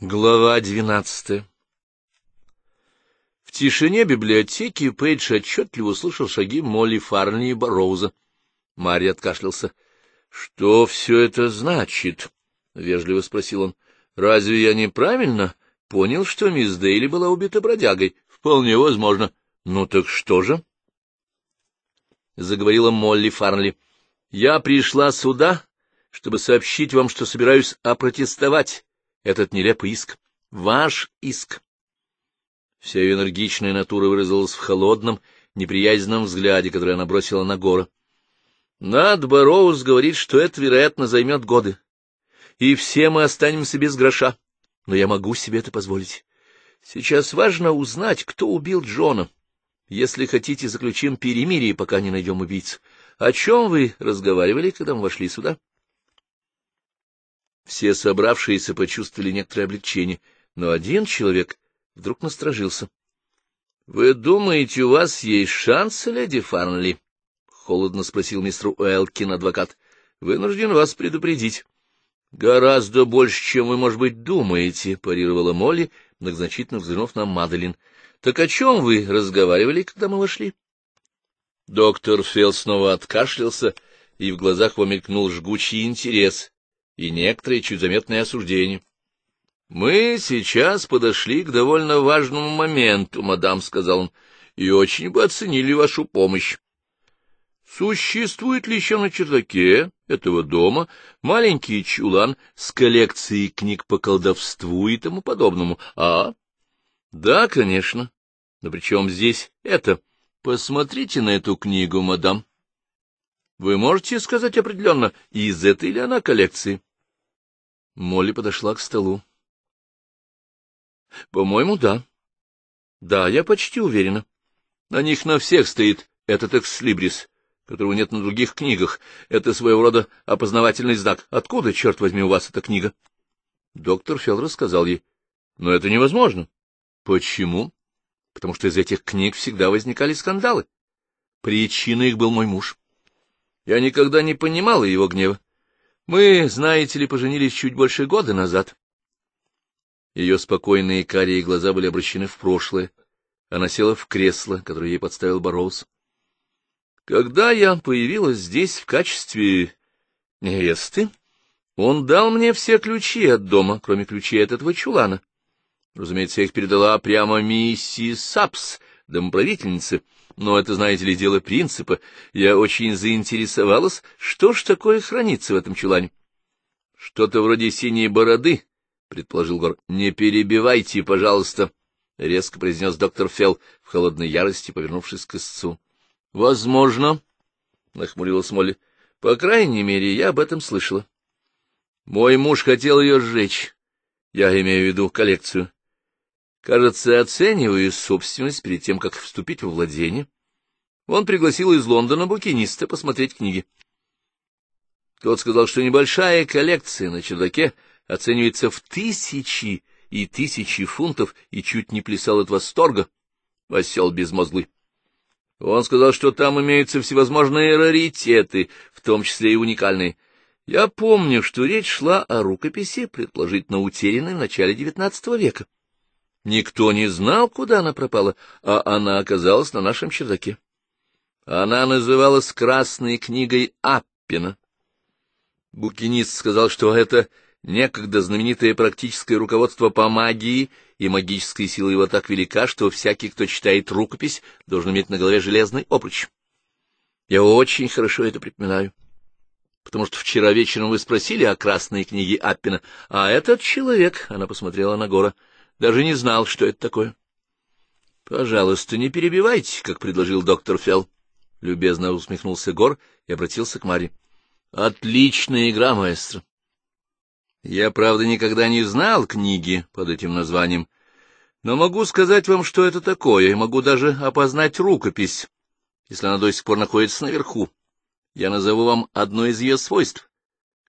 Глава двенадцатая В тишине библиотеки Пейдж отчетливо услышал шаги Молли Фарни и Бароуза. Марри откашлялся. — Что все это значит? — вежливо спросил он. — Разве я неправильно понял, что мисс Дейли была убита бродягой? — Вполне возможно. — Ну так что же? — заговорила Молли Фарнли. — Я пришла сюда, чтобы сообщить вам, что собираюсь опротестовать этот нелепый иск. Ваш иск. Вся ее энергичная натура выразилась в холодном, неприязненном взгляде, который она бросила на Гора. Над Бороуз говорит, что это, вероятно, займет годы. И все мы останемся без гроша. Но я могу себе это позволить. Сейчас важно узнать, кто убил Джона. Если хотите, заключим перемирие, пока не найдем убийц. О чем вы разговаривали, когда мы вошли сюда? Все собравшиеся почувствовали некоторое облегчение, но один человек вдруг насторожился. — Вы думаете, у вас есть шанс, леди Фарнли? — холодно спросил мистер Уэлкин, адвокат. — Вынужден вас предупредить. — Гораздо больше, чем вы, может быть, думаете, — парировала Молли, многозначительно взглянув на Маделин. — Так о чем вы разговаривали, когда мы вошли? Доктор Фелл снова откашлялся, и в глазах его мелькнул жгучий интерес, и некоторые чуть заметные осуждения. — Мы сейчас подошли к довольно важному моменту, мадам, — сказал он, — и очень бы оценили вашу помощь. Существует ли еще на чердаке этого дома маленький чулан с коллекцией книг по колдовству и тому подобному, а? Да, конечно. Но при чем здесь это? Посмотрите на эту книгу, мадам. Вы можете сказать определенно, из этой ли она коллекции? Молли подошла к столу. — По-моему, да. — Да, я почти уверена. На них на всех стоит этот экслибрис, которого нет на других книгах. Это своего рода опознавательный знак. Откуда, черт возьми, у вас эта книга? Доктор Фелл рассказал ей. — Но это невозможно. — Почему? — Потому что из этих книг всегда возникали скандалы. Причиной их был мой муж. Я никогда не понимала его гнева. Мы, знаете ли, поженились чуть больше года назад. Ее спокойные карие глаза были обращены в прошлое. Она села в кресло, которое ей подставил Барроуз. Когда я появилась здесь в качестве невесты, он дал мне все ключи от дома, кроме ключей от этого чулана. Разумеется, я их передала прямо миссис Сапс, домоправительнице, — но это, знаете ли, дело принципа. Я очень заинтересовалась, что ж такое хранится в этом чулане. — Что-то вроде синей бороды, — предположил Гор. — Не перебивайте, пожалуйста, — резко произнес доктор Фелл в холодной ярости, повернувшись к истцу. — Возможно, — нахмурилась Молли. — По крайней мере, я об этом слышала. — Мой муж хотел ее сжечь. Я имею в виду коллекцию. Кажется, оценивая собственность перед тем, как вступить во владение, он пригласил из Лондона букиниста посмотреть книги. Тот сказал, что небольшая коллекция на чердаке оценивается в тысячи и тысячи фунтов и чуть не плясал от восторга, осел безмозглый. Он сказал, что там имеются всевозможные раритеты, в том числе и уникальные. Я помню, что речь шла о рукописи, предположительно утерянной в начале XIX века. Никто не знал, куда она пропала, а она оказалась на нашем чердаке. Она называлась «Красной книгой Аппина». Букинист сказал, что это некогда знаменитое практическое руководство по магии, и магическая сила его так велика, что всякий, кто читает рукопись, должен иметь на голове железный обруч. Я очень хорошо это припоминаю, потому что вчера вечером вы спросили о красной книге Аппина, а этот человек, — она посмотрела на Гора, — даже не знал, что это такое. — Пожалуйста, не перебивайте, как предложил доктор Фелл. Любезно усмехнулся Гор и обратился к Маре. — Отличная игра, маэстро. Я, правда, никогда не знал книги под этим названием, но могу сказать вам, что это такое, и могу даже опознать рукопись, если она до сих пор находится наверху. Я назову вам одно из ее свойств.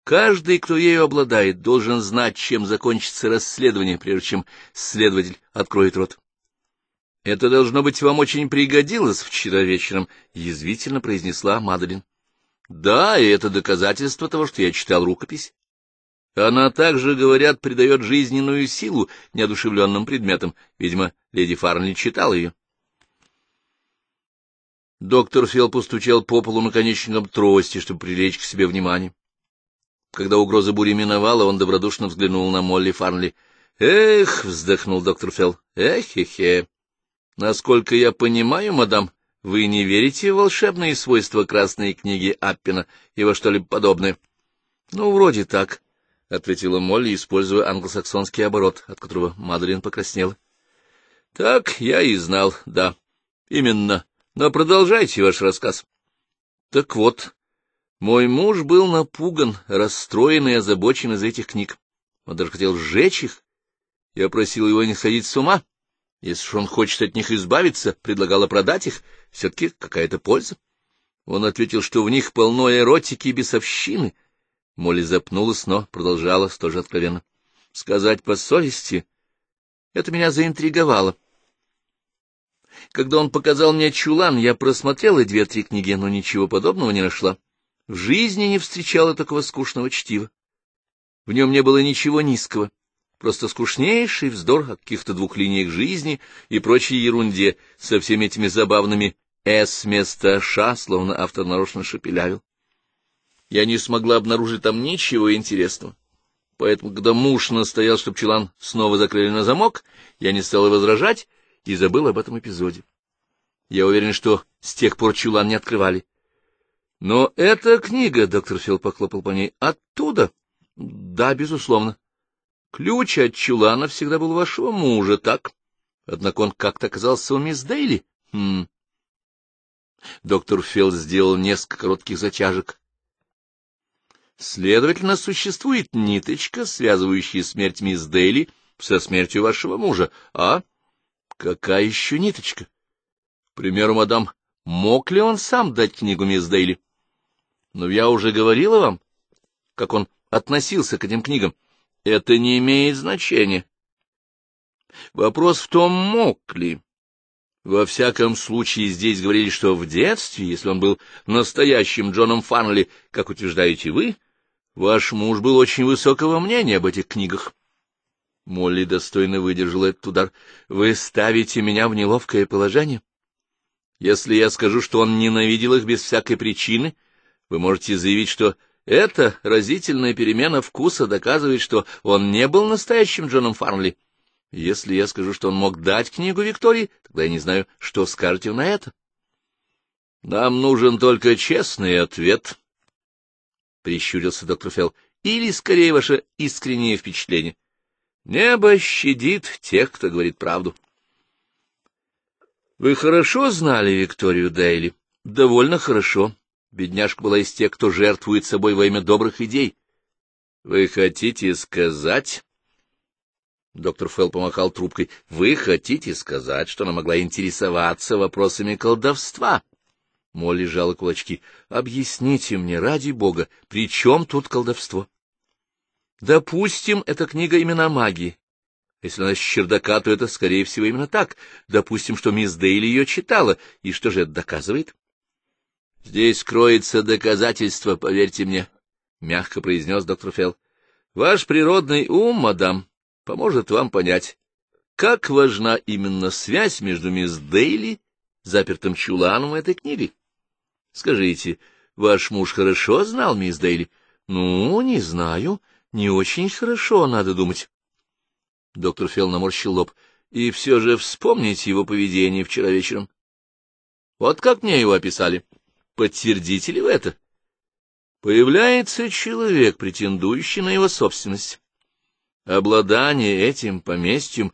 Каждый, кто ею обладает, должен знать, чем закончится расследование, прежде чем следователь откроет рот. — Это, должно быть, вам очень пригодилось вчера вечером, — язвительно произнесла Мадлен. — Да, и это доказательство того, что я читал рукопись. Она также, говорят, придает жизненную силу неодушевленным предметам. Видимо, леди Фарнли читала ее. Доктор Фел постучал по полу наконечником трости, чтобы привлечь к себе внимание. Когда угроза бури миновала, он добродушно взглянул на Молли Фарнли. «Эх!» — вздохнул доктор Фелл. эх хе Насколько я понимаю, мадам, вы не верите в волшебные свойства красной книги Аппина и во что-либо подобное?» «Ну, вроде так», — ответила Молли, используя англосаксонский оборот, от которого Мадлен покраснела. «Так я и знал, да. Именно. Но продолжайте ваш рассказ». «Так вот», мой муж был напуган, расстроен и озабочен из этих книг. Он даже хотел сжечь их. Я просил его не сходить с ума. Если уж он хочет от них избавиться, предлагала продать их, все-таки какая-то польза. Он ответил, что в них полно эротики и бесовщины. Молли запнулась, но продолжала тоже откровенно. Сказать по совести, это меня заинтриговало. Когда он показал мне чулан, я просмотрела две-три книги, но ничего подобного не нашла. В жизни не встречала такого скучного чтива. В нем не было ничего низкого, просто скучнейший вздор о каких-то двух линиях жизни и прочей ерунде со всеми этими забавными «С» вместо «Ш», словно автор нарочно шепелявил. Я не смогла обнаружить там ничего интересного. Поэтому, когда муж настоял, чтобы чулан снова закрыли на замок, я не стала возражать и забыл об этом эпизоде. Я уверен, что с тех пор чулан не открывали. Но эта книга, — доктор Фил поклопал по ней, — оттуда? — Да, безусловно. Ключ от чулана всегда был вашего мужа, так? Однако он как-то оказался у мисс Дейли. Хм. Доктор Фил сделал несколько коротких затяжек. Следовательно, существует ниточка, связывающая смерть мисс Дейли со смертью вашего мужа. А? Какая еще ниточка? К примеру, мадам, мог ли он сам дать книгу мисс Дейли? Но я уже говорила вам, как он относился к этим книгам. Это не имеет значения. Вопрос в том, мог ли. Во всяком случае, здесь говорили, что в детстве, если он был настоящим Джоном Фанли, как утверждаете вы, ваш муж был очень высокого мнения об этих книгах. Молли достойно выдержала этот удар. «Вы ставите меня в неловкое положение. Если я скажу, что он ненавидел их без всякой причины, вы можете заявить, что эта разительная перемена вкуса доказывает, что он не был настоящим Джоном Фарнли. Если я скажу, что он мог дать книгу Виктории, тогда я не знаю, что скажете на это. — Нам нужен только честный ответ, — прищурился доктор Фелл, — или, скорее, ваше искреннее впечатление. Небо щадит тех, кто говорит правду. — Вы хорошо знали Викторию Дейли? — Довольно хорошо, Бедняжка была из тех, кто жертвует собой во имя добрых идей. — Вы хотите сказать... Доктор Фелл помахал трубкой. — Вы хотите сказать, что она могла интересоваться вопросами колдовства? Молли жала кулачки. — Объясните мне, ради бога, при чем тут колдовство? — Допустим, эта книга именно магии. Если она с чердака, то это, скорее всего, именно так. Допустим, что мисс Дейли ее читала. И что же это доказывает? — Здесь кроется доказательство, поверьте мне, — мягко произнес доктор Фелл. — Ваш природный ум, мадам, поможет вам понять, как важна именно связь между мисс Дейли, запертым чуланом этой книги. Скажите, ваш муж хорошо знал мисс Дейли? — Ну, не знаю, не очень хорошо, надо думать. Доктор Фелл наморщил лоб. — И все же вспомните его поведение вчера вечером. — Вот как мне его описали. — Подтвердите ли вы это? Появляется человек, претендующий на его собственность. Обладание этим поместьем,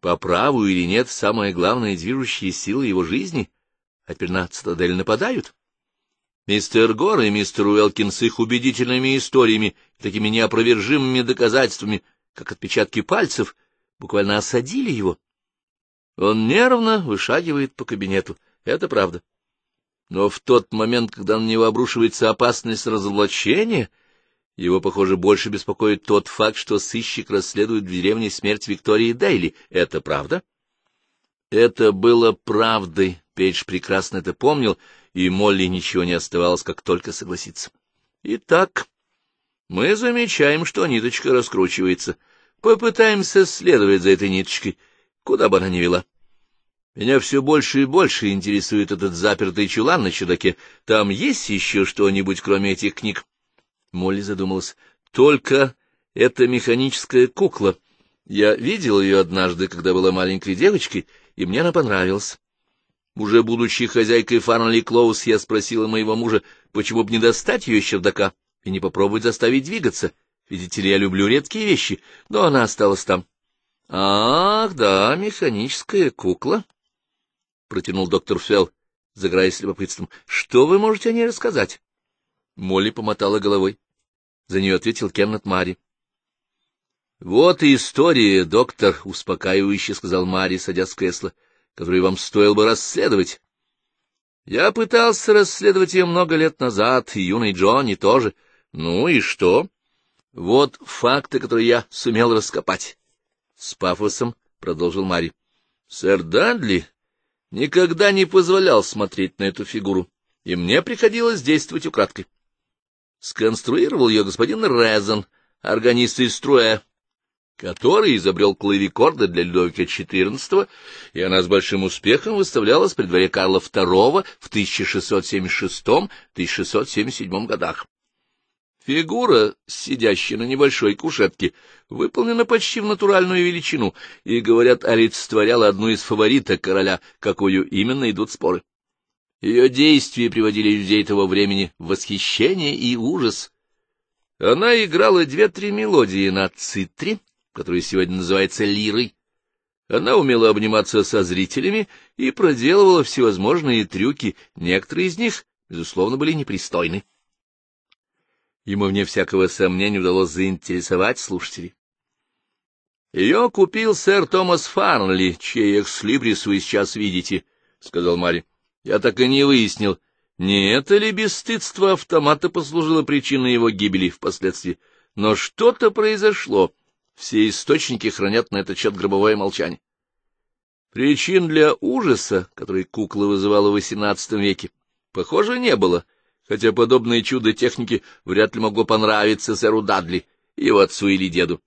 по праву или нет, самая главная движущая сила его жизни, а теперь на цитадель нападают. Мистер Гор и мистер Уэлкин с их убедительными историями, такими неопровержимыми доказательствами, как отпечатки пальцев, буквально осадили его. Он нервно вышагивает по кабинету. Это правда. Но в тот момент, когда на него обрушивается опасность разоблачения, его, похоже, больше беспокоит тот факт, что сыщик расследует в деревне смерть Виктории Дейли. Это правда? Это было правдой. Пейдж прекрасно это помнил, и Молли ничего не оставалось, как только согласиться. Итак, мы замечаем, что ниточка раскручивается. Попытаемся следовать за этой ниточкой, куда бы она ни вела. Меня все больше и больше интересует этот запертый чулан на чердаке. Там есть еще что-нибудь, кроме этих книг? Молли задумалась. Только эта механическая кукла. Я видел ее однажды, когда была маленькой девочкой, и мне она понравилась. Уже будучи хозяйкой Фарнли Клоус, я спросила моего мужа, почему бы не достать ее из чердака и не попробовать заставить двигаться. Видите ли, я люблю редкие вещи, но она осталась там. — Ах, да, механическая кукла, протянул доктор Фелл, загорая любопытством. — Что вы можете о ней рассказать? Молли помотала головой. За нее ответил Кеннет Мари. — Вот и история, доктор, — успокаивающе сказал Мари, садясь в кресло, — которую вам стоило бы расследовать. Я пытался расследовать ее много лет назад, и юный Джонни тоже. Ну и что? Вот факты, которые я сумел раскопать. С пафосом продолжил Мари. Сэр Дадли никогда не позволял смотреть на эту фигуру, и мне приходилось действовать украдкой. Сконструировал ее господин Резен, органист из Труэ, который изобрел клавикорды для Людовика XIV, и она с большим успехом выставлялась при дворе Карла II в 1676-1677 годах. Фигура, сидящая на небольшой кушетке, выполнена почти в натуральную величину и, говорят, олицетворяла одну из фавориток короля, какую именно идут споры. Ее действия приводили людей того времени в восхищение и ужас. Она играла две-три мелодии на цитре, которая сегодня называется лирой. Она умела обниматься со зрителями и проделывала всевозможные трюки, некоторые из них, безусловно, были непристойны ему вне всякого сомнения удалось заинтересовать слушателей. Ее купил сэр Томас Фарнли, чей экслибрис вы сейчас видите, — сказал Мари. Я так и не выяснил, не это ли бесстыдство автомата послужило причиной его гибели впоследствии. Но что-то произошло. Все источники хранят на этот счет гробовое молчание. Причин для ужаса, который кукла вызывала в XVIII веке, похоже, не было, хотя подобное чудо техники вряд ли могло понравиться сэру Дадли, его отцу или деду.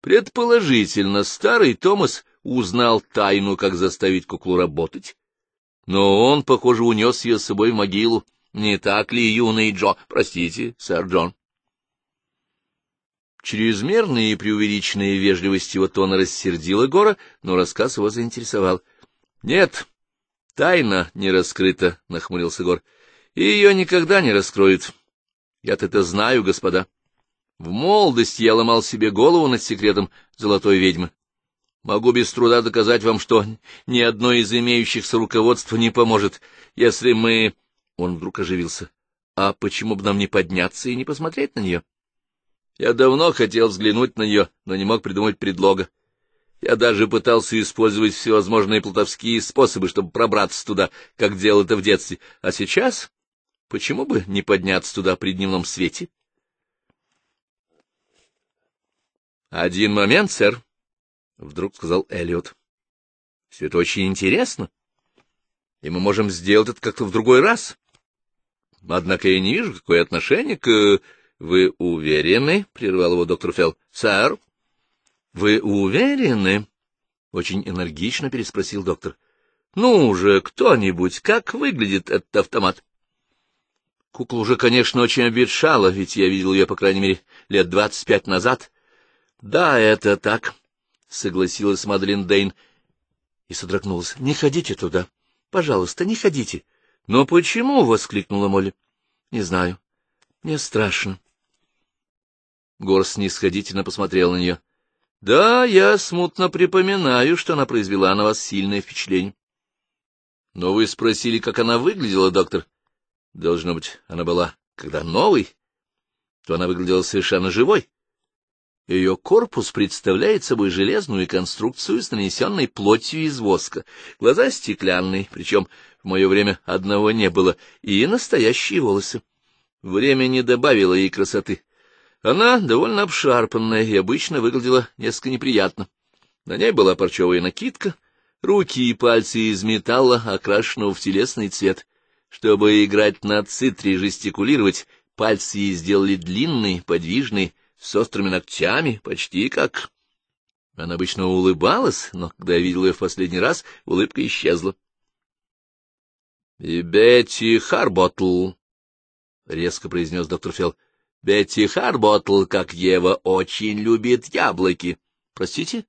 Предположительно, старый Томас узнал тайну, как заставить куклу работать. Но он, похоже, унес ее с собой в могилу. Не так ли, юный Джо? Простите, сэр Джон. Чрезмерная и преувеличенная вежливость его тона рассердила Гора, но рассказ его заинтересовал. — Нет, тайна не раскрыта, — нахмурился Гор и ее никогда не раскроют. Я-то это знаю, господа. В молодость я ломал себе голову над секретом золотой ведьмы. Могу без труда доказать вам, что ни одно из имеющихся руководств не поможет, если мы... Он вдруг оживился. А почему бы нам не подняться и не посмотреть на нее? Я давно хотел взглянуть на нее, но не мог придумать предлога. Я даже пытался использовать всевозможные плотовские способы, чтобы пробраться туда, как делал это в детстве. А сейчас Почему бы не подняться туда при дневном свете? — Один момент, сэр, — вдруг сказал Эллиот. — Все это очень интересно, и мы можем сделать это как-то в другой раз. Однако я не вижу, какое отношение к... — Вы уверены? — прервал его доктор Фелл. — Сэр, вы уверены? — очень энергично переспросил доктор. — Ну уже кто-нибудь, как выглядит этот автомат? — Кукла уже, конечно, очень обветшала, ведь я видел ее, по крайней мере, лет двадцать пять назад. — Да, это так, — согласилась Мадлен Дейн и содрогнулась. — Не ходите туда. Пожалуйста, не ходите. — Но почему? — воскликнула Молли. — Не знаю. Мне страшно. Горс снисходительно посмотрел на нее. — Да, я смутно припоминаю, что она произвела на вас сильное впечатление. — Но вы спросили, как она выглядела, доктор? Должно быть, она была, когда новой, то она выглядела совершенно живой. Ее корпус представляет собой железную конструкцию с нанесенной плотью из воска. Глаза стеклянные, причем в мое время одного не было, и настоящие волосы. Время не добавило ей красоты. Она довольно обшарпанная и обычно выглядела несколько неприятно. На ней была парчевая накидка, руки и пальцы из металла, окрашенного в телесный цвет. Чтобы играть на цитре и жестикулировать, пальцы ей сделали длинные, подвижные, с острыми ногтями, почти как... Она обычно улыбалась, но когда я видел ее в последний раз, улыбка исчезла. — И Бетти Харботл, — резко произнес доктор Фелл. — Бетти Харботл, как Ева, очень любит яблоки. — Простите?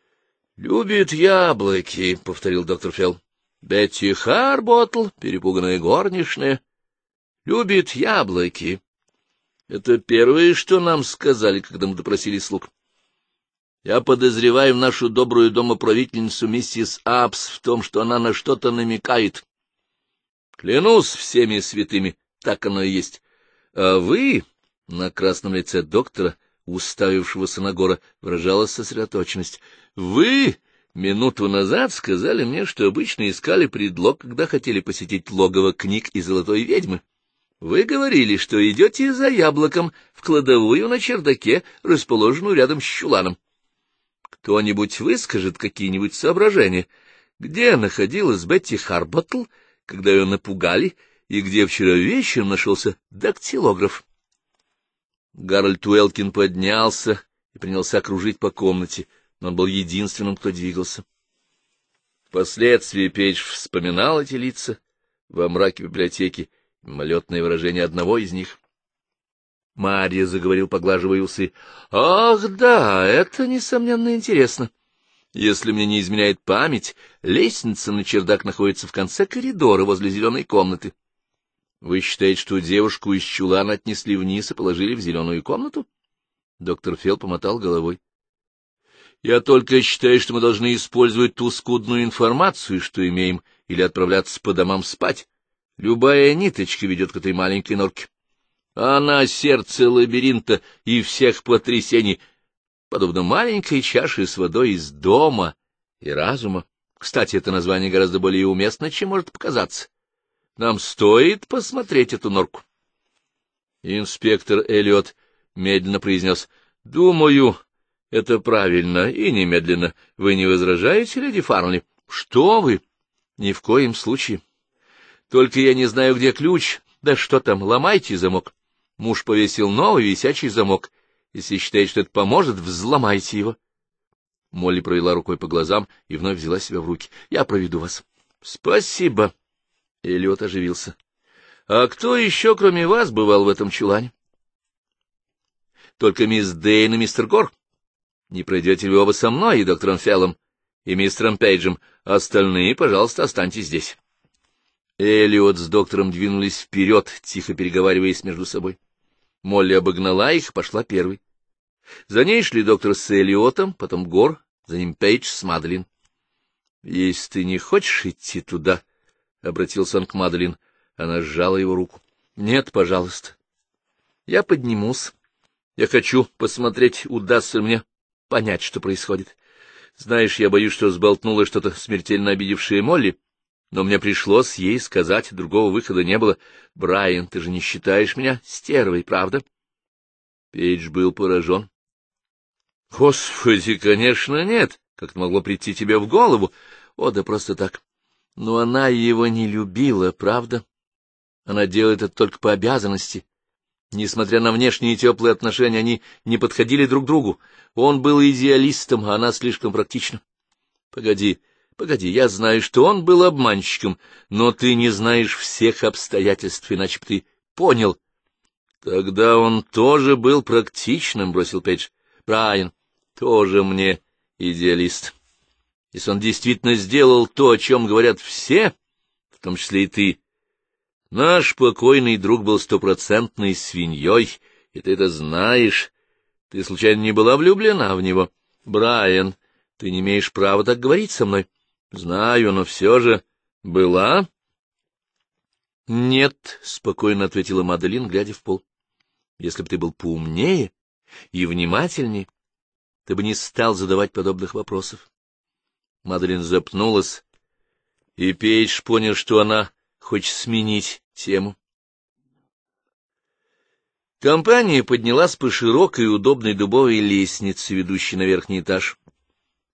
— Любит яблоки, — повторил доктор Фелл. Бетти Харботл, перепуганная горничная, любит яблоки. Это первое, что нам сказали, когда мы допросили слуг. Я подозреваю нашу добрую домоправительницу миссис Апс в том, что она на что-то намекает. Клянусь всеми святыми, так оно и есть. А вы, на красном лице доктора, уставившегося на гора, выражалась сосредоточенность. Вы Минуту назад сказали мне, что обычно искали предлог, когда хотели посетить логово книг и золотой ведьмы. Вы говорили, что идете за яблоком в кладовую на чердаке, расположенную рядом с чуланом. Кто-нибудь выскажет какие-нибудь соображения, где находилась Бетти Харботл, когда ее напугали, и где вчера вечером нашелся дактилограф? Гарольд Уэлкин поднялся и принялся окружить по комнате — он был единственным, кто двигался. Впоследствии Пейдж вспоминал эти лица во мраке библиотеки, мимолетное выражение одного из них. Марья заговорил, поглаживая усы. — Ах, да, это, несомненно, интересно. Если мне не изменяет память, лестница на чердак находится в конце коридора возле зеленой комнаты. Вы считаете, что девушку из чулана отнесли вниз и положили в зеленую комнату? Доктор Фел помотал головой. Я только считаю, что мы должны использовать ту скудную информацию, что имеем, или отправляться по домам спать. Любая ниточка ведет к этой маленькой норке. Она — сердце лабиринта и всех потрясений, подобно маленькой чаше с водой из дома и разума. Кстати, это название гораздо более уместно, чем может показаться. Нам стоит посмотреть эту норку. Инспектор Эллиот медленно произнес. — Думаю, — Это правильно и немедленно. Вы не возражаете, леди Фарнли? — Что вы? — Ни в коем случае. — Только я не знаю, где ключ. Да что там, ломайте замок. Муж повесил новый висячий замок. Если считаете, что это поможет, взломайте его. Молли провела рукой по глазам и вновь взяла себя в руки. — Я проведу вас. — Спасибо. Эллиот оживился. — А кто еще, кроме вас, бывал в этом чулане? — Только мисс Дейн и мистер Гор. — не пройдете ли оба со мной и доктором Феллом, и мистером Пейджем? Остальные, пожалуйста, останьтесь здесь. Элиот с доктором двинулись вперед, тихо переговариваясь между собой. Молли обогнала их, пошла первой. За ней шли доктор с Элиотом, потом Гор, за ним Пейдж с Мадлин. — Если ты не хочешь идти туда, — обратился он к Мадлин, она сжала его руку. — Нет, пожалуйста. Я поднимусь. Я хочу посмотреть, удастся мне понять, что происходит. Знаешь, я боюсь, что сболтнула что-то смертельно обидевшее Молли, но мне пришлось ей сказать, другого выхода не было. Брайан, ты же не считаешь меня стервой, правда? Пейдж был поражен. — Господи, конечно, нет! Как могло прийти тебе в голову? О, да просто так. Но она его не любила, правда? Она делает это только по обязанности. Несмотря на внешние теплые отношения, они не подходили друг другу. Он был идеалистом, а она слишком практична. — Погоди, погоди, я знаю, что он был обманщиком, но ты не знаешь всех обстоятельств, иначе бы ты понял. — Тогда он тоже был практичным, — бросил Пейдж. — Брайан, тоже мне идеалист. Если он действительно сделал то, о чем говорят все, в том числе и ты, Наш покойный друг был стопроцентной свиньей, и ты это знаешь. Ты, случайно, не была влюблена в него? Брайан, ты не имеешь права так говорить со мной. Знаю, но все же... Была? Нет, — спокойно ответила Маделин, глядя в пол. Если бы ты был поумнее и внимательнее, ты бы не стал задавать подобных вопросов. Маделин запнулась, и Пейдж понял, что она Хочешь сменить тему. Компания поднялась по широкой и удобной дубовой лестнице, ведущей на верхний этаж,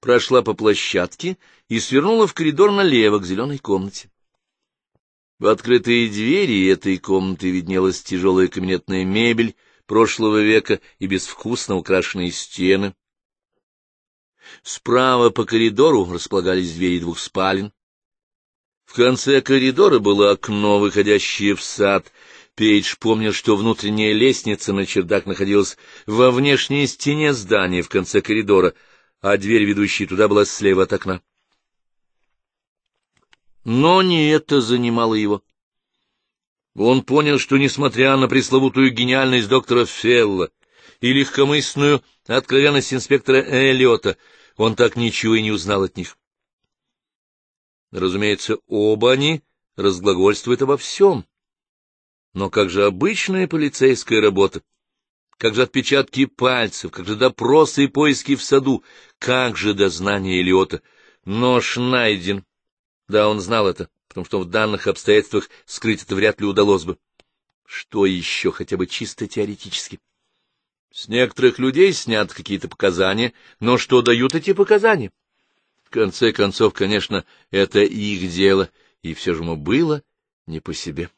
прошла по площадке и свернула в коридор налево к зеленой комнате. В открытые двери этой комнаты виднелась тяжелая кабинетная мебель прошлого века и безвкусно украшенные стены. Справа по коридору располагались двери двух спален, в конце коридора было окно, выходящее в сад. Пейдж помнил, что внутренняя лестница на чердак находилась во внешней стене здания в конце коридора, а дверь, ведущая туда, была слева от окна. Но не это занимало его. Он понял, что, несмотря на пресловутую гениальность доктора Фелла и легкомысленную откровенность инспектора Эллиота, он так ничего и не узнал от них. Разумеется, оба они разглагольствуют обо всем. Но как же обычная полицейская работа? Как же отпечатки пальцев, как же допросы и поиски в саду, как же дознание Элиота? Нож найден. Да, он знал это, потому что в данных обстоятельствах скрыть это вряд ли удалось бы. Что еще, хотя бы чисто теоретически? С некоторых людей снят какие-то показания, но что дают эти показания? В конце концов, конечно, это их дело, и все же ему было не по себе.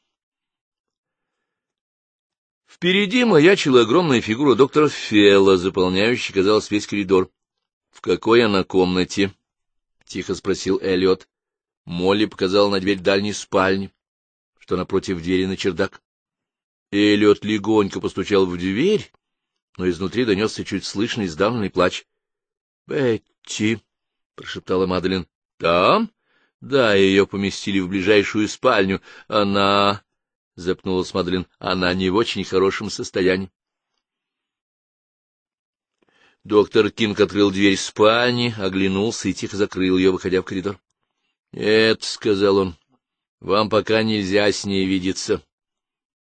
Впереди маячила огромная фигура доктора Фелла, заполняющая, казалось, весь коридор. — В какой она комнате? — тихо спросил Эллиот. Молли показала на дверь дальней спальни, что напротив двери на чердак. Эллиот легонько постучал в дверь, но изнутри донесся чуть слышный сдавленный плач. — Бетти! прошептала Маделин. Там? Да, ее поместили в ближайшую спальню. Она... — запнулась Маделин. — Она не в очень хорошем состоянии. Доктор Кинг открыл дверь спальни, оглянулся и тихо закрыл ее, выходя в коридор. — Нет, — сказал он, — вам пока нельзя с ней видеться.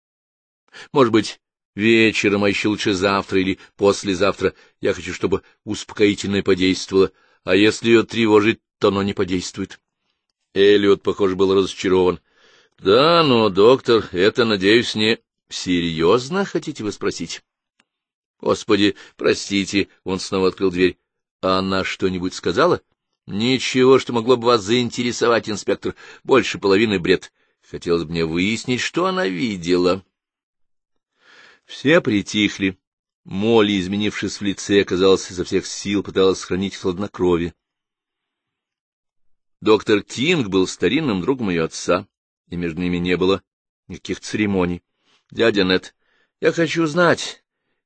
— Может быть, вечером, а еще лучше завтра или послезавтра. Я хочу, чтобы успокоительное подействовало. — а если ее тревожить, то оно не подействует. Эллиот, похоже, был разочарован. — Да, но, доктор, это, надеюсь, не... — Серьезно, хотите вы спросить? — Господи, простите, — он снова открыл дверь. — А она что-нибудь сказала? — Ничего, что могло бы вас заинтересовать, инспектор. Больше половины бред. Хотелось бы мне выяснить, что она видела. Все притихли. Молли, изменившись в лице, казалось, изо всех сил пыталась сохранить хладнокровие. Доктор Кинг был старинным другом ее отца, и между ними не было никаких церемоний. — Дядя Нет, я хочу знать.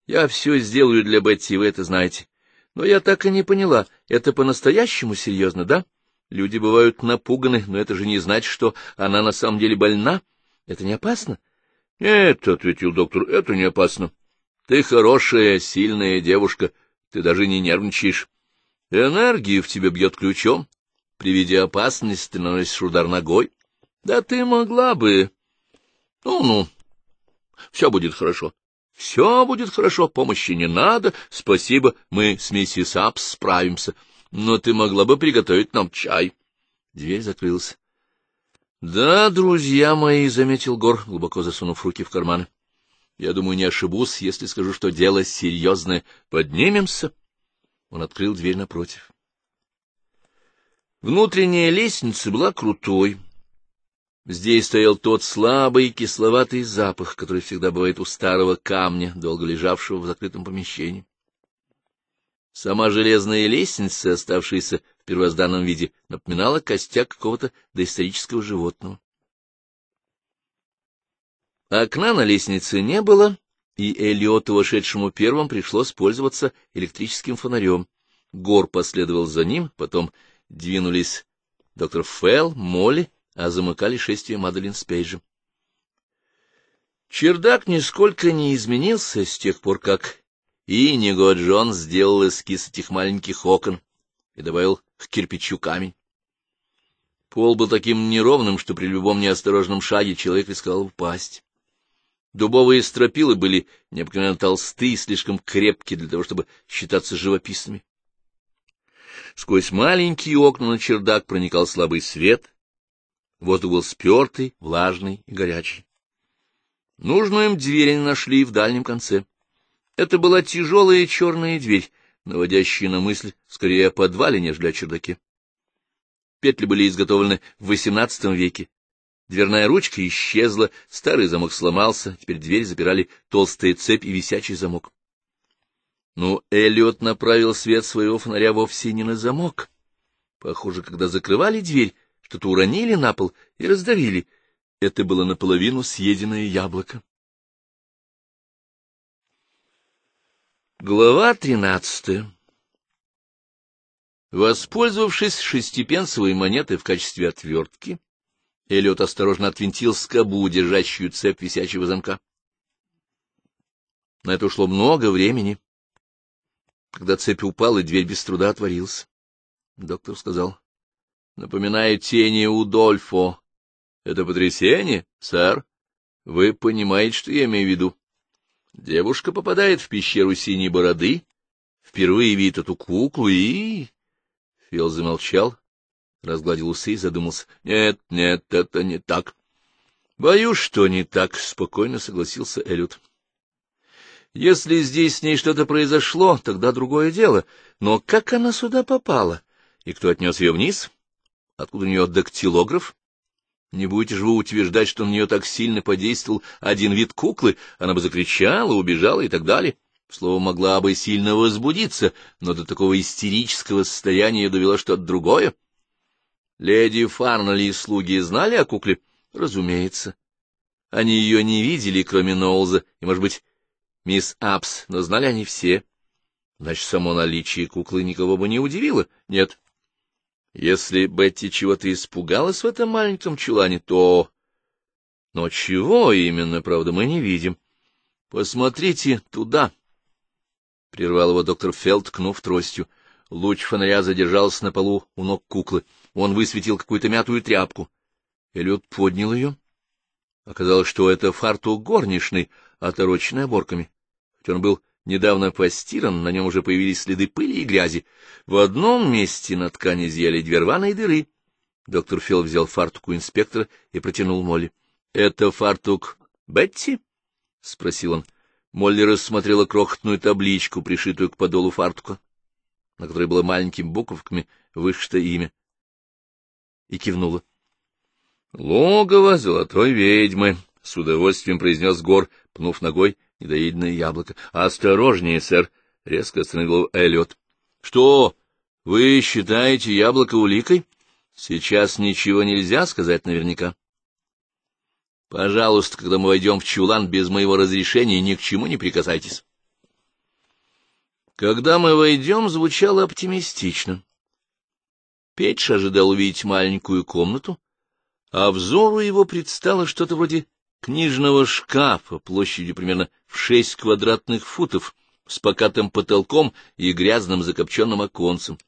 Я все сделаю для Бетти, вы это знаете. Но я так и не поняла, это по-настоящему серьезно, да? Люди бывают напуганы, но это же не значит, что она на самом деле больна. Это не опасно? — Нет, — ответил доктор, — это не опасно. Ты хорошая, сильная девушка, ты даже не нервничаешь. Энергия в тебе бьет ключом. При виде опасности ты наносишь удар ногой. Да ты могла бы... Ну-ну, все будет хорошо. Все будет хорошо, помощи не надо, спасибо, мы с миссис Апс справимся. Но ты могла бы приготовить нам чай. Дверь закрылась. — Да, друзья мои, — заметил Гор, глубоко засунув руки в карманы. — я думаю, не ошибусь, если скажу, что дело серьезное. Поднимемся. Он открыл дверь напротив. Внутренняя лестница была крутой. Здесь стоял тот слабый кисловатый запах, который всегда бывает у старого камня, долго лежавшего в закрытом помещении. Сама железная лестница, оставшаяся в первозданном виде, напоминала костяк какого-то доисторического животного. Окна на лестнице не было, и Элиоту, вошедшему первым, пришлось пользоваться электрическим фонарем. Гор последовал за ним, потом двинулись доктор Фелл, Молли, а замыкали шествие Маделин с Пейджем. Чердак нисколько не изменился с тех пор, как Иниго Джон сделал эскиз этих маленьких окон и добавил к кирпичу камень. Пол был таким неровным, что при любом неосторожном шаге человек рисковал упасть. Дубовые стропила были необыкновенно толсты и слишком крепкие для того, чтобы считаться живописными. Сквозь маленькие окна на чердак проникал слабый свет. Воздух был спертый, влажный и горячий. Нужную им дверь они нашли в дальнем конце. Это была тяжелая черная дверь, наводящая на мысль скорее о подвале, нежели о чердаке. Петли были изготовлены в XVIII веке Дверная ручка исчезла, старый замок сломался, теперь дверь запирали толстая цепь и висячий замок. Но ну, Эллиот направил свет своего фонаря вовсе не на замок. Похоже, когда закрывали дверь, что-то уронили на пол и раздавили. Это было наполовину съеденное яблоко. Глава тринадцатая Воспользовавшись шестипенсовой монетой в качестве отвертки, Эллиот осторожно отвинтил скобу, держащую цепь висячего замка. На это ушло много времени. Когда цепь упала, дверь без труда отворилась. Доктор сказал, — Напоминаю тени Удольфо. — Это потрясение, сэр. Вы понимаете, что я имею в виду. Девушка попадает в пещеру синей бороды, впервые видит эту куклу и... Фил замолчал, разгладил усы и задумался. — Нет, нет, это не так. — Боюсь, что не так, — спокойно согласился Эллиот. — Если здесь с ней что-то произошло, тогда другое дело. Но как она сюда попала? И кто отнес ее вниз? Откуда у нее дактилограф? Не будете же вы утверждать, что на нее так сильно подействовал один вид куклы, она бы закричала, убежала и так далее. Слово могла бы сильно возбудиться, но до такого истерического состояния довело что-то другое. Леди Фарнелли и слуги знали о кукле? Разумеется. Они ее не видели, кроме Ноулза, и, может быть, мисс Апс, но знали они все. Значит, само наличие куклы никого бы не удивило? Нет. Если Бетти чего-то испугалась в этом маленьком чулане, то... Но чего именно, правда, мы не видим. Посмотрите туда, — прервал его доктор Фелд, кнув тростью. Луч фонаря задержался на полу у ног куклы. Он высветил какую-то мятую тряпку. Эллиот поднял ее. Оказалось, что это фартук горничный, отороченный оборками. Хоть он был недавно постиран, на нем уже появились следы пыли и грязи. В одном месте на ткани изъяли две рваные дыры. Доктор Фил взял фартук инспектора и протянул Молли. — Это фартук Бетти? — спросил он. Молли рассмотрела крохотную табличку, пришитую к подолу фартука, на которой было маленькими буковками вышито имя и кивнула. — Логово золотой ведьмы, — с удовольствием произнес Гор, пнув ногой недоеденное яблоко. — Осторожнее, сэр, — резко остановил Эллиот. — Что, вы считаете яблоко уликой? Сейчас ничего нельзя сказать наверняка. — Пожалуйста, когда мы войдем в чулан, без моего разрешения ни к чему не прикасайтесь. Когда мы войдем, звучало оптимистично. Петч ожидал увидеть маленькую комнату, а взору его предстало что-то вроде книжного шкафа площадью примерно в шесть квадратных футов с покатым потолком и грязным закопченным оконцем.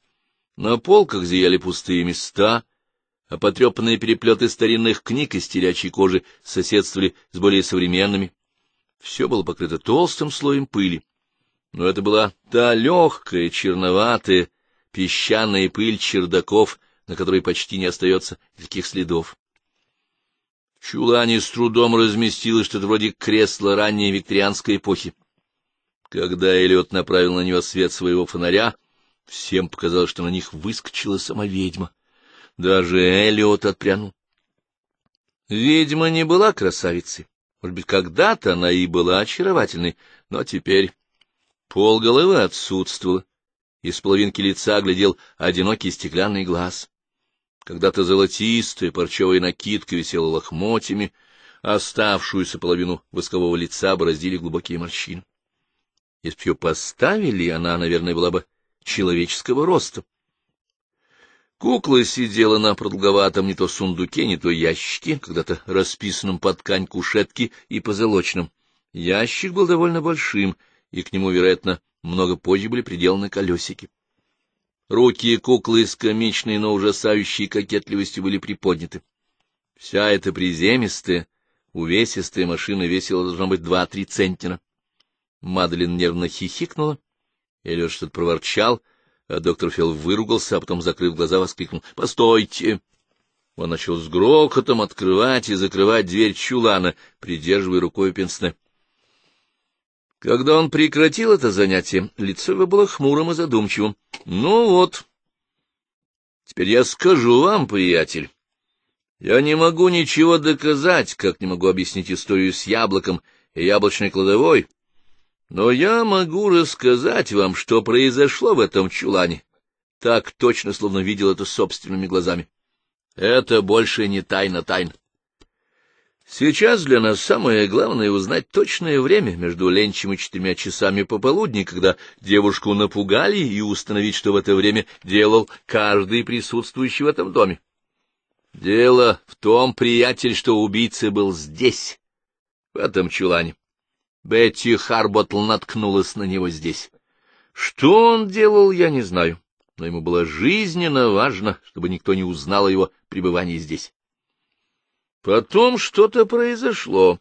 На полках зияли пустые места, а потрепанные переплеты старинных книг из терячей кожи соседствовали с более современными. Все было покрыто толстым слоем пыли. Но это была та легкая, черноватая, песчаная пыль чердаков, на которой почти не остается никаких следов. В чулане с трудом разместилось что-то вроде кресла ранней викторианской эпохи. Когда Эллиот направил на него свет своего фонаря, всем показалось, что на них выскочила сама ведьма. Даже Эллиот отпрянул. Ведьма не была красавицей. Может быть, когда-то она и была очаровательной, но теперь полголовы отсутствовала. Из половинки лица глядел одинокий стеклянный глаз. Когда-то золотистая парчевая накидка висела лохмотьями, оставшуюся половину воскового лица бороздили глубокие морщины. Если бы ее поставили, она, наверное, была бы человеческого роста. Кукла сидела на продолговатом не то сундуке, не то ящике, когда-то расписанном под ткань кушетки и позолоченном. Ящик был довольно большим, и к нему, вероятно, много позже были приделаны колесики. Руки куклы с комичной, но ужасающей кокетливостью были приподняты. Вся эта приземистая, увесистая машина весила, должно быть, два-три центнера. Мадлен нервно хихикнула, Эллиот что-то проворчал, а доктор Фил выругался, а потом, закрыв глаза, воскликнул «Постойте!». Он начал с грохотом открывать и закрывать дверь чулана, придерживая рукой пенсне. Когда он прекратил это занятие, лицо его было хмурым и задумчивым. — Ну вот. — Теперь я скажу вам, приятель. Я не могу ничего доказать, как не могу объяснить историю с яблоком и яблочной кладовой, но я могу рассказать вам, что произошло в этом чулане. Так точно, словно видел это собственными глазами. Это больше не тайна тайн. Сейчас для нас самое главное узнать точное время между ленчем и четырьмя часами пополудни, когда девушку напугали, и установить, что в это время делал каждый присутствующий в этом доме. Дело в том, приятель, что убийца был здесь, в этом чулане. Бетти Харботл наткнулась на него здесь. Что он делал, я не знаю, но ему было жизненно важно, чтобы никто не узнал о его пребывании здесь. Потом что-то произошло.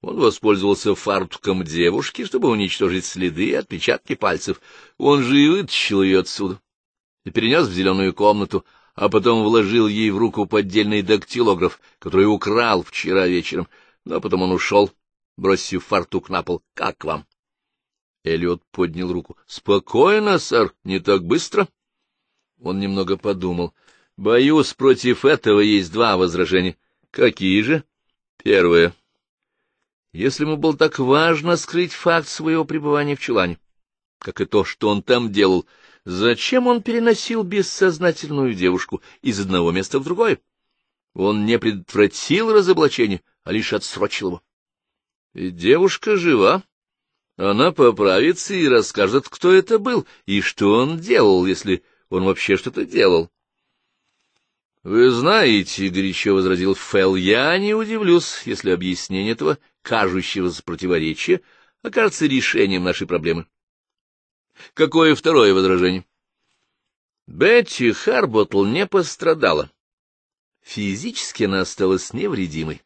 Он воспользовался фартуком девушки, чтобы уничтожить следы и отпечатки пальцев. Он же и вытащил ее отсюда и перенес в зеленую комнату, а потом вложил ей в руку поддельный дактилограф, который украл вчера вечером, но потом он ушел, бросив фартук на пол. — Как вам? Эллиот поднял руку. — Спокойно, сэр, не так быстро. Он немного подумал. — Боюсь, против этого есть два возражения. Какие же? Первое. Если ему было так важно скрыть факт своего пребывания в Челане, как и то, что он там делал, зачем он переносил бессознательную девушку из одного места в другое? Он не предотвратил разоблачение, а лишь отсрочил его. И девушка жива. Она поправится и расскажет, кто это был, и что он делал, если он вообще что-то делал. «Вы знаете, — горячо возразил Фелл, — я не удивлюсь, если объяснение этого кажущегося противоречия окажется решением нашей проблемы». «Какое второе возражение?» Бетти Харботл не пострадала. Физически она осталась невредимой.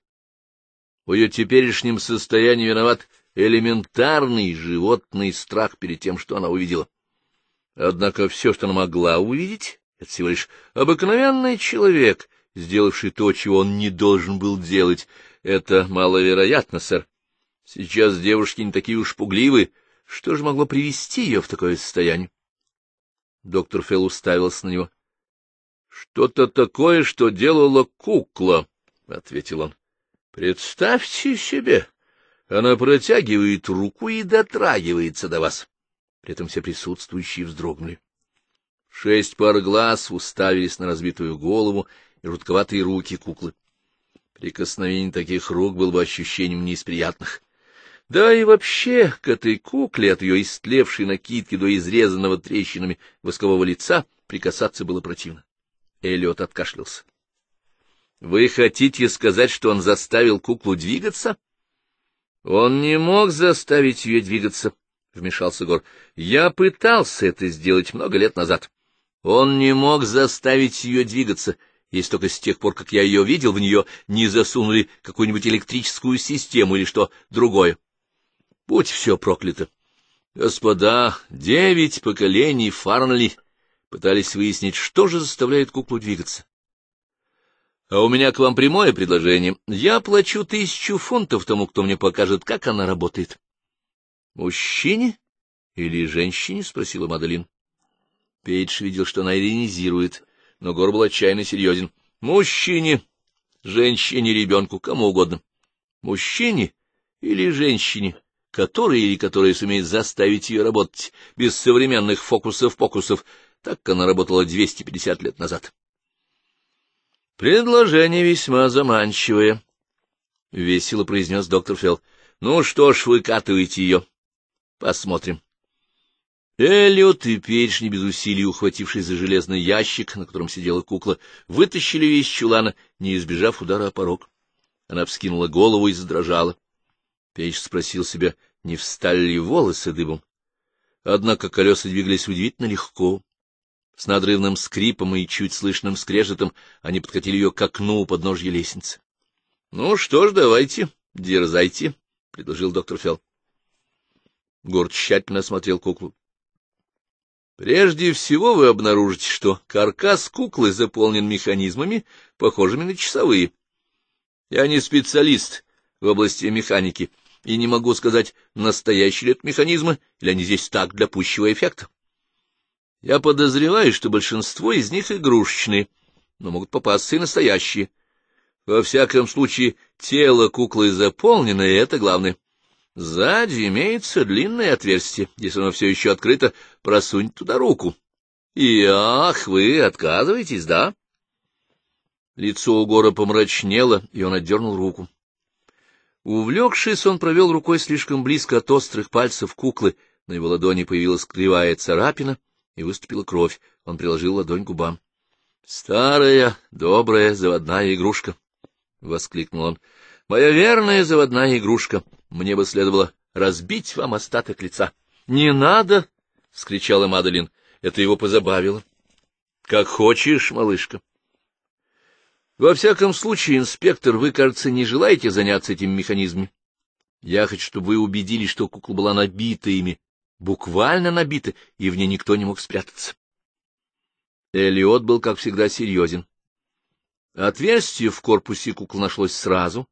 В ее теперешнем состоянии виноват элементарный животный страх перед тем, что она увидела. Однако все, что она могла увидеть, это всего лишь обыкновенный человек, сделавший то, чего он не должен был делать. Это маловероятно, сэр. Сейчас девушки не такие уж пугливы. Что же могло привести ее в такое состояние? Доктор Фелл уставился на него. — Что-то такое, что делала кукла, — ответил он. — Представьте себе, она протягивает руку и дотрагивается до вас. При этом все присутствующие вздрогнули. Шесть пар глаз уставились на разбитую голову и рудковатые руки куклы. Прикосновение таких рук было бы ощущением не Да и вообще, к этой кукле от ее истлевшей накидки до изрезанного трещинами воскового лица прикасаться было противно. Эллиот откашлялся. — Вы хотите сказать, что он заставил куклу двигаться? — Он не мог заставить ее двигаться, — вмешался Гор. — Я пытался это сделать много лет назад. Он не мог заставить ее двигаться, если только с тех пор, как я ее видел, в нее не засунули какую-нибудь электрическую систему или что другое. Будь все проклято. Господа, девять поколений Фарнли пытались выяснить, что же заставляет куклу двигаться. А у меня к вам прямое предложение. Я плачу тысячу фунтов тому, кто мне покажет, как она работает. — Мужчине или женщине? — спросила Мадалин. Пейдж видел, что она иронизирует, но Гор был отчаянно серьезен. — Мужчине, женщине, ребенку, кому угодно. Мужчине или женщине, который или которая сумеет заставить ее работать без современных фокусов-покусов, так она работала 250 лет назад. — Предложение весьма заманчивое, — весело произнес доктор Фелл. — Ну что ж, выкатывайте ее. Посмотрим. Эллиот и перечни, без усилий ухватившись за железный ящик, на котором сидела кукла, вытащили ее из чулана, не избежав удара о порог. Она вскинула голову и задрожала. Пейдж спросил себя, не встали ли волосы дыбом. Однако колеса двигались удивительно легко. С надрывным скрипом и чуть слышным скрежетом они подкатили ее к окну у подножья лестницы. — Ну что ж, давайте, дерзайте, — предложил доктор Фелл. Горд тщательно осмотрел куклу. Прежде всего вы обнаружите, что каркас куклы заполнен механизмами, похожими на часовые. Я не специалист в области механики и не могу сказать, настоящие ли это механизмы, или они здесь так для пущего эффекта. Я подозреваю, что большинство из них игрушечные, но могут попасться и настоящие. Во всяком случае, тело куклы заполнено, и это главное. Сзади имеется длинное отверстие. Если оно все еще открыто, просунь туда руку. И ах, вы отказываетесь, да? Лицо у гора помрачнело, и он отдернул руку. Увлекшись, он провел рукой слишком близко от острых пальцев куклы. На его ладони появилась кривая царапина, и выступила кровь. Он приложил ладонь к губам. — Старая, добрая, заводная игрушка! — воскликнул он. — Моя верная заводная игрушка! — мне бы следовало разбить вам остаток лица. — Не надо! — скричала Мадалин. Это его позабавило. — Как хочешь, малышка. — Во всяком случае, инспектор, вы, кажется, не желаете заняться этим механизмом. Я хочу, чтобы вы убедились, что кукла была набита ими, буквально набита, и в ней никто не мог спрятаться. Элиот был, как всегда, серьезен. Отверстие в корпусе куклы нашлось сразу,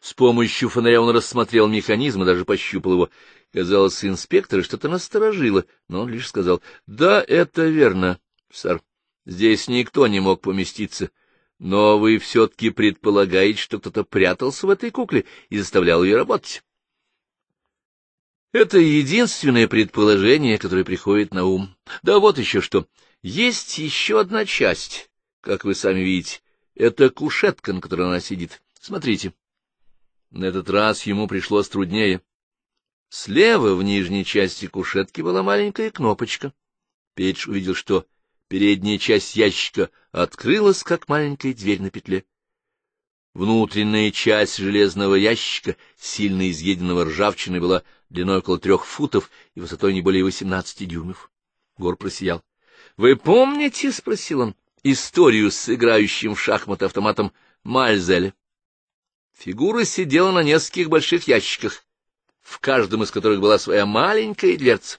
с помощью фонаря он рассмотрел механизм и даже пощупал его. Казалось, инспектора что-то насторожило, но он лишь сказал, — Да, это верно, сэр. Здесь никто не мог поместиться. Но вы все-таки предполагаете, что кто-то прятался в этой кукле и заставлял ее работать. Это единственное предположение, которое приходит на ум. Да вот еще что. Есть еще одна часть, как вы сами видите. Это кушетка, на которой она сидит. Смотрите. На этот раз ему пришлось труднее. Слева в нижней части кушетки была маленькая кнопочка. Пейдж увидел, что передняя часть ящика открылась, как маленькая дверь на петле. Внутренняя часть железного ящика, сильно изъеденного ржавчиной, была длиной около трех футов и высотой не более восемнадцати дюймов. Гор просиял. — Вы помните, — спросил он, — историю с играющим в шахматы автоматом Мальзеля? Фигура сидела на нескольких больших ящиках, в каждом из которых была своя маленькая дверца.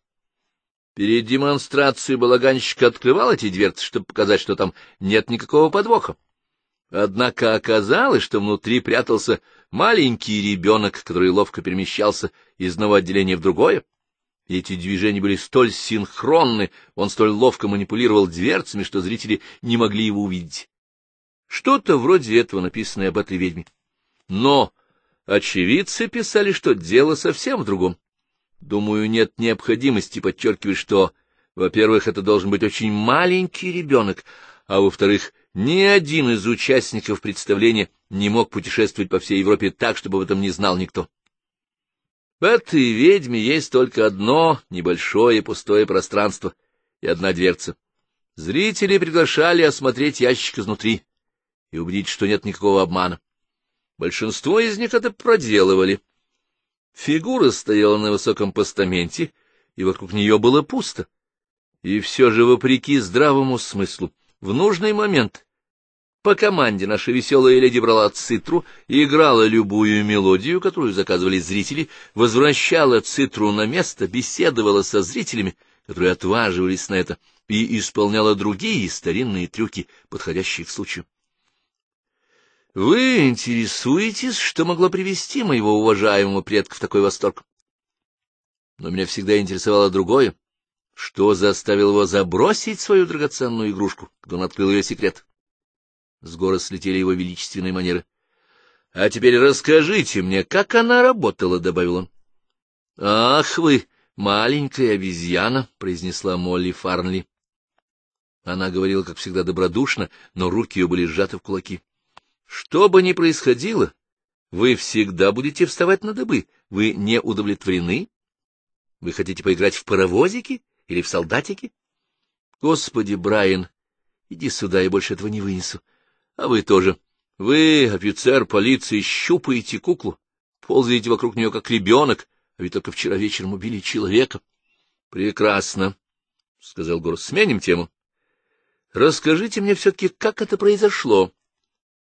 Перед демонстрацией балаганщик открывал эти дверцы, чтобы показать, что там нет никакого подвоха. Однако оказалось, что внутри прятался маленький ребенок, который ловко перемещался из одного отделения в другое. Эти движения были столь синхронны, он столь ловко манипулировал дверцами, что зрители не могли его увидеть. Что-то вроде этого написано об этой ведьме. Но очевидцы писали, что дело совсем в другом. Думаю, нет необходимости подчеркивать, что, во-первых, это должен быть очень маленький ребенок, а во-вторых, ни один из участников представления не мог путешествовать по всей Европе так, чтобы об этом не знал никто. В этой ведьме есть только одно небольшое пустое пространство и одна дверца. Зрители приглашали осмотреть ящик изнутри и убедить, что нет никакого обмана. Большинство из них это проделывали. Фигура стояла на высоком постаменте, и вокруг нее было пусто. И все же, вопреки здравому смыслу, в нужный момент по команде наша веселая леди брала цитру и играла любую мелодию, которую заказывали зрители, возвращала цитру на место, беседовала со зрителями, которые отваживались на это, и исполняла другие старинные трюки, подходящие к случаю. Вы интересуетесь, что могло привести моего уважаемого предка в такой восторг? Но меня всегда интересовало другое. Что заставило его забросить свою драгоценную игрушку, когда он открыл ее секрет? С горы слетели его величественные манеры. — А теперь расскажите мне, как она работала, — добавил он. — Ах вы, маленькая обезьяна, — произнесла Молли Фарнли. Она говорила, как всегда, добродушно, но руки ее были сжаты в кулаки. Что бы ни происходило, вы всегда будете вставать на дыбы. Вы не удовлетворены? Вы хотите поиграть в паровозики или в солдатики? Господи, Брайан, иди сюда, я больше этого не вынесу. А вы тоже. Вы, офицер полиции, щупаете куклу, ползаете вокруг нее, как ребенок, а ведь только вчера вечером убили человека. Прекрасно, — сказал Горс. — Сменим тему. Расскажите мне все-таки, как это произошло.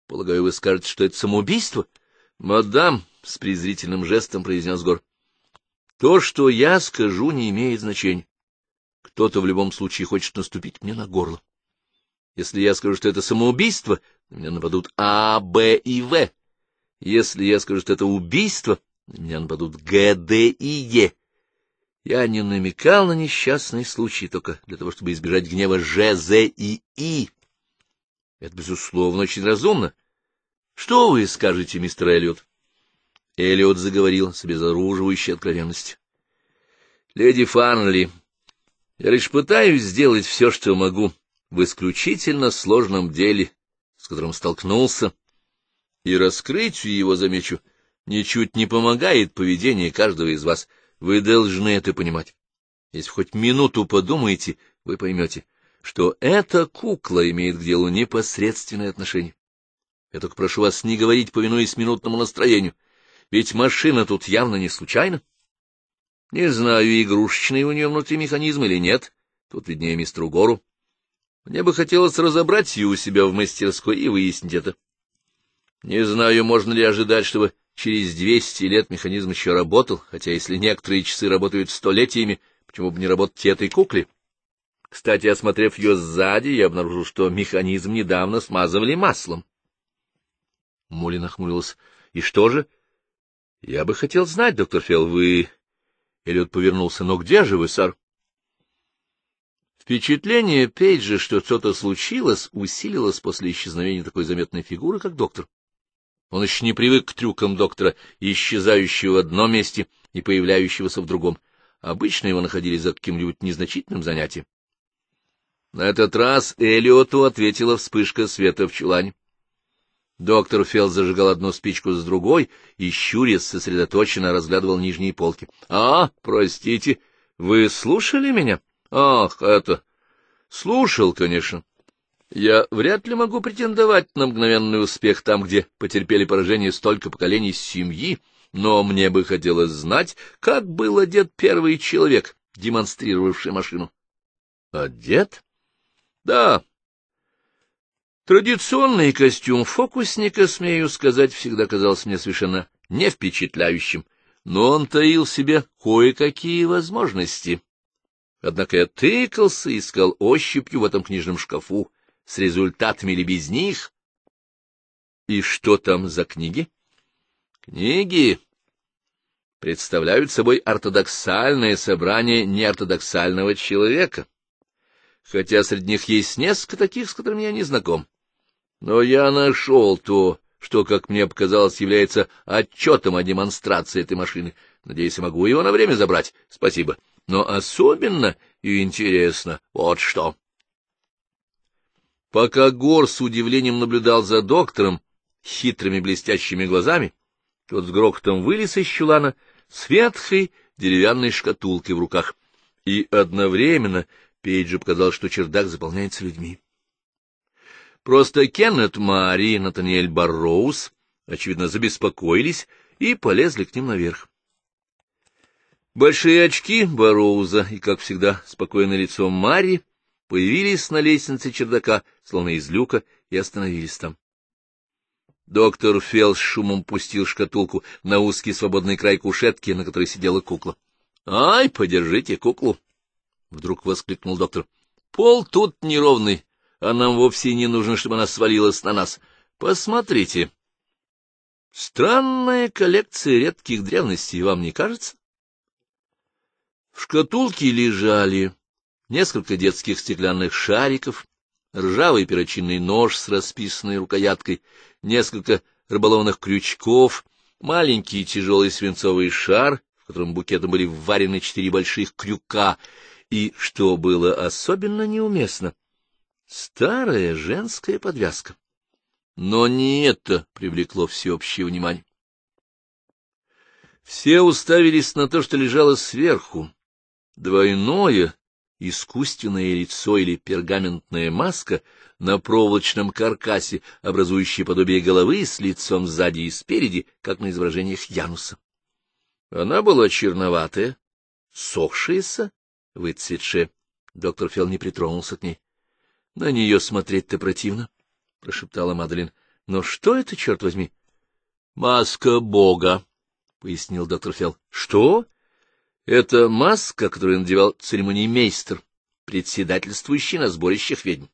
Полагаю, вы скажете, что это самоубийство? — Мадам, — с презрительным жестом произнес Гор, — то, что я скажу, не имеет значения. Кто-то в любом случае хочет наступить мне на горло. Если я скажу, что это самоубийство, на меня нападут А, Б и В. Если я скажу, что это убийство, на меня нападут Г, Д и Е. Я не намекал на несчастный случай только для того, чтобы избежать гнева Ж, З и И. Это, безусловно, очень разумно. Что вы скажете, мистер Эллиот? Эллиот заговорил с безоруживающей откровенностью. Леди Фанли, я лишь пытаюсь сделать все, что могу, в исключительно сложном деле, с которым столкнулся, и раскрытию его, замечу, ничуть не помогает поведение каждого из вас. Вы должны это понимать. Если хоть минуту подумаете, вы поймете — что эта кукла имеет к делу непосредственное отношение. Я только прошу вас не говорить, повинуясь минутному настроению, ведь машина тут явно не случайна. Не знаю, игрушечный у нее внутри механизм или нет, тут виднее мистеру Гору. Мне бы хотелось разобрать ее у себя в мастерской и выяснить это. Не знаю, можно ли ожидать, чтобы через двести лет механизм еще работал, хотя если некоторые часы работают столетиями, почему бы не работать этой кукле? — кстати, осмотрев ее сзади, я обнаружил, что механизм недавно смазывали маслом. Молли нахмурилась. — И что же? — Я бы хотел знать, доктор Фел, вы... Эллиот повернулся. — Но где же вы, сэр? Впечатление Пейджа, что что-то случилось, усилилось после исчезновения такой заметной фигуры, как доктор. Он еще не привык к трюкам доктора, исчезающего в одном месте и появляющегося в другом. Обычно его находили за каким-нибудь незначительным занятием. На этот раз Элиоту ответила вспышка света в чулане. Доктор Фелл зажигал одну спичку с другой, и щурец сосредоточенно разглядывал нижние полки. — А, простите, вы слушали меня? — Ах, это... — Слушал, конечно. Я вряд ли могу претендовать на мгновенный успех там, где потерпели поражение столько поколений семьи, но мне бы хотелось знать, как был одет первый человек, демонстрировавший машину. — Одет? Да. Традиционный костюм фокусника, смею сказать, всегда казался мне совершенно не впечатляющим, но он таил в себе кое-какие возможности. Однако я тыкался и искал ощупью в этом книжном шкафу с результатами или без них. И что там за книги? Книги представляют собой ортодоксальное собрание неортодоксального человека хотя среди них есть несколько таких, с которыми я не знаком. Но я нашел то, что, как мне показалось, является отчетом о демонстрации этой машины. Надеюсь, я могу его на время забрать. Спасибо. Но особенно и интересно вот что. Пока Гор с удивлением наблюдал за доктором, хитрыми блестящими глазами, тот с грохотом вылез из чулана с ветхой деревянной шкатулкой в руках и одновременно Пейджу показал, что чердак заполняется людьми. Просто Кеннет Мари и Натаниэль Барроуз, очевидно, забеспокоились и полезли к ним наверх. Большие очки Бароуза и, как всегда, спокойное лицо Мари появились на лестнице чердака, словно из люка, и остановились там. Доктор Фелл с шумом пустил шкатулку на узкий свободный край кушетки, на которой сидела кукла. — Ай, подержите куклу! — вдруг воскликнул доктор. — Пол тут неровный, а нам вовсе не нужно, чтобы она свалилась на нас. Посмотрите. Странная коллекция редких древностей, вам не кажется? В шкатулке лежали несколько детских стеклянных шариков, ржавый перочинный нож с расписанной рукояткой, несколько рыболовных крючков, маленький тяжелый свинцовый шар, в котором букетом были вварены четыре больших крюка, и, что было особенно неуместно, старая женская подвязка. Но не это привлекло всеобщее внимание. Все уставились на то, что лежало сверху. Двойное искусственное лицо или пергаментная маска на проволочном каркасе, образующее подобие головы с лицом сзади и спереди, как на изображениях Януса. Она была черноватая, сохшаяся выцветшая. Доктор Фелл не притронулся к ней. — На нее смотреть-то противно, — прошептала Мадлен. — Но что это, черт возьми? — Маска Бога, — пояснил доктор Фелл. — Что? — Это маска, которую надевал церемониймейстер, председательствующий на сборищах ведьм.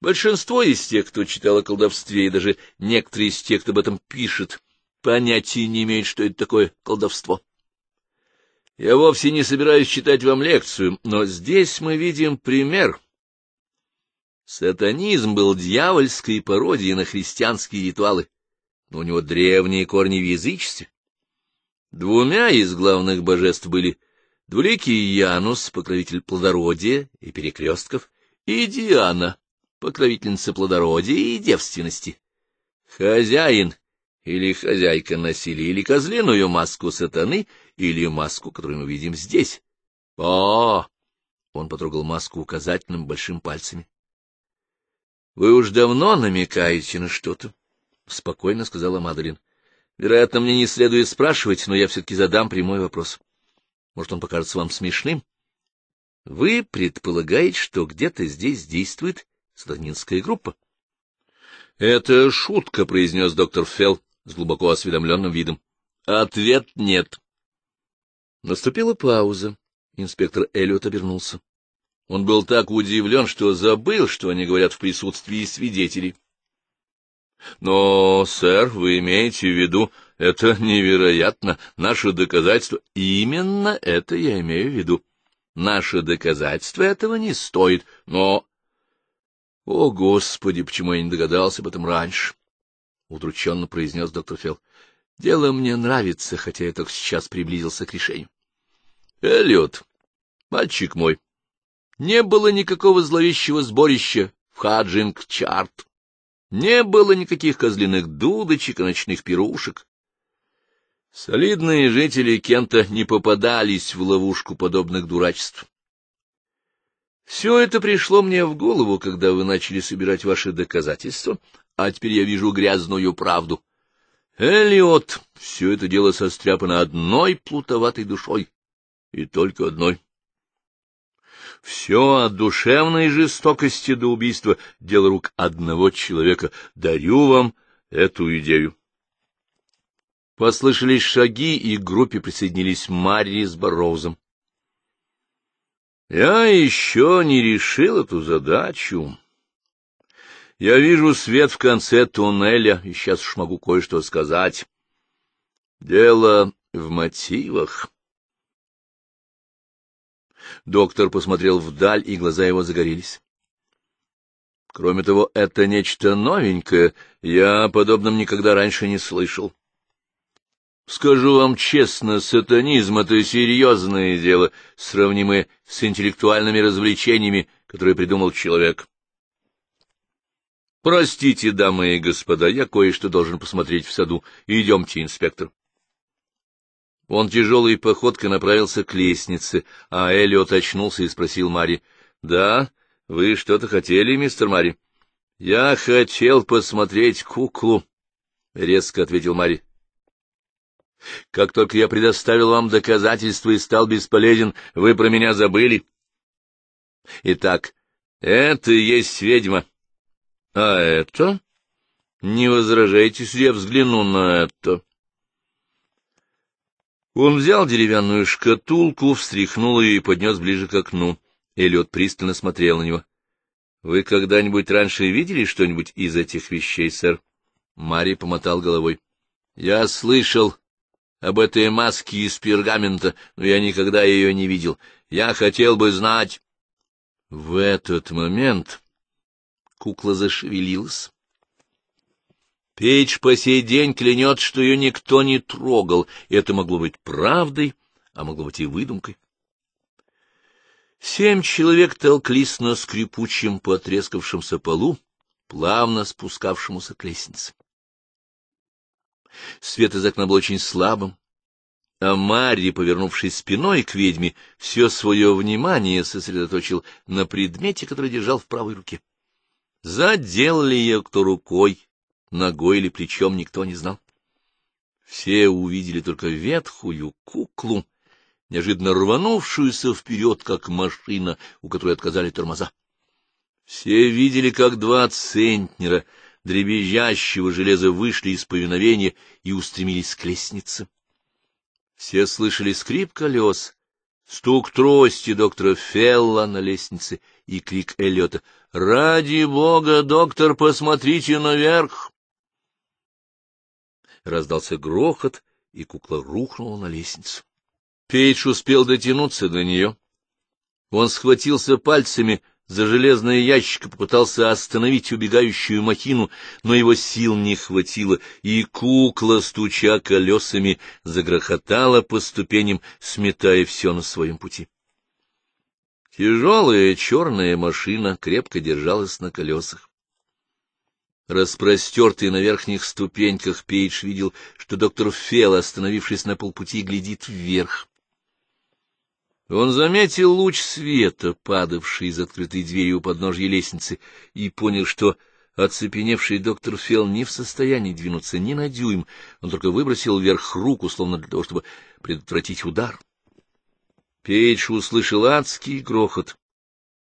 Большинство из тех, кто читал о колдовстве, и даже некоторые из тех, кто об этом пишет, понятия не имеют, что это такое колдовство. — я вовсе не собираюсь читать вам лекцию, но здесь мы видим пример. Сатанизм был дьявольской пародией на христианские ритуалы, но у него древние корни в язычестве. Двумя из главных божеств были двуликий Янус, покровитель плодородия и перекрестков, и Диана, покровительница плодородия и девственности. Хозяин или хозяйка носили или козлиную маску сатаны — или маску, которую мы видим здесь. — О! — он потрогал маску указательным большим пальцами. — Вы уж давно намекаете на что-то, — спокойно сказала Мадлен. — Вероятно, мне не следует спрашивать, но я все-таки задам прямой вопрос. Может, он покажется вам смешным? Вы предполагаете, что где-то здесь действует сатанинская группа? — Это шутка, — произнес доктор Фелл с глубоко осведомленным видом. — Ответ нет. Наступила пауза. Инспектор Эллиот обернулся. Он был так удивлен, что забыл, что они говорят в присутствии свидетелей. — Но, сэр, вы имеете в виду, это невероятно, наше доказательство... — Именно это я имею в виду. Наше доказательство этого не стоит, но... — О, Господи, почему я не догадался об этом раньше? — удрученно произнес доктор Фелл. — Дело мне нравится, хотя я только сейчас приблизился к решению. Эллиот, мальчик мой, не было никакого зловещего сборища в Хаджинг-Чарт. Не было никаких козлиных дудочек и ночных пирушек. Солидные жители Кента не попадались в ловушку подобных дурачеств. Все это пришло мне в голову, когда вы начали собирать ваши доказательства, а теперь я вижу грязную правду. Элиот, все это дело состряпано одной плутоватой душой и только одной. Все от душевной жестокости до убийства — дело рук одного человека. Дарю вам эту идею. Послышались шаги, и к группе присоединились Марри с Бороузом. Я еще не решил эту задачу. Я вижу свет в конце туннеля, и сейчас уж могу кое-что сказать. Дело в мотивах. Доктор посмотрел вдаль, и глаза его загорелись. Кроме того, это нечто новенькое, я о никогда раньше не слышал. Скажу вам честно, сатанизм — это серьезное дело, сравнимое с интеллектуальными развлечениями, которые придумал человек. Простите, дамы и господа, я кое-что должен посмотреть в саду. Идемте, инспектор. Он тяжелой походкой направился к лестнице, а Эллиот очнулся и спросил Мари. — Да, вы что-то хотели, мистер Мари? — Я хотел посмотреть куклу, — резко ответил Мари. — Как только я предоставил вам доказательства и стал бесполезен, вы про меня забыли. — Итак, это и есть ведьма. — А это? — Не возражайте, если я взгляну на это. Он взял деревянную шкатулку, встряхнул ее и поднес ближе к окну. Эллиот пристально смотрел на него. — Вы когда-нибудь раньше видели что-нибудь из этих вещей, сэр? Мари помотал головой. — Я слышал об этой маске из пергамента, но я никогда ее не видел. Я хотел бы знать... В этот момент кукла зашевелилась. Печь по сей день клянет, что ее никто не трогал. Это могло быть правдой, а могло быть и выдумкой. Семь человек толклись на скрипучем, потрескавшемся полу, плавно спускавшемуся к лестнице. Свет из окна был очень слабым, а Марри, повернувшись спиной к ведьме, все свое внимание сосредоточил на предмете, который держал в правой руке. Задел ли ее кто рукой ногой или плечом никто не знал. Все увидели только ветхую куклу, неожиданно рванувшуюся вперед, как машина, у которой отказали тормоза. Все видели, как два центнера дребезжащего железа вышли из повиновения и устремились к лестнице. Все слышали скрип колес, стук трости доктора Фелла на лестнице и крик Эллиота. «Ради бога, доктор, посмотрите наверх!» раздался грохот, и кукла рухнула на лестницу. Пейдж успел дотянуться до нее. Он схватился пальцами за железное ящик и попытался остановить убегающую махину, но его сил не хватило, и кукла, стуча колесами, загрохотала по ступеням, сметая все на своем пути. Тяжелая черная машина крепко держалась на колесах. Распростертый на верхних ступеньках, Пейдж видел, что доктор Фел, остановившись на полпути, глядит вверх. Он заметил луч света, падавший из открытой двери у подножья лестницы, и понял, что оцепеневший доктор Фел не в состоянии двинуться ни на дюйм, он только выбросил вверх руку, словно для того, чтобы предотвратить удар. Пейдж услышал адский грохот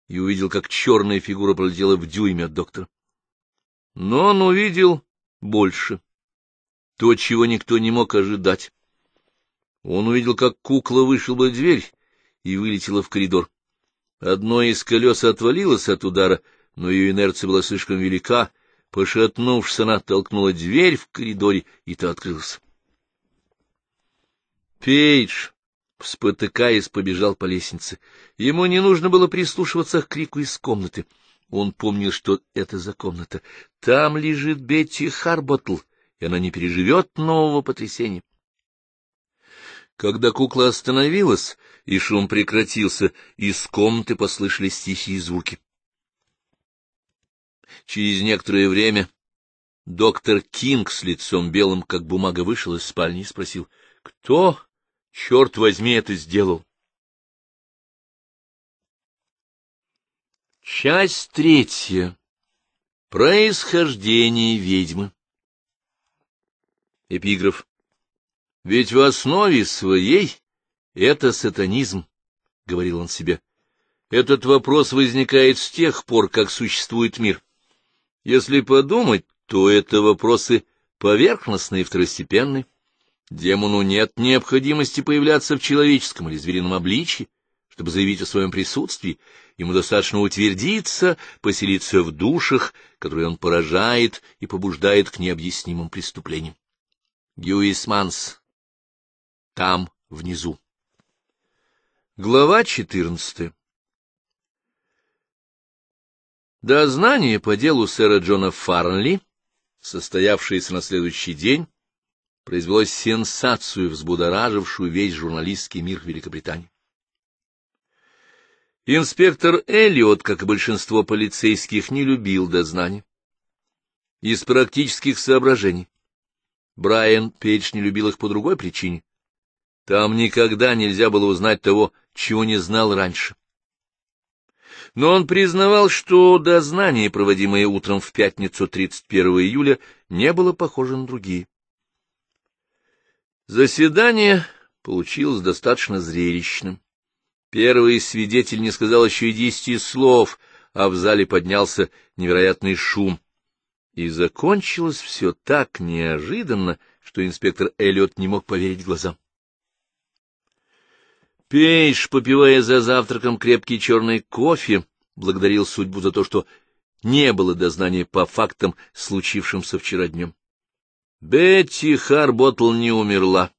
и увидел, как черная фигура пролетела в дюйме от доктора. Но он увидел больше. То, чего никто не мог ожидать. Он увидел, как кукла вышла в дверь и вылетела в коридор. Одно из колес отвалилось от удара, но ее инерция была слишком велика. Пошатнувшись, она толкнула дверь в коридоре, и та открылась. Пейдж, спотыкаясь, побежал по лестнице. Ему не нужно было прислушиваться к крику из комнаты — он помнил, что это за комната. Там лежит Бетти Харботл, и она не переживет нового потрясения. Когда кукла остановилась и шум прекратился, из комнаты послышались тихие звуки. Через некоторое время доктор Кинг с лицом белым, как бумага, вышел из спальни и спросил, «Кто, черт возьми, это сделал?» Часть третья. Происхождение ведьмы. Эпиграф. Ведь в основе своей это сатанизм, — говорил он себе. Этот вопрос возникает с тех пор, как существует мир. Если подумать, то это вопросы поверхностные и второстепенные. Демону нет необходимости появляться в человеческом или зверином обличье, чтобы заявить о своем присутствии, Ему достаточно утвердиться, поселиться в душах, которые он поражает и побуждает к необъяснимым преступлениям. Гюисманс. Там, внизу. Глава четырнадцатая. Дознание по делу сэра Джона Фарнли, состоявшееся на следующий день, произвело сенсацию, взбудоражившую весь журналистский мир Великобритании. Инспектор Эллиот, как и большинство полицейских, не любил дознание. Из практических соображений. Брайан Пейдж не любил их по другой причине. Там никогда нельзя было узнать того, чего не знал раньше. Но он признавал, что дознание, проводимое утром в пятницу 31 июля, не было похоже на другие. Заседание получилось достаточно зрелищным. Первый свидетель не сказал еще и десяти слов, а в зале поднялся невероятный шум. И закончилось все так неожиданно, что инспектор Эллиот не мог поверить глазам. Пейдж, попивая за завтраком крепкий черный кофе, благодарил судьбу за то, что не было дознания по фактам, случившимся вчера днем. Бетти Харботл не умерла,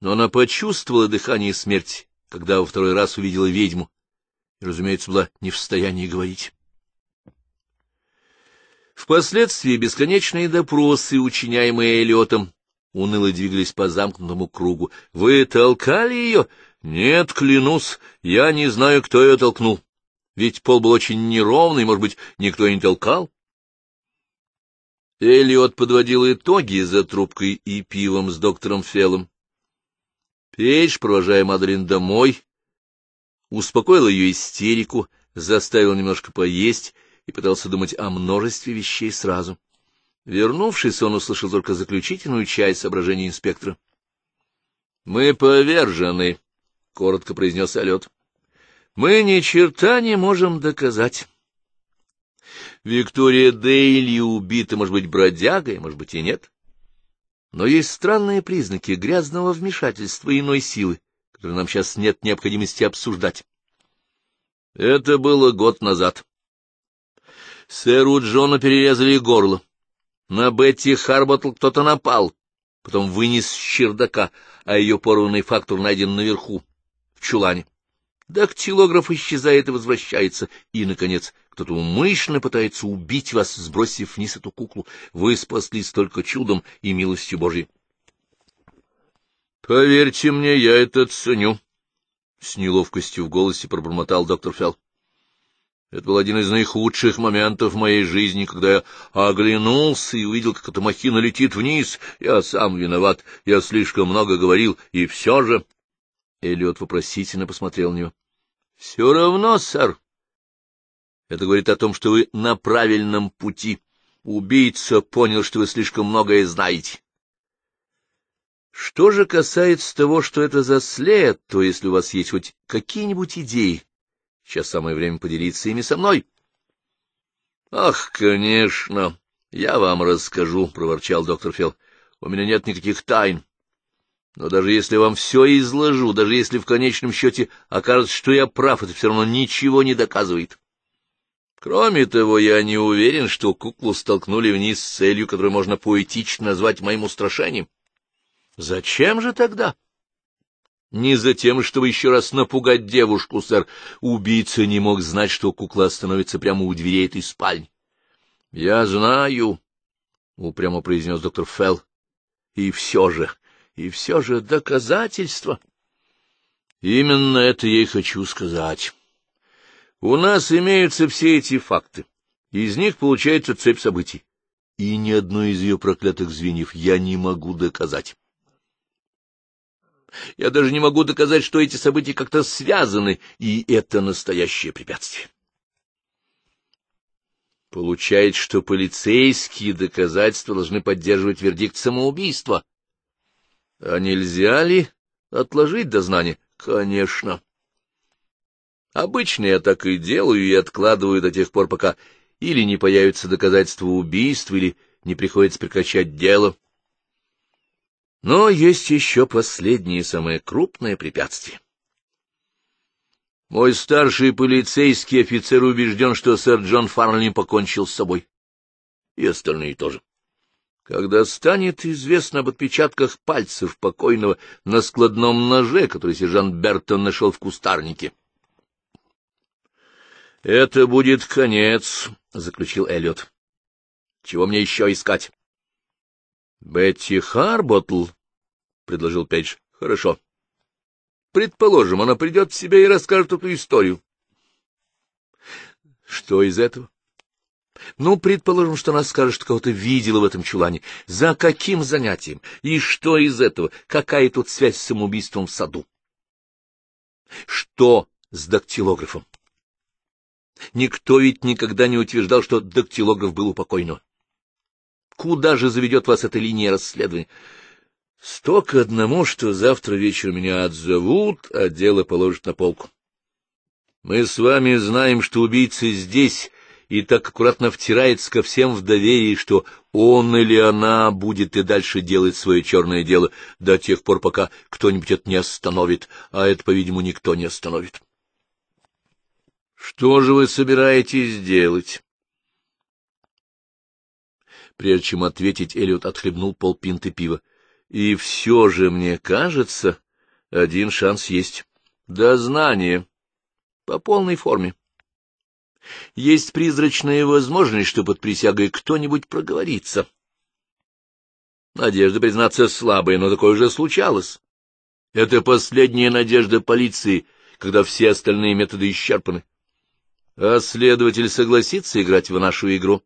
но она почувствовала дыхание смерти когда во второй раз увидела ведьму, и, разумеется, была не в состоянии говорить. Впоследствии бесконечные допросы, учиняемые Эллиотом, уныло двигались по замкнутому кругу. — Вы толкали ее? — Нет, клянусь, я не знаю, кто ее толкнул. Ведь пол был очень неровный, может быть, никто и не толкал. Эллиот подводил итоги за трубкой и пивом с доктором Феллом. Пейдж, провожая Мадлен домой, успокоил ее истерику, заставил немножко поесть и пытался думать о множестве вещей сразу. Вернувшись, он услышал только заключительную часть соображений инспектора. — Мы повержены, — коротко произнес Алет. — Мы ни черта не можем доказать. Виктория Дейли убита, может быть, бродягой, может быть, и нет. Но есть странные признаки грязного вмешательства иной силы, которые нам сейчас нет необходимости обсуждать. Это было год назад. Сэру Джона перерезали горло. На Бетти Харботл кто-то напал, потом вынес с чердака, а ее порванный фактор найден наверху, в чулане. Дактилограф исчезает и возвращается, и, наконец, кто-то умышленно пытается убить вас, сбросив вниз эту куклу. Вы спаслись только чудом и милостью Божьей. — Поверьте мне, я это ценю, — с неловкостью в голосе пробормотал доктор Фелл. Это был один из наихудших моментов в моей жизни, когда я оглянулся и увидел, как эта махина летит вниз. Я сам виноват, я слишком много говорил, и все же... Эллиот вопросительно посмотрел на него. — Все равно, сэр, это говорит о том, что вы на правильном пути. Убийца понял, что вы слишком многое знаете. Что же касается того, что это за след, то если у вас есть хоть какие-нибудь идеи, сейчас самое время поделиться ими со мной. — Ах, конечно, я вам расскажу, — проворчал доктор Фелл. — У меня нет никаких тайн. Но даже если вам все изложу, даже если в конечном счете окажется, что я прав, это все равно ничего не доказывает. Кроме того, я не уверен, что куклу столкнули вниз с целью, которую можно поэтично назвать моим устрашением. Зачем же тогда? Не за тем, чтобы еще раз напугать девушку, сэр. Убийца не мог знать, что кукла остановится прямо у дверей этой спальни. — Я знаю, — упрямо произнес доктор Фелл. — И все же, и все же доказательства. — Именно это я и хочу сказать. У нас имеются все эти факты. Из них получается цепь событий. И ни одно из ее проклятых звеньев я не могу доказать. Я даже не могу доказать, что эти события как-то связаны, и это настоящее препятствие. Получается, что полицейские доказательства должны поддерживать вердикт самоубийства. А нельзя ли отложить дознание? Конечно. Обычно я так и делаю и откладываю до тех пор, пока или не появятся доказательства убийства, или не приходится прекращать дело. Но есть еще последнее и самое крупное препятствие. Мой старший полицейский офицер убежден, что сэр Джон Фарнли покончил с собой. И остальные тоже. Когда станет известно об отпечатках пальцев покойного на складном ноже, который сержант Бертон нашел в кустарнике, —— Это будет конец, — заключил Эллиот. — Чего мне еще искать? — Бетти Харботл, — предложил Пейдж. — Хорошо. Предположим, она придет в себя и расскажет эту историю. — Что из этого? Ну, предположим, что она скажет, что кого-то видела в этом чулане. За каким занятием? И что из этого? Какая тут связь с самоубийством в саду? Что с дактилографом? Никто ведь никогда не утверждал, что дактилогов был упокойно. Куда же заведет вас эта линия расследования? Столько одному, что завтра вечером меня отзовут, а дело положат на полку. Мы с вами знаем, что убийца здесь и так аккуратно втирается ко всем в доверии, что он или она будет и дальше делать свое черное дело до тех пор, пока кто-нибудь это не остановит, а это, по-видимому, никто не остановит. Что же вы собираетесь делать? Прежде чем ответить, Эллиот отхлебнул полпинты пива. И все же, мне кажется, один шанс есть. Дознание. По полной форме. Есть призрачная возможность, что под присягой кто-нибудь проговорится. Надежда, признаться, слабая, но такое же случалось. Это последняя надежда полиции, когда все остальные методы исчерпаны. А следователь согласится играть в нашу игру?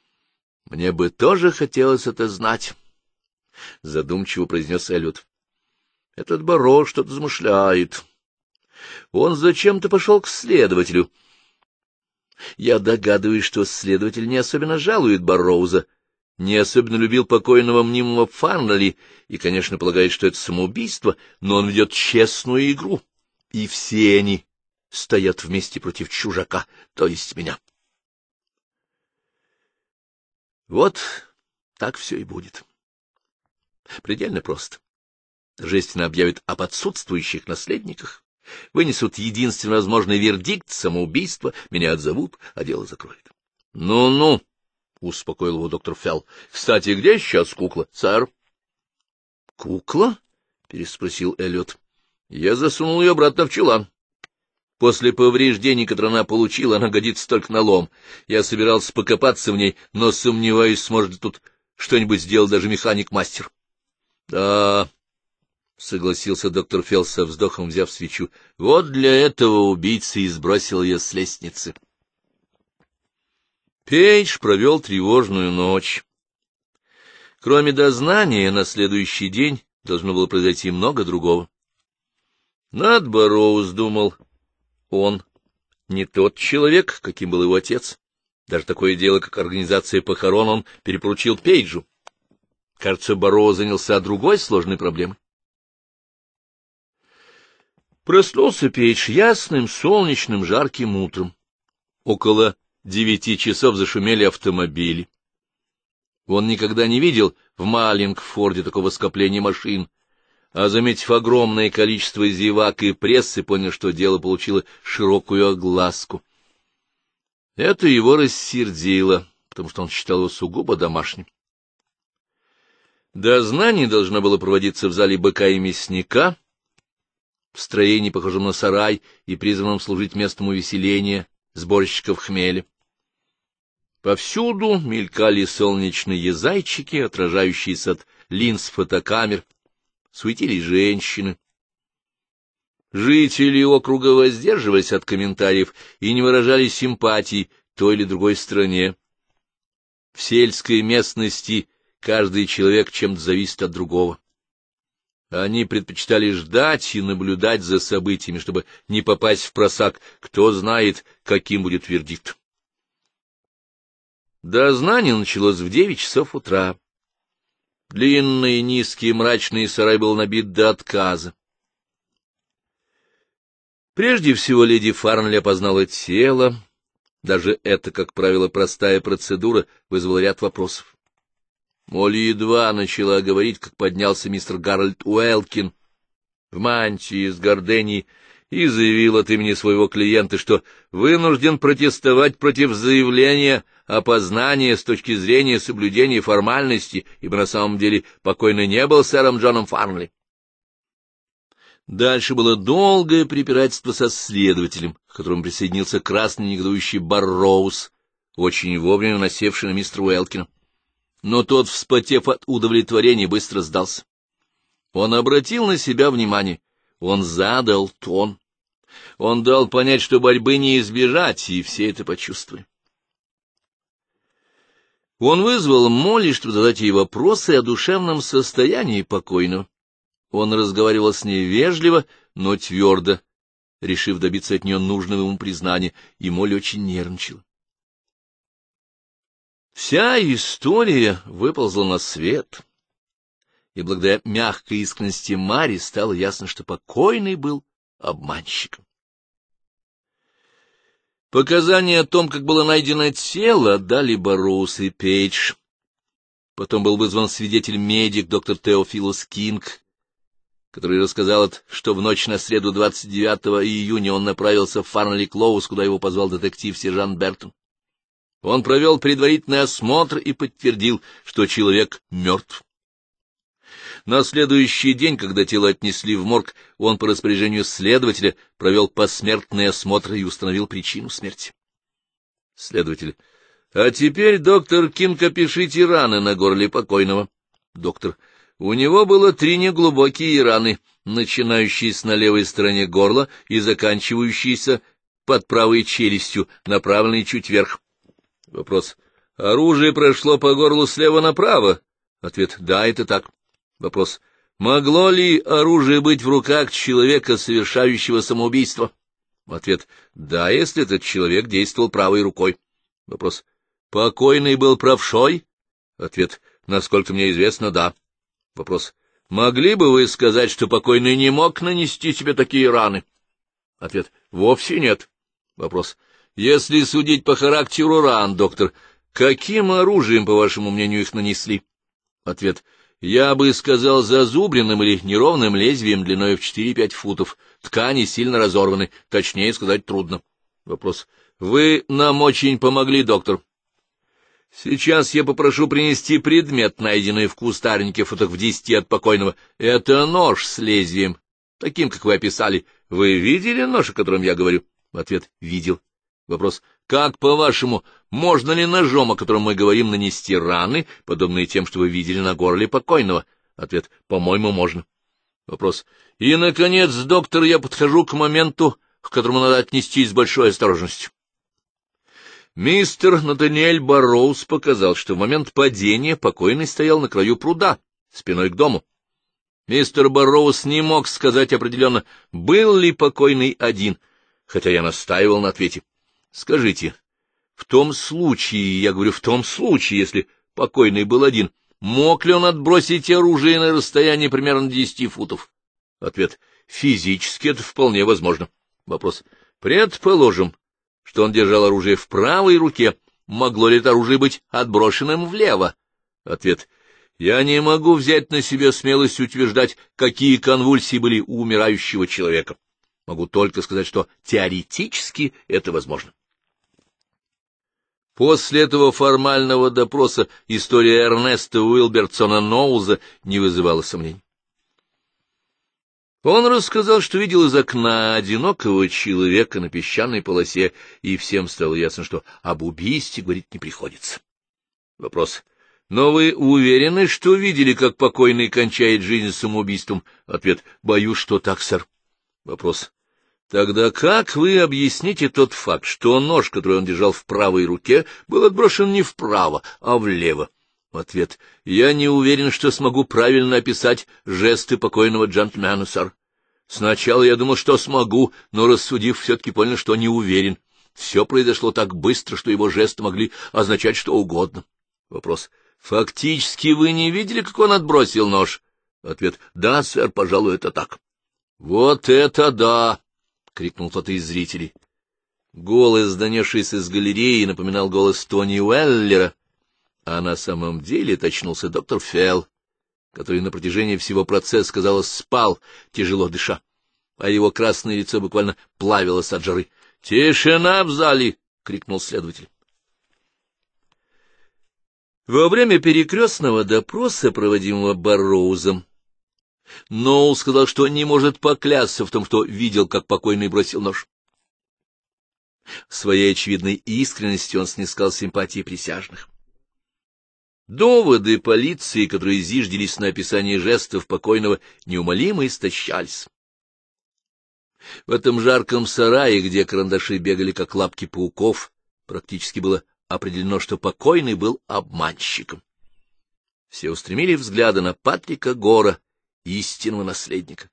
— Мне бы тоже хотелось это знать, — задумчиво произнес Эллиот. — Этот баро что-то замышляет. Он зачем-то пошел к следователю. Я догадываюсь, что следователь не особенно жалует Бароуза, не особенно любил покойного мнимого Фаннелли и, конечно, полагает, что это самоубийство, но он ведет честную игру, и все они стоят вместе против чужака, то есть меня. Вот так все и будет. Предельно просто. Жестина объявит об отсутствующих наследниках, вынесут единственно возможный вердикт самоубийства, меня отзовут, а дело закроют. «Ну — Ну-ну, — успокоил его доктор Фелл. — Кстати, где сейчас кукла, сэр? — Кукла? — переспросил Эллиот. — Я засунул ее обратно в чулан. После повреждений, которые она получила, она годится только на лом. Я собирался покопаться в ней, но сомневаюсь, сможет тут что-нибудь сделать даже механик-мастер. — Да, — согласился доктор Фелл со вздохом, взяв свечу. — Вот для этого убийца и сбросил ее с лестницы. Пейдж провел тревожную ночь. Кроме дознания, на следующий день должно было произойти много другого. Над Бороуз думал он не тот человек, каким был его отец. Даже такое дело, как организация похорон, он перепоручил Пейджу. Кажется, Баро занялся другой сложной проблемой. Проснулся Пейдж ясным, солнечным, жарким утром. Около девяти часов зашумели автомобили. Он никогда не видел в Маллингфорде такого скопления машин, а, заметив огромное количество зевак и прессы, понял, что дело получило широкую огласку. Это его рассердило, потому что он считал его сугубо домашним. Дознание должно было проводиться в зале быка и мясника, в строении, похожем на сарай, и призванном служить местом увеселения сборщиков хмеля. Повсюду мелькали солнечные зайчики, отражающиеся от линз фотокамер, суетились женщины. Жители округа воздерживались от комментариев и не выражали симпатий той или другой стране. В сельской местности каждый человек чем-то зависит от другого. Они предпочитали ждать и наблюдать за событиями, чтобы не попасть в просак, кто знает, каким будет вердикт. Дознание началось в девять часов утра. Длинный, низкий, мрачный сарай был набит до отказа. Прежде всего леди Фарнли опознала тело. Даже это, как правило, простая процедура вызвала ряд вопросов. Молли едва начала говорить, как поднялся мистер Гарольд Уэлкин в мантии с горденей и заявил от имени своего клиента, что вынужден протестовать против заявления о познании с точки зрения соблюдения формальности, ибо на самом деле покойный не был сэром Джоном Фарнли. Дальше было долгое препирательство со следователем, к которому присоединился красный негодующий Барроуз, очень вовремя насевший на мистера Уэлкина. Но тот, вспотев от удовлетворения, быстро сдался. Он обратил на себя внимание он задал тон. Он дал понять, что борьбы не избежать, и все это почувствовали. Он вызвал Молли, чтобы задать ей вопросы о душевном состоянии покойного. Он разговаривал с ней вежливо, но твердо, решив добиться от нее нужного ему признания, и Молли очень нервничала. Вся история выползла на свет и благодаря мягкой искренности Мари стало ясно, что покойный был обманщиком. Показания о том, как было найдено тело, дали Барус и Пейдж. Потом был вызван свидетель-медик доктор Теофилус Кинг, который рассказал, что в ночь на среду 29 июня он направился в Фарнли Клоус, куда его позвал детектив-сержант Бертон. Он провел предварительный осмотр и подтвердил, что человек мертв. На следующий день, когда тело отнесли в морг, он по распоряжению следователя провел посмертный осмотр и установил причину смерти. Следователь. — А теперь, доктор Кинг, опишите раны на горле покойного. Доктор. — У него было три неглубокие раны, начинающиеся на левой стороне горла и заканчивающиеся под правой челюстью, направленные чуть вверх. Вопрос. — Оружие прошло по горлу слева направо? Ответ. — Да, это так. Вопрос. Могло ли оружие быть в руках человека, совершающего самоубийство? Ответ. Да, если этот человек действовал правой рукой. Вопрос. Покойный был правшой? Ответ. Насколько мне известно, да. Вопрос. Могли бы вы сказать, что покойный не мог нанести себе такие раны? Ответ. Вовсе нет. Вопрос. Если судить по характеру ран, доктор, каким оружием, по вашему мнению, их нанесли? Ответ. Я бы сказал, зазубренным или неровным лезвием длиной в 4-5 футов. Ткани сильно разорваны, точнее сказать трудно. Вопрос. Вы нам очень помогли, доктор. Сейчас я попрошу принести предмет, найденный в кустарнике футах в десяти от покойного. Это нож с лезвием, таким, как вы описали. Вы видели нож, о котором я говорю? В Ответ — видел. Вопрос. Как, по-вашему, можно ли ножом, о котором мы говорим, нанести раны, подобные тем, что вы видели на горле покойного? Ответ. По-моему, можно. Вопрос. И, наконец, доктор, я подхожу к моменту, к которому надо отнестись с большой осторожностью. Мистер Натаниэль Барроуз показал, что в момент падения покойный стоял на краю пруда, спиной к дому. Мистер Барроуз не мог сказать определенно, был ли покойный один, хотя я настаивал на ответе. Скажите, в том случае, я говорю, в том случае, если покойный был один, мог ли он отбросить оружие на расстояние примерно десяти футов? Ответ. Физически это вполне возможно. Вопрос. Предположим, что он держал оружие в правой руке. Могло ли это оружие быть отброшенным влево? Ответ. Я не могу взять на себя смелость утверждать, какие конвульсии были у умирающего человека. Могу только сказать, что теоретически это возможно. После этого формального допроса история Эрнеста Уилбертсона Ноуза не вызывала сомнений. Он рассказал, что видел из окна одинокого человека на песчаной полосе, и всем стало ясно, что об убийстве говорить не приходится. Вопрос. Но вы уверены, что видели, как покойный кончает жизнь самоубийством? Ответ. Боюсь, что так, сэр. Вопрос. Тогда как вы объясните тот факт, что нож, который он держал в правой руке, был отброшен не вправо, а влево? ответ. Я не уверен, что смогу правильно описать жесты покойного джентльмена, сэр. Сначала я думал, что смогу, но, рассудив, все-таки понял, что не уверен. Все произошло так быстро, что его жесты могли означать что угодно. Вопрос. Фактически вы не видели, как он отбросил нож? Ответ. Да, сэр, пожалуй, это так. Вот это да! — крикнул кто-то из зрителей. Голос, донесшийся из галереи, напоминал голос Тони Уэллера, а на самом деле точнулся доктор Фелл, который на протяжении всего процесса, казалось, спал, тяжело дыша, а его красное лицо буквально плавилось от жары. — Тишина в зале! — крикнул следователь. Во время перекрестного допроса, проводимого Барроузом, Ноул сказал, что не может поклясться в том, что видел, как покойный бросил нож. Своей очевидной искренностью он снискал симпатии присяжных. Доводы полиции, которые зиждились на описании жестов покойного, неумолимо истощались. В этом жарком сарае, где карандаши бегали как лапки пауков, практически было определено, что покойный был обманщиком. Все устремили взгляды на Патрика Гора, истинного наследника.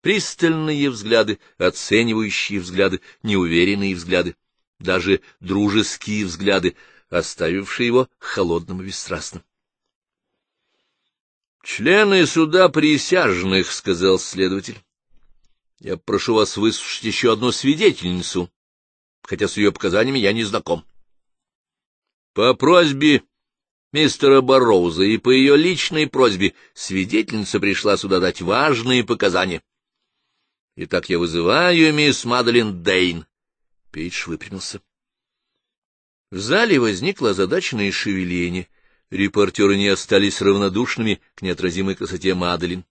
Пристальные взгляды, оценивающие взгляды, неуверенные взгляды, даже дружеские взгляды, оставившие его холодным и бесстрастным. «Члены суда присяжных», — сказал следователь, — «я прошу вас выслушать еще одну свидетельницу, хотя с ее показаниями я не знаком». По просьбе мистера Бароуза, и по ее личной просьбе свидетельница пришла сюда дать важные показания. — Итак, я вызываю мисс Мадлен Дейн. Пейдж выпрямился. В зале возникло озадаченное шевеление. Репортеры не остались равнодушными к неотразимой красоте Мадлен.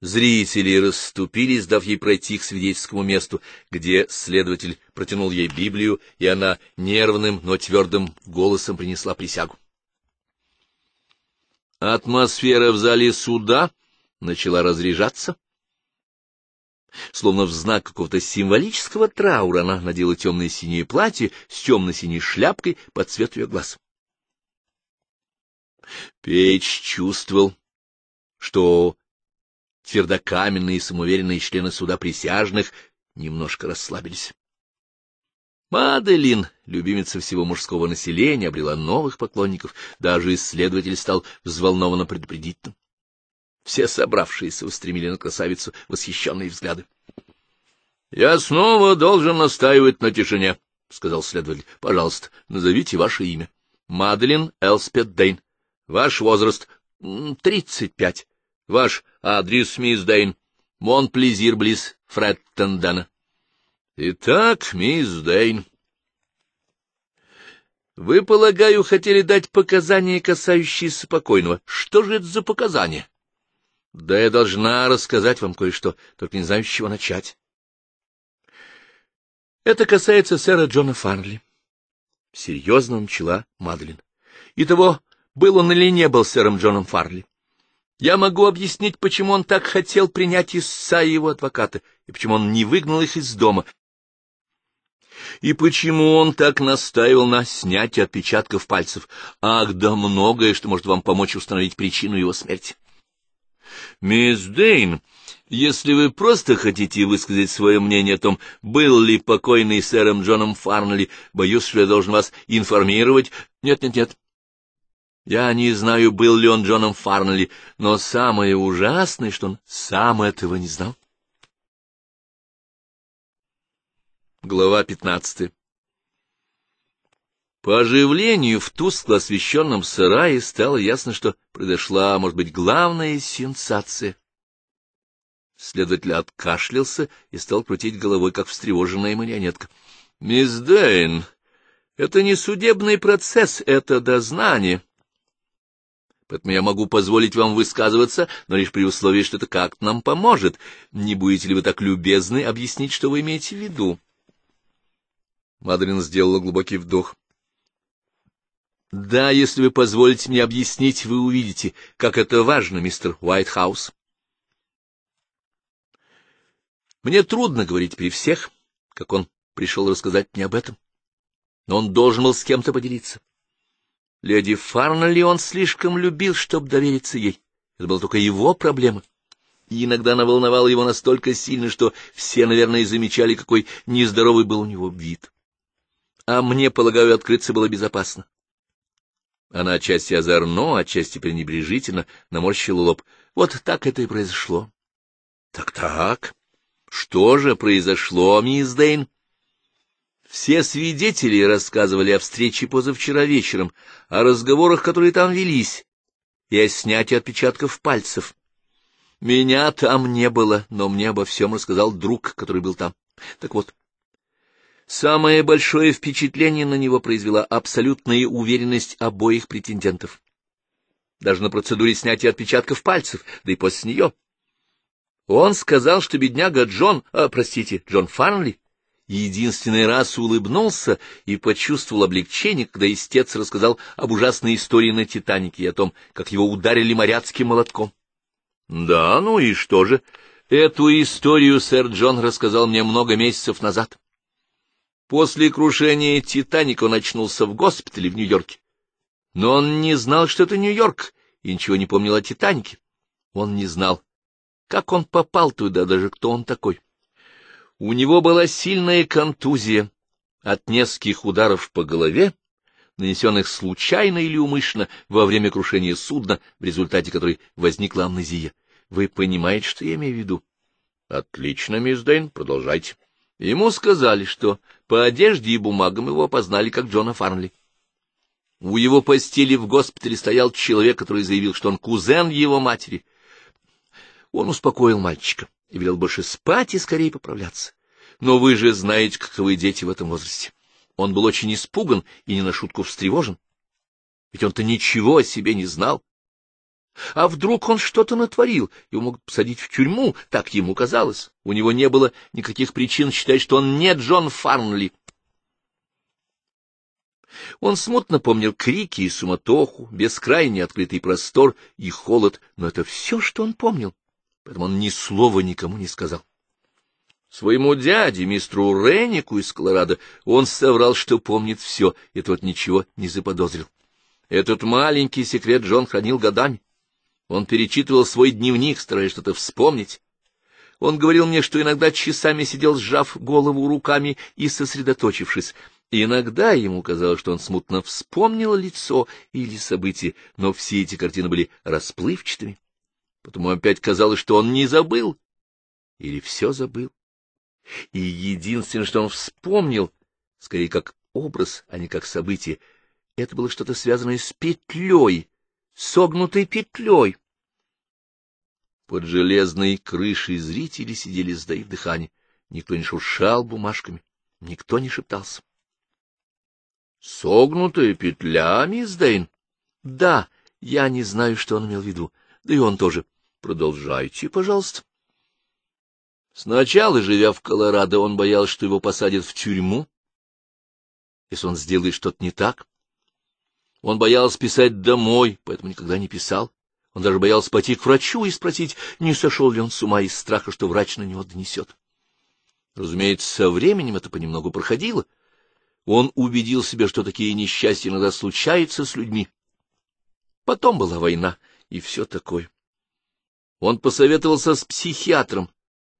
Зрители расступились, дав ей пройти к свидетельскому месту, где следователь протянул ей Библию, и она нервным, но твердым голосом принесла присягу. Атмосфера в зале суда начала разряжаться. Словно в знак какого-то символического траура она надела темное синее платье с темно-синей шляпкой под цвет ее глаз. Печь чувствовал, что твердокаменные самоуверенные члены суда присяжных немножко расслабились. Маделин, любимица всего мужского населения, обрела новых поклонников, даже исследователь стал взволнованно предупредительным. Все собравшиеся устремили на красавицу восхищенные взгляды. — Я снова должен настаивать на тишине, — сказал следователь. — Пожалуйста, назовите ваше имя. — Маделин Элспет Дейн. — Ваш возраст? — Тридцать пять. — Ваш адрес, мисс Дейн? — Монплезир близ Фреттендена. Итак, мисс Дэйн, вы, полагаю, хотели дать показания, касающиеся покойного. Что же это за показания? Да я должна рассказать вам кое-что, только не знаю, с чего начать. Это касается сэра Джона Фарли. Серьезно начала Мадлен. И того, был он или не был сэром Джоном Фарли. Я могу объяснить, почему он так хотел принять истца и его адвоката, и почему он не выгнал их из дома, и почему он так настаивал на снятии отпечатков пальцев? Ах, да многое, что может вам помочь установить причину его смерти. Мисс Дейн, если вы просто хотите высказать свое мнение о том, был ли покойный сэром Джоном Фарнли, боюсь, что я должен вас информировать. Нет-нет-нет. Я не знаю, был ли он Джоном Фарнли, но самое ужасное, что он сам этого не знал. Глава 15 По оживлению в тускло освещенном сарае стало ясно, что произошла, может быть, главная сенсация. Следователь откашлялся и стал крутить головой, как встревоженная марионетка. — Мисс Дэйн, это не судебный процесс, это дознание. Поэтому я могу позволить вам высказываться, но лишь при условии, что это как-то нам поможет. Не будете ли вы так любезны объяснить, что вы имеете в виду? — Мадрин сделала глубокий вдох. — Да, если вы позволите мне объяснить, вы увидите, как это важно, мистер Уайтхаус. Мне трудно говорить при всех, как он пришел рассказать мне об этом. Но он должен был с кем-то поделиться. Леди Фарнелли он слишком любил, чтобы довериться ей. Это была только его проблема. И иногда она волновала его настолько сильно, что все, наверное, замечали, какой нездоровый был у него вид а мне, полагаю, открыться было безопасно. Она отчасти озорно, отчасти пренебрежительно наморщила лоб. Вот так это и произошло. Так — Так-так, что же произошло, мисс Дейн? Все свидетели рассказывали о встрече позавчера вечером, о разговорах, которые там велись, и о снятии отпечатков пальцев. Меня там не было, но мне обо всем рассказал друг, который был там. Так вот, Самое большое впечатление на него произвела абсолютная уверенность обоих претендентов. Даже на процедуре снятия отпечатков пальцев, да и после нее. Он сказал, что бедняга Джон, а, простите, Джон Фарнли, единственный раз улыбнулся и почувствовал облегчение, когда истец рассказал об ужасной истории на «Титанике» и о том, как его ударили моряцким молотком. Да, ну и что же? Эту историю сэр Джон рассказал мне много месяцев назад. После крушения «Титаника» он очнулся в госпитале в Нью-Йорке. Но он не знал, что это Нью-Йорк, и ничего не помнил о «Титанике». Он не знал, как он попал туда, даже кто он такой. У него была сильная контузия от нескольких ударов по голове, нанесенных случайно или умышленно во время крушения судна, в результате которой возникла амнезия. Вы понимаете, что я имею в виду? — Отлично, мисс Дэйн, продолжайте. Ему сказали, что по одежде и бумагам его опознали как Джона Фарнли. У его постели в госпитале стоял человек, который заявил, что он кузен его матери. Он успокоил мальчика и велел больше спать и скорее поправляться. Но вы же знаете, каковы дети в этом возрасте. Он был очень испуган и не на шутку встревожен. Ведь он-то ничего о себе не знал. А вдруг он что-то натворил? Его могут посадить в тюрьму, так ему казалось. У него не было никаких причин считать, что он не Джон Фарнли. Он смутно помнил крики и суматоху, бескрайний открытый простор и холод, но это все, что он помнил, поэтому он ни слова никому не сказал. Своему дяде, мистеру Реннику из Колорадо, он соврал, что помнит все, и тот ничего не заподозрил. Этот маленький секрет Джон хранил годами. Он перечитывал свой дневник, стараясь что-то вспомнить. Он говорил мне, что иногда часами сидел, сжав голову руками и сосредоточившись. иногда ему казалось, что он смутно вспомнил лицо или события, но все эти картины были расплывчатыми. Потом опять казалось, что он не забыл или все забыл. И единственное, что он вспомнил, скорее как образ, а не как событие, это было что-то связанное с петлей, согнутой петлей. Под железной крышей зрители сидели, сдаив дыхание. Никто не шуршал бумажками, никто не шептался. — Согнутая петля, мисс Дейн? — Да, я не знаю, что он имел в виду. Да и он тоже. Продолжайте, пожалуйста. Сначала, живя в Колорадо, он боялся, что его посадят в тюрьму, если он сделает что-то не так. Он боялся писать домой, поэтому никогда не писал. Он даже боялся пойти к врачу и спросить, не сошел ли он с ума из страха, что врач на него донесет. Разумеется, со временем это понемногу проходило. Он убедил себя, что такие несчастья иногда случаются с людьми. Потом была война и все такое. Он посоветовался с психиатром,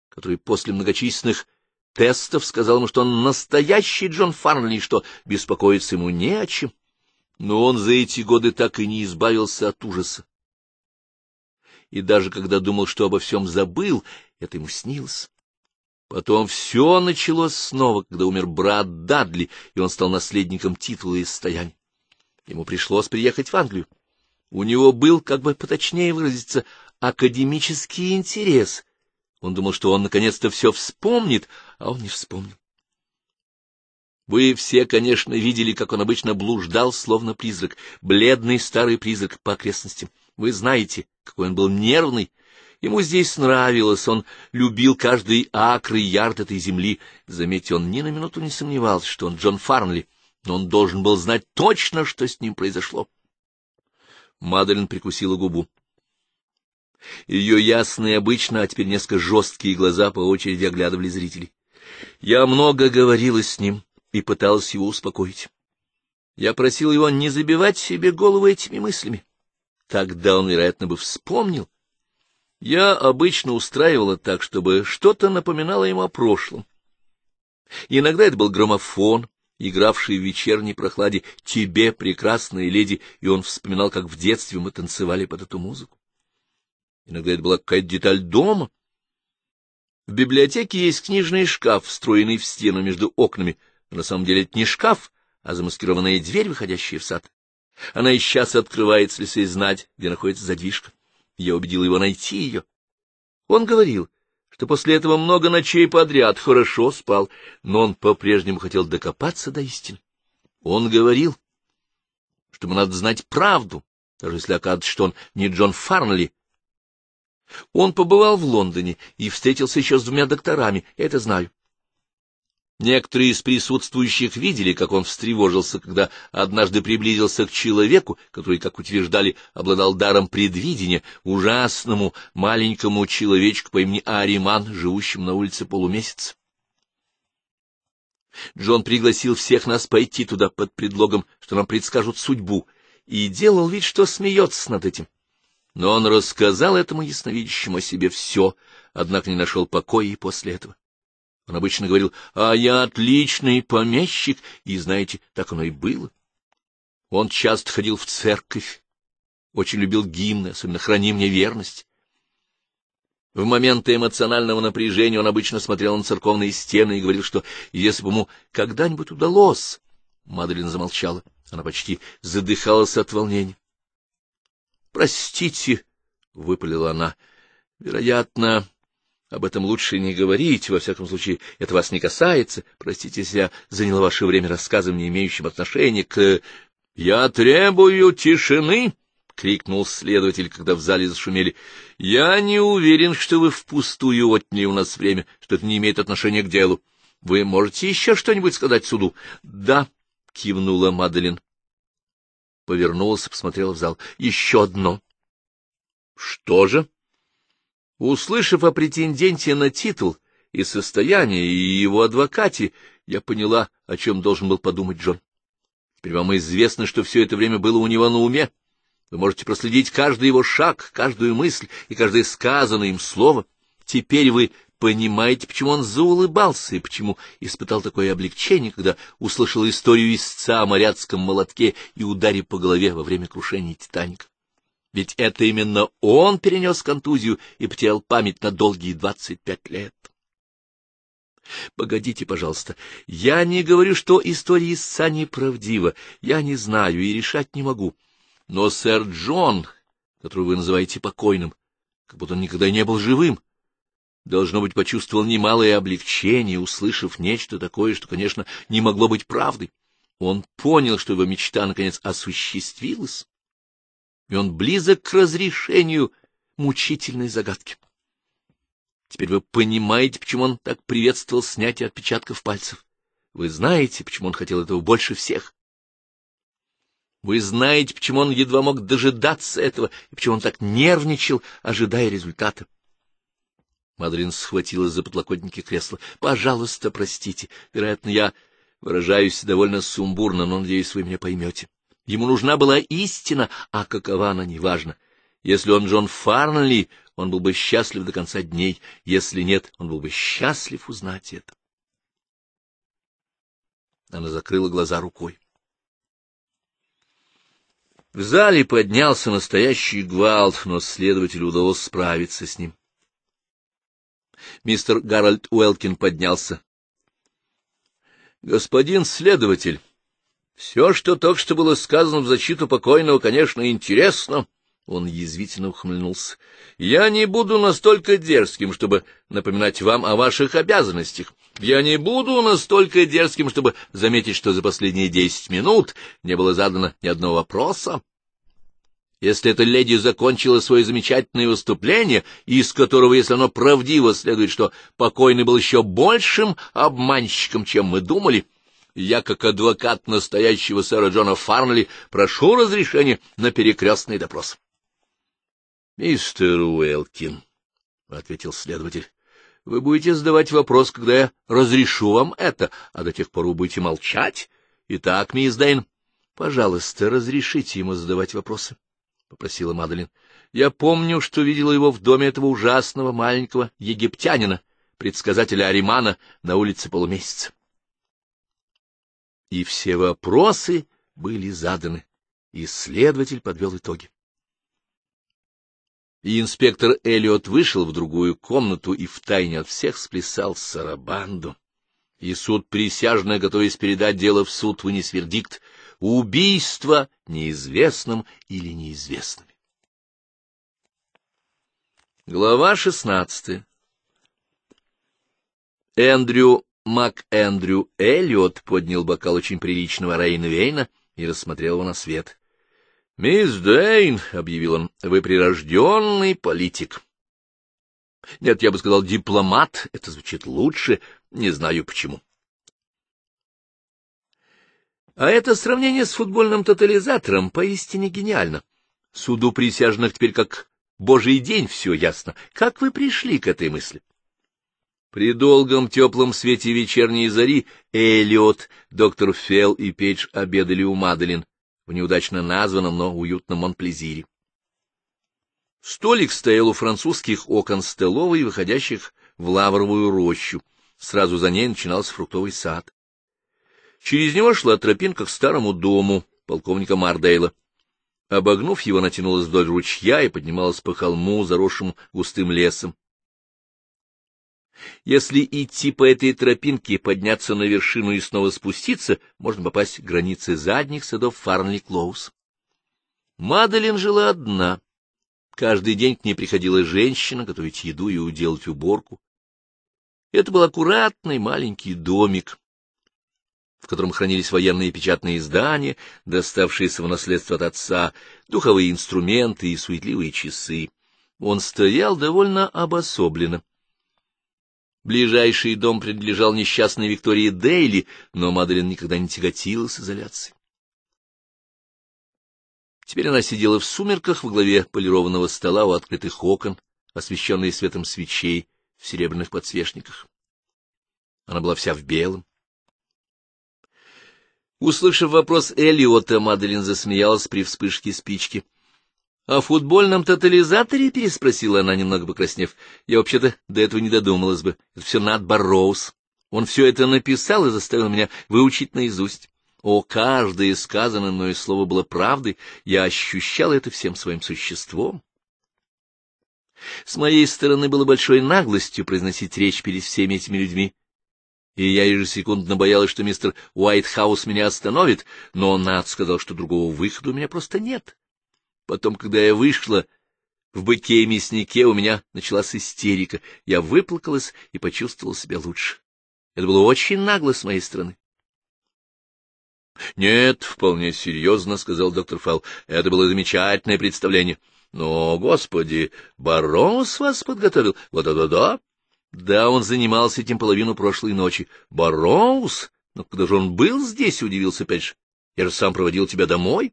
который после многочисленных тестов сказал ему, что он настоящий Джон Фарнли, что беспокоиться ему не о чем но он за эти годы так и не избавился от ужаса. И даже когда думал, что обо всем забыл, это ему снилось. Потом все началось снова, когда умер брат Дадли, и он стал наследником титула и состояния. Ему пришлось приехать в Англию. У него был, как бы поточнее выразиться, академический интерес. Он думал, что он наконец-то все вспомнит, а он не вспомнил. Вы все, конечно, видели, как он обычно блуждал, словно призрак, бледный старый призрак по окрестностям. Вы знаете, какой он был нервный. Ему здесь нравилось, он любил каждый акр и ярд этой земли. Заметьте, он ни на минуту не сомневался, что он Джон Фарнли, но он должен был знать точно, что с ним произошло. Мадлен прикусила губу. Ее ясные обычно, а теперь несколько жесткие глаза по очереди оглядывали зрителей. Я много говорила с ним, и пыталась его успокоить. Я просил его не забивать себе голову этими мыслями. Тогда он, вероятно, бы вспомнил. Я обычно устраивала так, чтобы что-то напоминало ему о прошлом. Иногда это был граммофон, игравший в вечерней прохладе «Тебе, прекрасная леди», и он вспоминал, как в детстве мы танцевали под эту музыку. Иногда это была какая-то деталь дома. В библиотеке есть книжный шкаф, встроенный в стену между окнами — на самом деле это не шкаф, а замаскированная дверь, выходящая в сад. Она и сейчас открывается, если знать, где находится задвижка. Я убедил его найти ее. Он говорил, что после этого много ночей подряд хорошо спал, но он по-прежнему хотел докопаться до истины. Он говорил, что ему надо знать правду, даже если окажется, что он не Джон Фарнли. Он побывал в Лондоне и встретился еще с двумя докторами, я это знаю. Некоторые из присутствующих видели, как он встревожился, когда однажды приблизился к человеку, который, как утверждали, обладал даром предвидения, ужасному маленькому человечку по имени Ариман, живущему на улице полумесяц. Джон пригласил всех нас пойти туда под предлогом, что нам предскажут судьбу, и делал вид, что смеется над этим. Но он рассказал этому ясновидящему о себе все, однако не нашел покоя и после этого. Он обычно говорил, а я отличный помещик, и, знаете, так оно и было. Он часто ходил в церковь, очень любил гимны, особенно «Храни мне верность». В моменты эмоционального напряжения он обычно смотрел на церковные стены и говорил, что если бы ему когда-нибудь удалось... Мадлен замолчала. Она почти задыхалась от волнения. — Простите, — выпалила она. — Вероятно, об этом лучше не говорить, во всяком случае, это вас не касается. Простите, если я занял ваше время рассказом, не имеющим отношения к... — Я требую тишины! — крикнул следователь, когда в зале зашумели. — Я не уверен, что вы впустую отняли у нас время, что это не имеет отношения к делу. Вы можете еще что-нибудь сказать суду? — Да, — кивнула Маделин. Повернулась, посмотрела в зал. — Еще одно. — Что же? — Услышав о претенденте на титул и состояние и его адвокате, я поняла, о чем должен был подумать Джон. Теперь вам известно, что все это время было у него на уме. Вы можете проследить каждый его шаг, каждую мысль и каждое сказанное им слово. Теперь вы понимаете, почему он заулыбался и почему испытал такое облегчение, когда услышал историю истца о моряцком молотке и ударе по голове во время крушения «Титаника». Ведь это именно он перенес контузию и потерял память на долгие двадцать пять лет. Погодите, пожалуйста, я не говорю, что история истца неправдива, я не знаю и решать не могу. Но сэр Джон, которого вы называете покойным, как будто он никогда не был живым, должно быть, почувствовал немалое облегчение, услышав нечто такое, что, конечно, не могло быть правдой. Он понял, что его мечта, наконец, осуществилась, и он близок к разрешению мучительной загадки. Теперь вы понимаете, почему он так приветствовал снятие отпечатков пальцев. Вы знаете, почему он хотел этого больше всех. Вы знаете, почему он едва мог дожидаться этого, и почему он так нервничал, ожидая результата. Мадрин схватилась за подлокотники кресла. — Пожалуйста, простите. Вероятно, я выражаюсь довольно сумбурно, но, надеюсь, вы меня поймете. — Ему нужна была истина, а какова она, неважно. Если он Джон Фарнли, он был бы счастлив до конца дней. Если нет, он был бы счастлив узнать это. Она закрыла глаза рукой. В зале поднялся настоящий гвалт, но следователю удалось справиться с ним. Мистер Гарольд Уэлкин поднялся. — Господин следователь, все, что только что было сказано в защиту покойного, конечно, интересно. Он язвительно ухмыльнулся. Я не буду настолько дерзким, чтобы напоминать вам о ваших обязанностях. Я не буду настолько дерзким, чтобы заметить, что за последние десять минут не было задано ни одного вопроса. Если эта леди закончила свое замечательное выступление, из которого, если оно правдиво, следует, что покойный был еще большим обманщиком, чем мы думали, я, как адвокат настоящего сэра Джона Фарнли, прошу разрешения на перекрестный допрос. — Мистер Уэлкин, — ответил следователь, — вы будете задавать вопрос, когда я разрешу вам это, а до тех пор вы будете молчать. Итак, мисс Дэйн, пожалуйста, разрешите ему задавать вопросы, — попросила Мадлен. — Я помню, что видела его в доме этого ужасного маленького египтянина, предсказателя Аримана, на улице полумесяца и все вопросы были заданы. Исследователь подвел итоги. И инспектор Эллиот вышел в другую комнату и втайне от всех сплясал сарабанду. И суд присяжный, готовясь передать дело в суд, вынес вердикт — убийство неизвестным или неизвестными. Глава шестнадцатая Эндрю Мак Эндрю Эллиот поднял бокал очень приличного Рейнвейна и рассмотрел его на свет. — Мисс Дейн, — объявил он, — вы прирожденный политик. — Нет, я бы сказал, дипломат. Это звучит лучше. Не знаю почему. А это сравнение с футбольным тотализатором поистине гениально. Суду присяжных теперь как божий день все ясно. Как вы пришли к этой мысли? При долгом теплом свете вечерней зари Эллиот, доктор Фелл и Пейдж обедали у Маделин в неудачно названном, но уютном Монплезире. Столик стоял у французских окон столовой, выходящих в лавровую рощу. Сразу за ней начинался фруктовый сад. Через него шла тропинка к старому дому полковника Мардейла. Обогнув его, натянулась вдоль ручья и поднималась по холму, заросшему густым лесом. Если идти по этой тропинке, подняться на вершину и снова спуститься, можно попасть к границе задних садов Фарнли-Клоус. Мадалин жила одна. Каждый день к ней приходила женщина готовить еду и уделать уборку. Это был аккуратный маленький домик, в котором хранились военные печатные издания, доставшиеся в наследство от отца, духовые инструменты и суетливые часы. Он стоял довольно обособленно Ближайший дом принадлежал несчастной Виктории Дейли, но Мадлен никогда не тяготилась изоляцией. Теперь она сидела в сумерках во главе полированного стола у открытых окон, освещенные светом свечей в серебряных подсвечниках. Она была вся в белом. Услышав вопрос Элиота, Маделин засмеялась при вспышке спички — о футбольном тотализаторе? — переспросила она, немного покраснев. — Я вообще-то до этого не додумалась бы. Это все Над Барроуз. Он все это написал и заставил меня выучить наизусть. О, каждое сказанное мною слово было правдой, я ощущал это всем своим существом. С моей стороны было большой наглостью произносить речь перед всеми этими людьми, и я ежесекундно боялась, что мистер Уайтхаус меня остановит, но Над сказал, что другого выхода у меня просто нет. Потом, когда я вышла, в быке и мяснике у меня началась истерика. Я выплакалась и почувствовала себя лучше. Это было очень нагло с моей стороны. — Нет, вполне серьезно, — сказал доктор Фал. — Это было замечательное представление. Но, господи, Барос вас подготовил. Да-да-да. Да, он занимался этим половину прошлой ночи. Бароус? Но ну, когда же он был здесь, — удивился Пенш. Я же сам проводил тебя домой.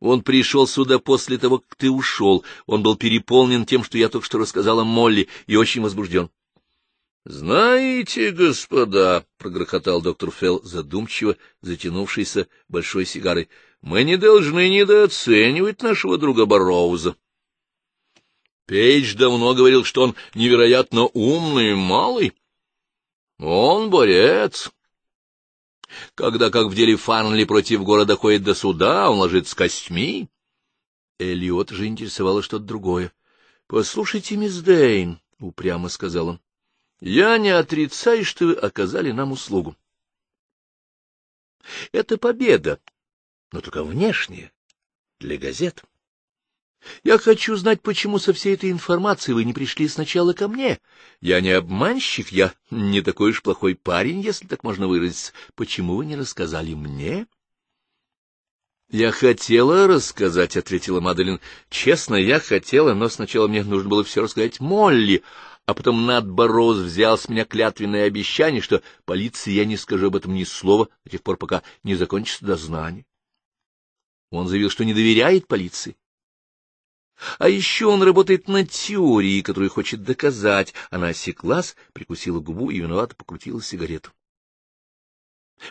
Он пришел сюда после того, как ты ушел. Он был переполнен тем, что я только что рассказала Молли, и очень возбужден. — Знаете, господа, — прогрохотал доктор Фелл задумчиво, затянувшийся большой сигарой, — мы не должны недооценивать нашего друга Бароуза. Пейдж давно говорил, что он невероятно умный и малый. Он борец. Когда, как в деле Фарнли против города ходит до суда, он ложит с костьми. Элиот же интересовало что-то другое. — Послушайте, мисс Дейн, — упрямо сказал он, — я не отрицаю, что вы оказали нам услугу. Это победа, но только внешняя, для газет. Я хочу знать, почему со всей этой информацией вы не пришли сначала ко мне. Я не обманщик, я не такой уж плохой парень, если так можно выразиться. Почему вы не рассказали мне? — Я хотела рассказать, — ответила Маделин. — Честно, я хотела, но сначала мне нужно было все рассказать Молли, а потом Над Бороз взял с меня клятвенное обещание, что полиции я не скажу об этом ни слова до тех пор, пока не закончится дознание. Он заявил, что не доверяет полиции а еще он работает над теорией, которую хочет доказать. Она осеклась, прикусила губу и виновато покрутила сигарету.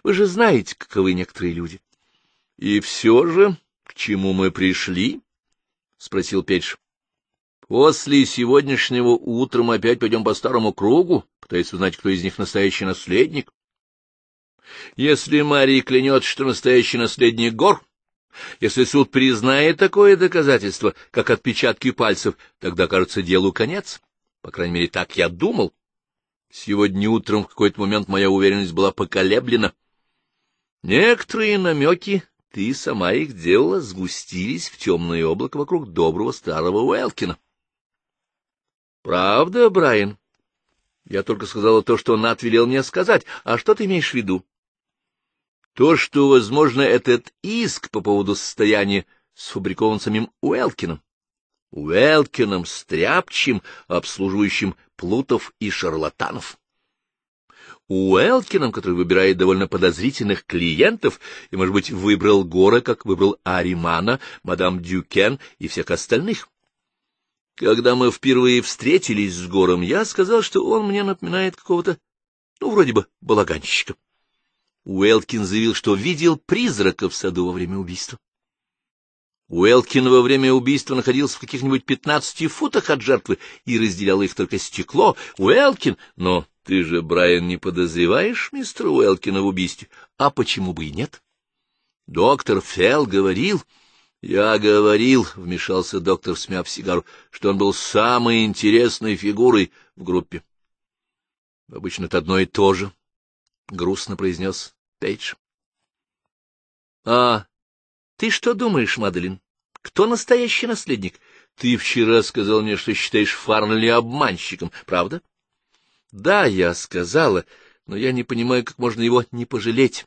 Вы же знаете, каковы некоторые люди. — И все же, к чему мы пришли? — спросил Петш. — После сегодняшнего утра мы опять пойдем по старому кругу, пытаясь узнать, кто из них настоящий наследник. Если Мария клянет, что настоящий наследник гор, если суд признает такое доказательство, как отпечатки пальцев, тогда, кажется, делу конец. По крайней мере, так я думал. Сегодня утром в какой-то момент моя уверенность была поколеблена. Некоторые намеки, ты сама их делала, сгустились в темное облако вокруг доброго старого Уэлкина. Правда, Брайан? Я только сказала то, что он велел мне сказать. А что ты имеешь в виду? То, что, возможно, этот иск по поводу состояния сфабрикован самим Уэлкином, Уэлкином стряпчим, обслуживающим плутов и шарлатанов. Уэлкином, который выбирает довольно подозрительных клиентов и, может быть, выбрал Горы, как выбрал Аримана, мадам Дюкен и всех остальных. Когда мы впервые встретились с Гором, я сказал, что он мне напоминает какого-то, ну, вроде бы, балаганщика. Уэлкин заявил, что видел призрака в саду во время убийства. Уэлкин во время убийства находился в каких-нибудь пятнадцати футах от жертвы и разделял их только стекло. Уэлкин, но ты же, Брайан, не подозреваешь мистера Уэлкина в убийстве? А почему бы и нет? Доктор Фелл говорил... Я говорил, — вмешался доктор, смяв сигару, — что он был самой интересной фигурой в группе. — Обычно это одно и то же, — грустно произнес Пейдж. — А ты что думаешь, Маделин? Кто настоящий наследник? Ты вчера сказал мне, что считаешь Фарнли обманщиком, правда? — Да, я сказала, но я не понимаю, как можно его не пожалеть.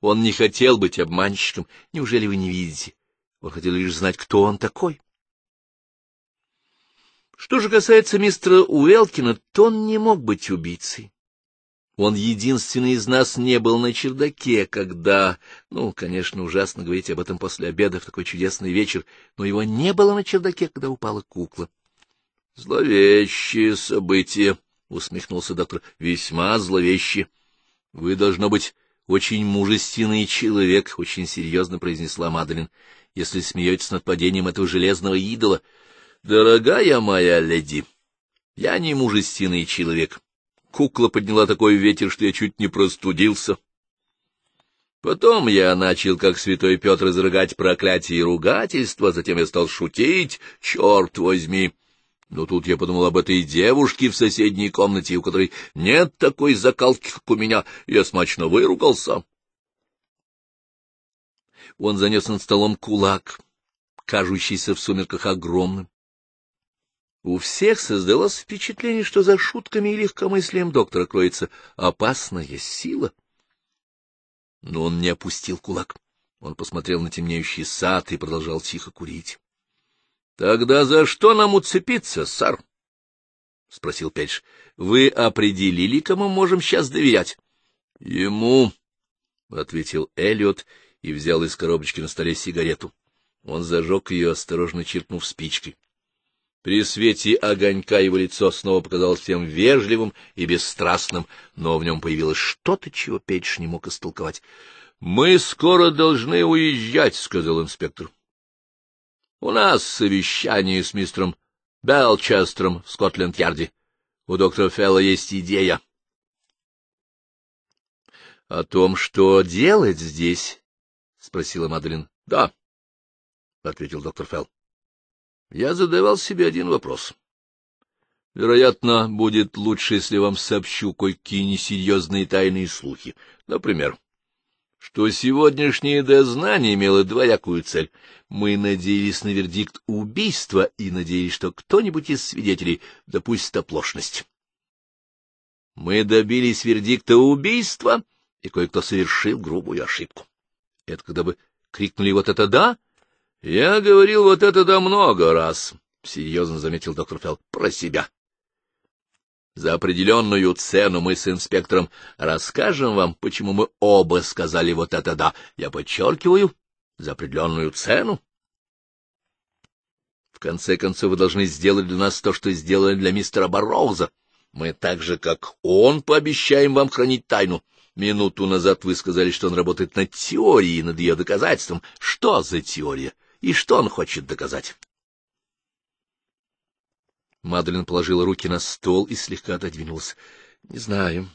Он не хотел быть обманщиком. Неужели вы не видите? Он хотел лишь знать, кто он такой. Что же касается мистера Уэлкина, то он не мог быть убийцей. Он единственный из нас не был на чердаке, когда... Ну, конечно, ужасно говорить об этом после обеда в такой чудесный вечер, но его не было на чердаке, когда упала кукла. — Зловещие события, усмехнулся доктор, — весьма зловещие. Вы, должно быть, очень мужественный человек, — очень серьезно произнесла Мадлен, — если смеетесь над падением этого железного идола. — Дорогая моя леди, я не мужественный человек. — кукла подняла такой ветер, что я чуть не простудился. Потом я начал, как святой Петр, изрыгать проклятие и ругательства, затем я стал шутить, черт возьми. Но тут я подумал об этой девушке в соседней комнате, у которой нет такой закалки, как у меня, я смачно выругался. Он занес над столом кулак, кажущийся в сумерках огромным. У всех создалось впечатление, что за шутками и легкомыслием доктора кроется опасная сила. Но он не опустил кулак. Он посмотрел на темнеющий сад и продолжал тихо курить. — Тогда за что нам уцепиться, сар? — спросил Педж. — Вы определили, кому можем сейчас доверять? — Ему, — ответил Эллиот и взял из коробочки на столе сигарету. Он зажег ее, осторожно чиркнув спичкой. При свете огонька его лицо снова показалось всем вежливым и бесстрастным, но в нем появилось что-то, чего Петч не мог истолковать. — Мы скоро должны уезжать, — сказал инспектор. — У нас совещание с мистером Белчестером в Скотленд-Ярде. У доктора Фелла есть идея. — О том, что делать здесь? — спросила Мадлен. — Да, — ответил доктор Фелл я задавал себе один вопрос. Вероятно, будет лучше, если вам сообщу кое-какие несерьезные тайные слухи. Например, что сегодняшнее дознание имело двоякую цель. Мы надеялись на вердикт убийства и надеялись, что кто-нибудь из свидетелей допустит оплошность. Мы добились вердикта убийства, и кое-кто совершил грубую ошибку. Это когда бы крикнули вот это «да», — Я говорил вот это да много раз, — серьезно заметил доктор Фелл, — про себя. За определенную цену мы с инспектором расскажем вам, почему мы оба сказали вот это да. Я подчеркиваю, за определенную цену. В конце концов, вы должны сделать для нас то, что сделали для мистера Барроуза. Мы так же, как он, пообещаем вам хранить тайну. Минуту назад вы сказали, что он работает над теорией, над ее доказательством. Что за теория? — и что он хочет доказать. Мадлен положила руки на стол и слегка отодвинулась. — Не знаю.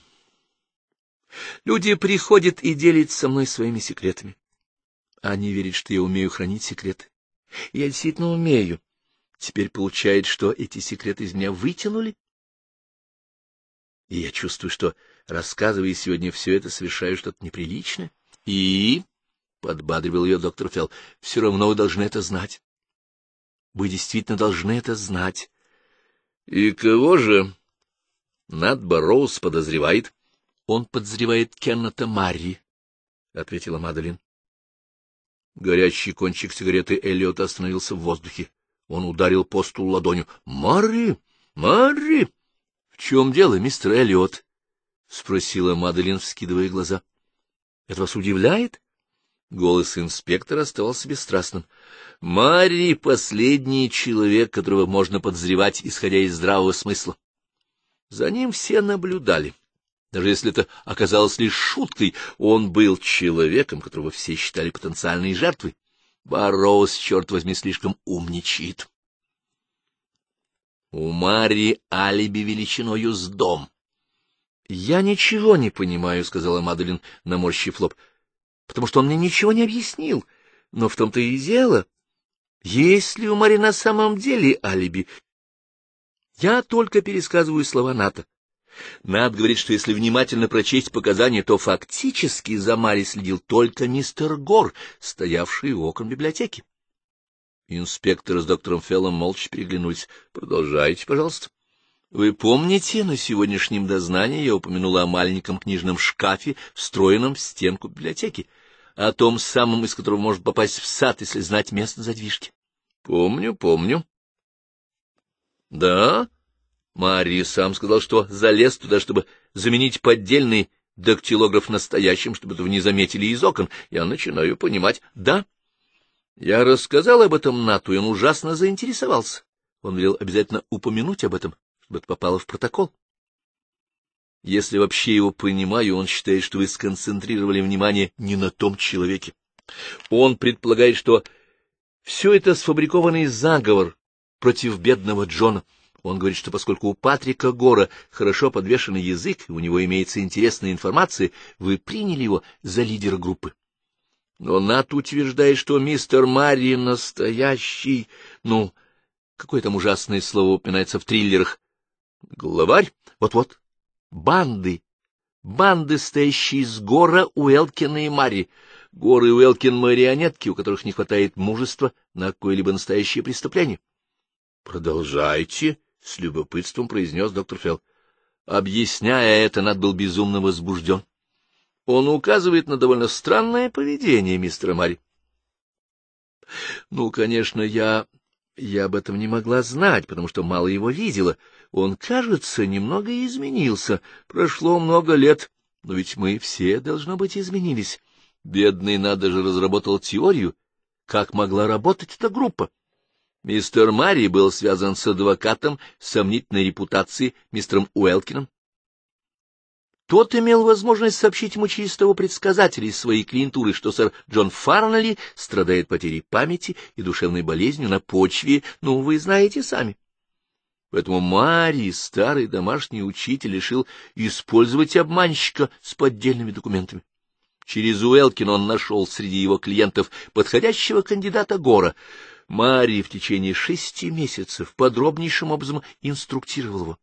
Люди приходят и делят со мной своими секретами. Они верят, что я умею хранить секреты. Я действительно умею. Теперь получает, что эти секреты из меня вытянули. И я чувствую, что, рассказывая сегодня все это, совершаю что-то неприличное. И — подбадривал ее доктор Фелл. — Все равно вы должны это знать. Вы действительно должны это знать. — И кого же? — Над Барроуз подозревает. — Он подозревает Кеннета Марри, — ответила Мадалин. Горячий кончик сигареты Эллиот остановился в воздухе. Он ударил по стулу ладонью. — Марри! Марри! — В чем дело, мистер Эллиот? — спросила Мадалин, вскидывая глаза. — Это вас удивляет? — Голос инспектора оставался бесстрастным. Мари — последний человек, которого можно подозревать, исходя из здравого смысла. За ним все наблюдали. Даже если это оказалось лишь шуткой, он был человеком, которого все считали потенциальной жертвой. Барроуз, черт возьми, слишком умничает. У Мари алиби величиною с дом. — Я ничего не понимаю, — сказала Маделин, наморщив лоб потому что он мне ничего не объяснил. Но в том-то и дело. Есть ли у Мари на самом деле алиби? Я только пересказываю слова НАТО. Над говорит, что если внимательно прочесть показания, то фактически за Мари следил только мистер Гор, стоявший у окон библиотеки. Инспектор с доктором Феллом молча переглянулись. — Продолжайте, пожалуйста. — Вы помните, на сегодняшнем дознании я упомянула о маленьком книжном шкафе, встроенном в стенку библиотеки? — о том самом, из которого может попасть в сад, если знать место задвижки. — Помню, помню. — Да? Марий сам сказал, что залез туда, чтобы заменить поддельный дактилограф настоящим, чтобы этого не заметили из окон. Я начинаю понимать. Да. Я рассказал об этом Нату, и он ужасно заинтересовался. Он велел обязательно упомянуть об этом, чтобы это попало в протокол. Если вообще его понимаю, он считает, что вы сконцентрировали внимание не на том человеке. Он предполагает, что все это сфабрикованный заговор против бедного Джона. Он говорит, что поскольку у Патрика Гора хорошо подвешен язык, и у него имеется интересная информация, вы приняли его за лидера группы. Но Нат утверждает, что мистер Марри настоящий, ну, какое там ужасное слово упоминается в триллерах, главарь, вот-вот, Банды. Банды, стоящие из гора Уэлкина и Мари. Горы Уэлкин — марионетки, у которых не хватает мужества на какое-либо настоящее преступление. — Продолжайте, — с любопытством произнес доктор Фелл. Объясняя это, Над был безумно возбужден. Он указывает на довольно странное поведение мистера Мари. — Ну, конечно, я... я об этом не могла знать, потому что мало его видела. — он, кажется, немного изменился. Прошло много лет, но ведь мы все, должно быть, изменились. Бедный надо же разработал теорию, как могла работать эта группа. Мистер Мари был связан с адвокатом сомнительной репутации мистером Уэлкином. Тот имел возможность сообщить ему через того предсказателя из своей клиентуры, что сэр Джон Фарнелли страдает потерей памяти и душевной болезнью на почве, ну, вы знаете сами. Поэтому Марии старый домашний учитель, решил использовать обманщика с поддельными документами. Через Уэлкин он нашел среди его клиентов подходящего кандидата Гора. Марий в течение шести месяцев подробнейшим образом инструктировал его.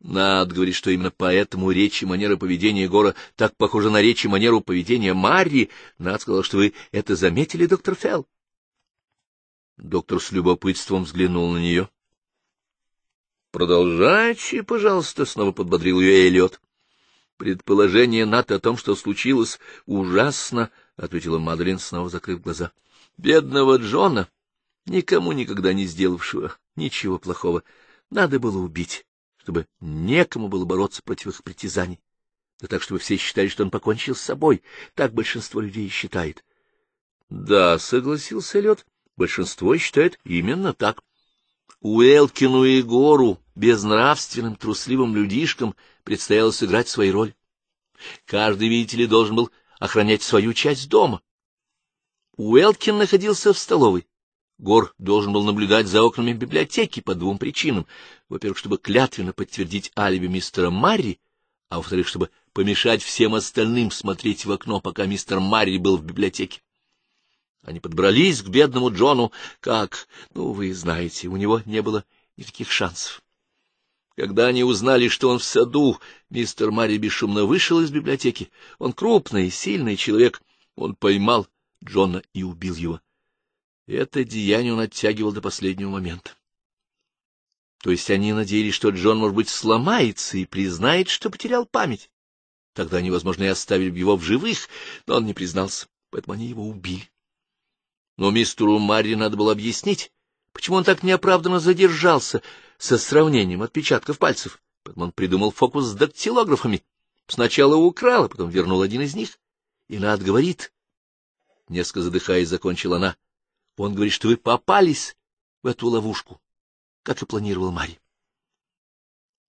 Над говорит, что именно поэтому речь и манера поведения Гора так похожа на речь и манеру поведения Марии. Над сказал, что вы это заметили, доктор Фелл. Доктор с любопытством взглянул на нее. Продолжайте, пожалуйста, — снова подбодрил ее Эллиот. Предположение НАТО о том, что случилось, ужасно, — ответила Мадлен, снова закрыв глаза. Бедного Джона, никому никогда не сделавшего ничего плохого, надо было убить, чтобы некому было бороться против их притязаний. Да так, чтобы все считали, что он покончил с собой. Так большинство людей считает. — Да, — согласился Лед, — большинство считает именно так. — Уэлкину и Гору, безнравственным, трусливым людишкам, предстояло сыграть свою роль. Каждый, видите ли, должен был охранять свою часть дома. Уэлкин находился в столовой. Гор должен был наблюдать за окнами библиотеки по двум причинам. Во-первых, чтобы клятвенно подтвердить алиби мистера Марри, а во-вторых, чтобы помешать всем остальным смотреть в окно, пока мистер Марри был в библиотеке. Они подбрались к бедному Джону, как, ну, вы знаете, у него не было никаких шансов. Когда они узнали, что он в саду, мистер Мари бесшумно вышел из библиотеки. Он крупный, сильный человек. Он поймал Джона и убил его. Это деяние он оттягивал до последнего момента. То есть они надеялись, что Джон, может быть, сломается и признает, что потерял память. Тогда они, возможно, и оставили бы его в живых, но он не признался, поэтому они его убили. Но мистеру Марри надо было объяснить, почему он так неоправданно задержался со сравнением отпечатков пальцев. Потом он придумал фокус с дактилографами. Сначала украл, а потом вернул один из них. И Над отговорит. несколько задыхаясь, закончила она, — он говорит, что вы попались в эту ловушку, как и планировал Марри.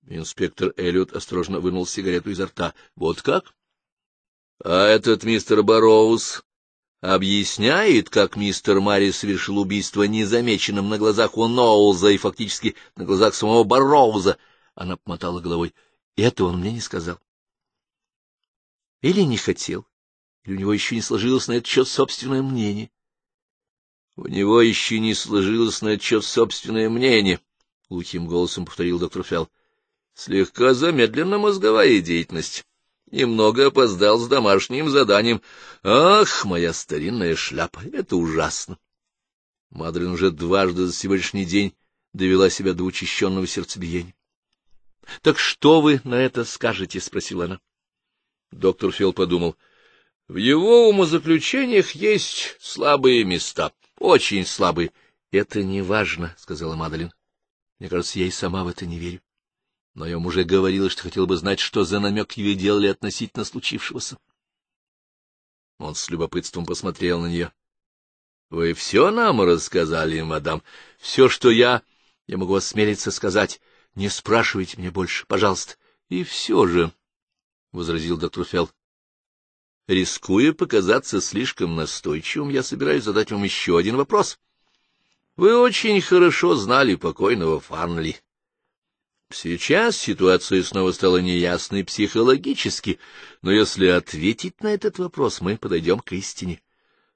Инспектор Эллиот осторожно вынул сигарету изо рта. — Вот как? — А этот мистер Бароуз объясняет, как мистер Марис совершил убийство незамеченным на глазах у Ноуза и фактически на глазах самого Барроуза. Она помотала головой. Это он мне не сказал. Или не хотел, или у него еще не сложилось на этот счет собственное мнение. У него еще не сложилось на этот счет собственное мнение, — глухим голосом повторил доктор Фиал. Слегка замедлена мозговая деятельность. Немного опоздал с домашним заданием. Ах, моя старинная шляпа, это ужасно. Мадрин уже дважды за сегодняшний день довела себя до учащенного сердцебиения. — Так что вы на это скажете? — спросила она. Доктор Фил подумал. — В его умозаключениях есть слабые места, очень слабые. — Это не важно, — сказала Мадлен. — Мне кажется, я и сама в это не верю но я уже говорил, что хотел бы знать, что за намек ей делали относительно случившегося. Он с любопытством посмотрел на нее. — Вы все нам рассказали, мадам? Все, что я... Я могу осмелиться сказать. Не спрашивайте мне больше, пожалуйста. И все же, — возразил доктор Фелл, — рискуя показаться слишком настойчивым, я собираюсь задать вам еще один вопрос. — Вы очень хорошо знали покойного Фарнли. Сейчас ситуация снова стала неясной психологически, но если ответить на этот вопрос, мы подойдем к истине.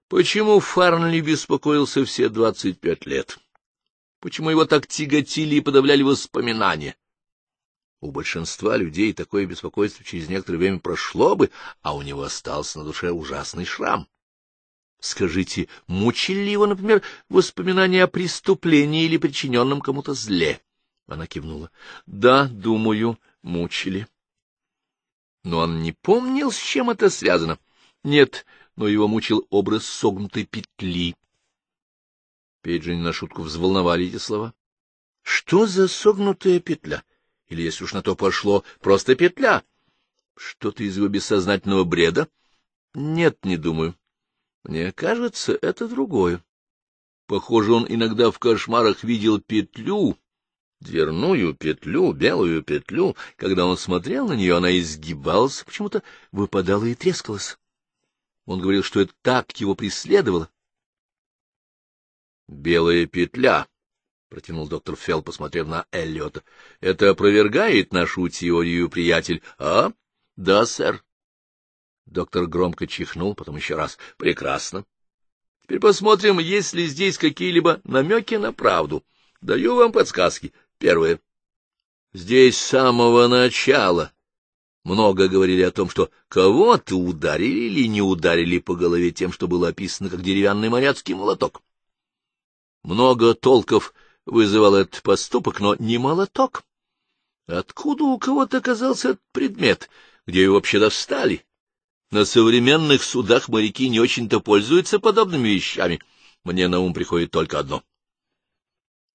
Почему Фарнли беспокоился все двадцать пять лет? Почему его так тяготили и подавляли воспоминания? У большинства людей такое беспокойство через некоторое время прошло бы, а у него остался на душе ужасный шрам. Скажите, мучили ли его, например, воспоминания о преступлении или причиненном кому-то зле? Она кивнула. — Да, думаю, мучили. Но он не помнил, с чем это связано. Нет, но его мучил образ согнутой петли. Пейджин на шутку взволновали эти слова. — Что за согнутая петля? Или, если уж на то пошло, просто петля? Что-то из его бессознательного бреда? — Нет, не думаю. Мне кажется, это другое. Похоже, он иногда в кошмарах видел петлю, дверную петлю, белую петлю. Когда он смотрел на нее, она изгибалась, почему-то выпадала и трескалась. Он говорил, что это так его преследовало. — Белая петля, — протянул доктор Фелл, посмотрев на Эллиота. — Это опровергает нашу теорию, приятель, а? — Да, сэр. Доктор громко чихнул, потом еще раз. — Прекрасно. Теперь посмотрим, есть ли здесь какие-либо намеки на правду. Даю вам подсказки. Первое. Здесь с самого начала много говорили о том, что кого-то ударили или не ударили по голове тем, что было описано как деревянный моряцкий молоток. Много толков вызывал этот поступок, но не молоток. Откуда у кого-то оказался этот предмет? Где его вообще достали? На современных судах моряки не очень-то пользуются подобными вещами. Мне на ум приходит только одно.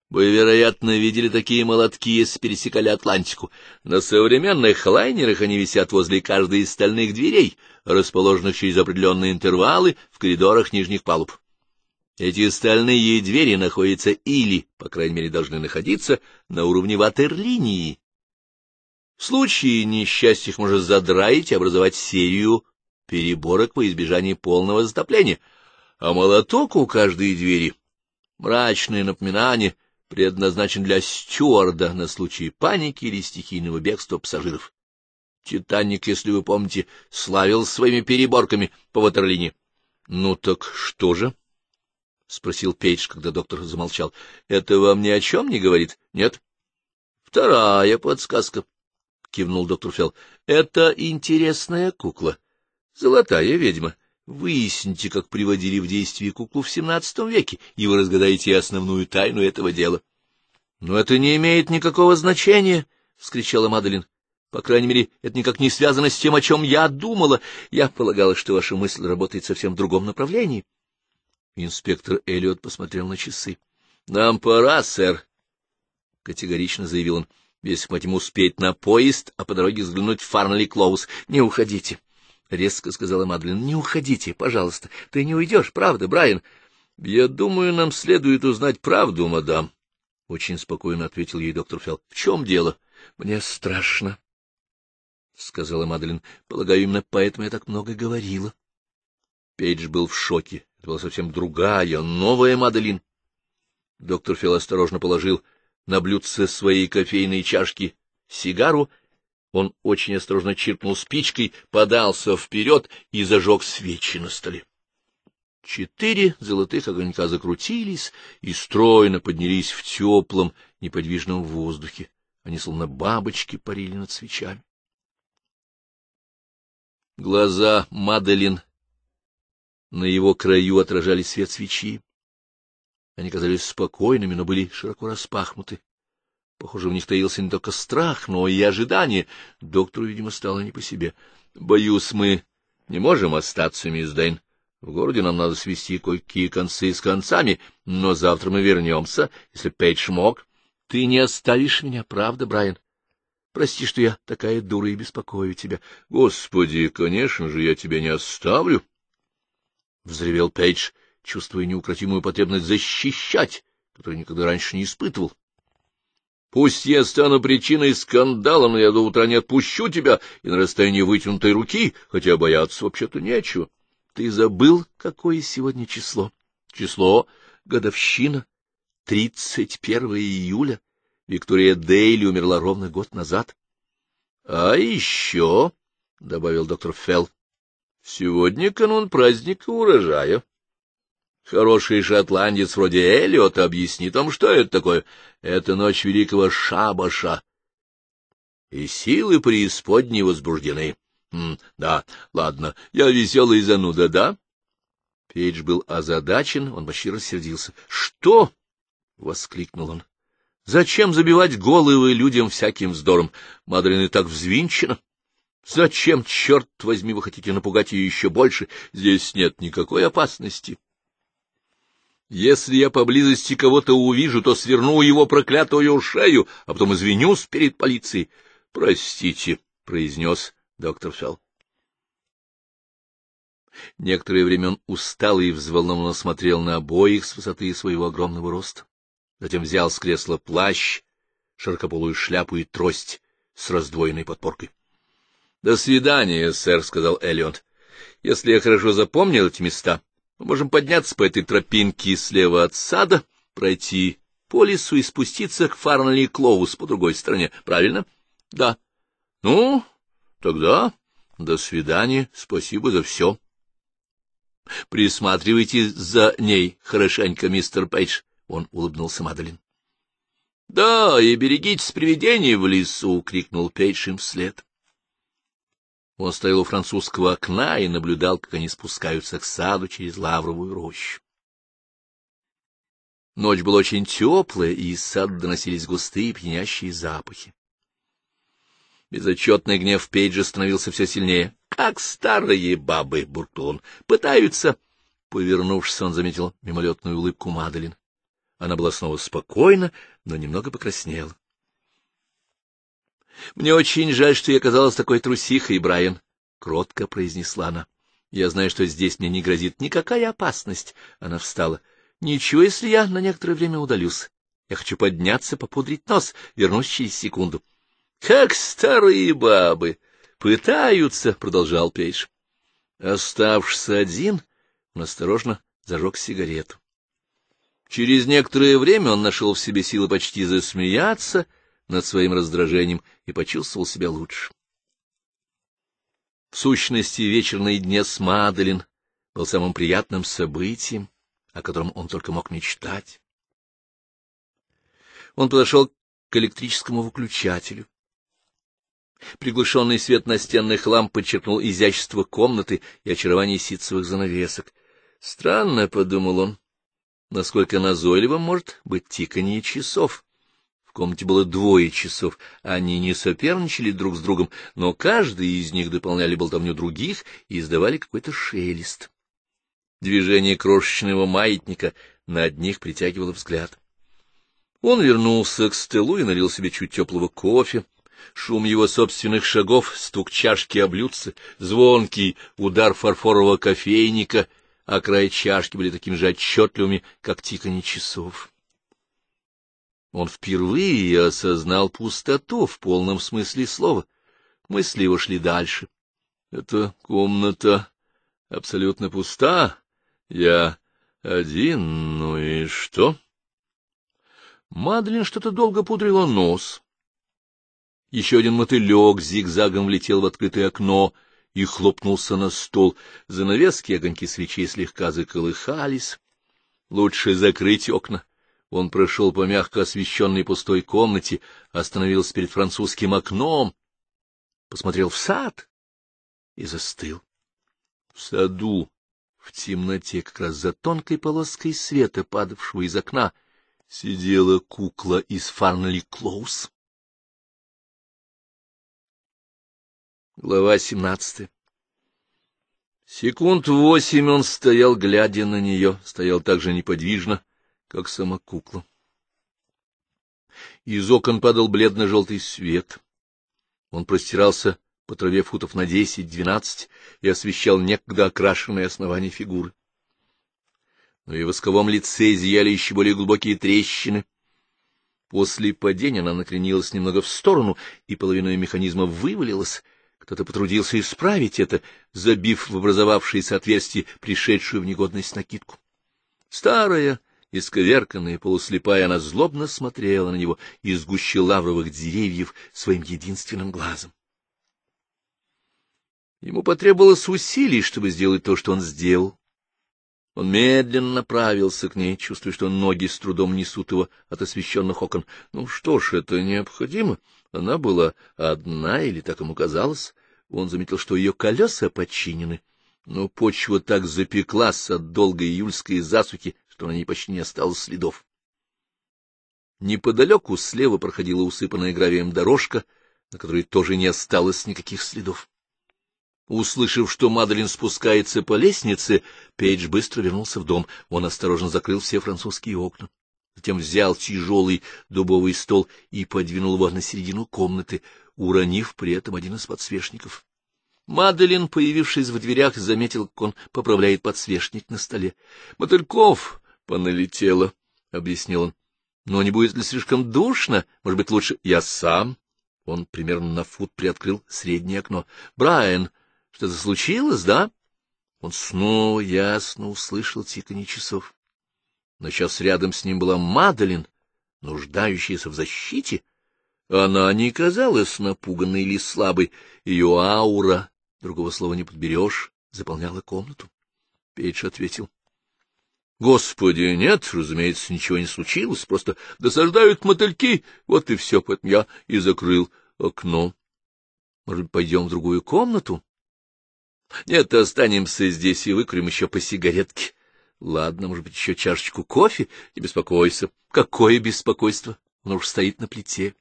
Вы, вероятно, видели такие молотки, если пересекали Атлантику. На современных лайнерах они висят возле каждой из стальных дверей, расположенных через определенные интервалы в коридорах нижних палуб. Эти стальные двери находятся или, по крайней мере, должны находиться на уровне ватерлинии. В случае несчастья их можно задраить и образовать серию переборок во избежание полного затопления, а молоток у каждой двери — мрачное напоминание — предназначен для стюарда на случай паники или стихийного бегства пассажиров. «Титаник», если вы помните, славил своими переборками по ватерлине. — Ну так что же? — спросил Пейдж, когда доктор замолчал. — Это вам ни о чем не говорит? — Нет. — Вторая подсказка, — кивнул доктор Фелл. — Это интересная кукла. Золотая ведьма. Выясните, как приводили в действие куклу в XVII веке, и вы разгадаете основную тайну этого дела. — Но это не имеет никакого значения, — вскричала Маделин. — По крайней мере, это никак не связано с тем, о чем я думала. Я полагала, что ваша мысль работает совсем в другом направлении. Инспектор Эллиот посмотрел на часы. — Нам пора, сэр, — категорично заявил он. — Если хотим успеть на поезд, а по дороге взглянуть в Фарнли Клоус, не уходите. —— резко сказала Мадлен. — Не уходите, пожалуйста. Ты не уйдешь, правда, Брайан? — Я думаю, нам следует узнать правду, мадам, — очень спокойно ответил ей доктор Фелл. — В чем дело? — Мне страшно, — сказала Мадлен. — Полагаю, именно поэтому я так много говорила. Пейдж был в шоке. Это была совсем другая, новая Мадлен. Доктор Фелл осторожно положил на блюдце своей кофейной чашки сигару он очень осторожно чиркнул спичкой, подался вперед и зажег свечи на столе. Четыре золотых огонька закрутились и стройно поднялись в теплом, неподвижном воздухе. Они словно бабочки парили над свечами. Глаза Маделин на его краю отражали свет свечи. Они казались спокойными, но были широко распахнуты. Похоже, в них таился не только страх, но и ожидание. Доктору, видимо, стало не по себе. — Боюсь, мы не можем остаться, мисс Дэйн. В городе нам надо свести кое-какие концы с концами, но завтра мы вернемся, если Пейдж мог. Ты не оставишь меня, правда, Брайан? Прости, что я такая дура и беспокою тебя. — Господи, конечно же, я тебя не оставлю! — взревел Пейдж, чувствуя неукротимую потребность защищать, которую никогда раньше не испытывал. Пусть я стану причиной скандала, но я до утра не отпущу тебя и на расстоянии вытянутой руки, хотя бояться вообще-то нечего. Ты забыл, какое сегодня число? Число годовщина, 31 июля. Виктория Дейли умерла ровно год назад. — А еще, — добавил доктор Фелл, — сегодня канун праздника урожая. Хороший шотландец вроде Эллиота объяснит вам, что это такое. Это ночь великого шабаша. И силы преисподней возбуждены. М да, ладно, я веселый зануда, да? Пейдж был озадачен, он почти рассердился. — Что? — воскликнул он. — Зачем забивать головы людям всяким вздором? Мадрин и так взвинчена. Зачем, черт возьми, вы хотите напугать ее еще больше? Здесь нет никакой опасности. — если я поблизости кого-то увижу, то сверну его проклятую шею, а потом извинюсь перед полицией. — Простите, — произнес доктор Фелл. Некоторое время он устал и взволнованно смотрел на обоих с высоты своего огромного роста. Затем взял с кресла плащ, широкополую шляпу и трость с раздвоенной подпоркой. — До свидания, сэр, — сказал Эллиот. — Если я хорошо запомнил эти места, мы можем подняться по этой тропинке слева от сада, пройти по лесу и спуститься к Фарнли и Клоус по другой стороне, правильно? Да. Ну, тогда до свидания, спасибо за все. Присматривайте за ней хорошенько, мистер Пейдж, — он улыбнулся Мадлен. — Да, и берегитесь привидений в лесу, — крикнул Пейдж им вслед. Он стоял у французского окна и наблюдал, как они спускаются к саду через лавровую рощу. Ночь была очень теплая, и из сада доносились густые пьянящие запахи. Безотчетный гнев Пейджа становился все сильнее. — Как старые бабы! — буркнул он. — Пытаются... Повернувшись, он заметил мимолетную улыбку Маделин. Она была снова спокойна, но немного покраснела. — Мне очень жаль, что я оказалась такой трусихой, Брайан, — кротко произнесла она. — Я знаю, что здесь мне не грозит никакая опасность. Она встала. — Ничего, если я на некоторое время удалюсь. Я хочу подняться, попудрить нос, вернусь через секунду. — Как старые бабы! Пытаются, — продолжал Пейдж. Оставшись один, он осторожно зажег сигарету. Через некоторое время он нашел в себе силы почти засмеяться над своим раздражением и почувствовал себя лучше. В сущности, вечер наедине с Маделин был самым приятным событием, о котором он только мог мечтать. Он подошел к электрическому выключателю. Приглушенный свет настенных ламп подчеркнул изящество комнаты и очарование ситцевых занавесок. Странно, — подумал он, — насколько назойливо может быть тиканье часов, комнате было двое часов. Они не соперничали друг с другом, но каждый из них дополняли болтовню других и издавали какой-то шелест. Движение крошечного маятника на одних притягивало взгляд. Он вернулся к столу и налил себе чуть теплого кофе. Шум его собственных шагов, стук чашки о блюдце, звонкий удар фарфорового кофейника, а край чашки были такими же отчетливыми, как тиканье часов. Он впервые осознал пустоту в полном смысле слова. Мысли его дальше. Эта комната абсолютно пуста. Я один, ну и что? Мадлен что-то долго пудрила нос. Еще один мотылек зигзагом влетел в открытое окно и хлопнулся на стол. Занавески огоньки свечей слегка заколыхались. Лучше закрыть окна. Он прошел по мягко освещенной пустой комнате, остановился перед французским окном, посмотрел в сад и застыл. В саду, в темноте, как раз за тонкой полоской света, падавшего из окна, сидела кукла из Фарнли Клоус. Глава семнадцатая Секунд восемь он стоял, глядя на нее, стоял так же неподвижно, как сама кукла. Из окон падал бледно-желтый свет. Он простирался по траве футов на десять-двенадцать и освещал некогда окрашенные основания фигуры. Но и в восковом лице зияли еще более глубокие трещины. После падения она накренилась немного в сторону, и половина механизма вывалилась. Кто-то потрудился исправить это, забив в образовавшиеся отверстия пришедшую в негодность накидку. Старая Исковерканная, полуслепая, она злобно смотрела на него из гуще лавровых деревьев своим единственным глазом. Ему потребовалось усилий, чтобы сделать то, что он сделал. Он медленно направился к ней, чувствуя, что ноги с трудом несут его от освещенных окон. Ну что ж, это необходимо. Она была одна, или так ему казалось. Он заметил, что ее колеса подчинены, но почва так запеклась от долгой июльской засухи, что на ней почти не осталось следов. Неподалеку слева проходила усыпанная гравием дорожка, на которой тоже не осталось никаких следов. Услышав, что Мадлен спускается по лестнице, Пейдж быстро вернулся в дом. Он осторожно закрыл все французские окна. Затем взял тяжелый дубовый стол и подвинул его на середину комнаты, уронив при этом один из подсвечников. Мадлен, появившись в дверях, заметил, как он поправляет подсвечник на столе. — Мотыльков, поналетело, — объяснил он. — Но не будет ли слишком душно? Может быть, лучше я сам? Он примерно на фут приоткрыл среднее окно. — Брайан, что-то случилось, да? Он снова ясно услышал тиканье часов. Но сейчас рядом с ним была Мадалин, нуждающаяся в защите. Она не казалась напуганной или слабой. Ее аура, другого слова не подберешь, заполняла комнату. Пейдж ответил. Господи, нет, разумеется, ничего не случилось, просто досаждают мотыльки, вот и все, поэтому я и закрыл окно. Может быть, пойдем в другую комнату? Нет, останемся здесь и выкурим еще по сигаретке. Ладно, может быть, еще чашечку кофе? Не беспокойся. Какое беспокойство? Он уж стоит на плите.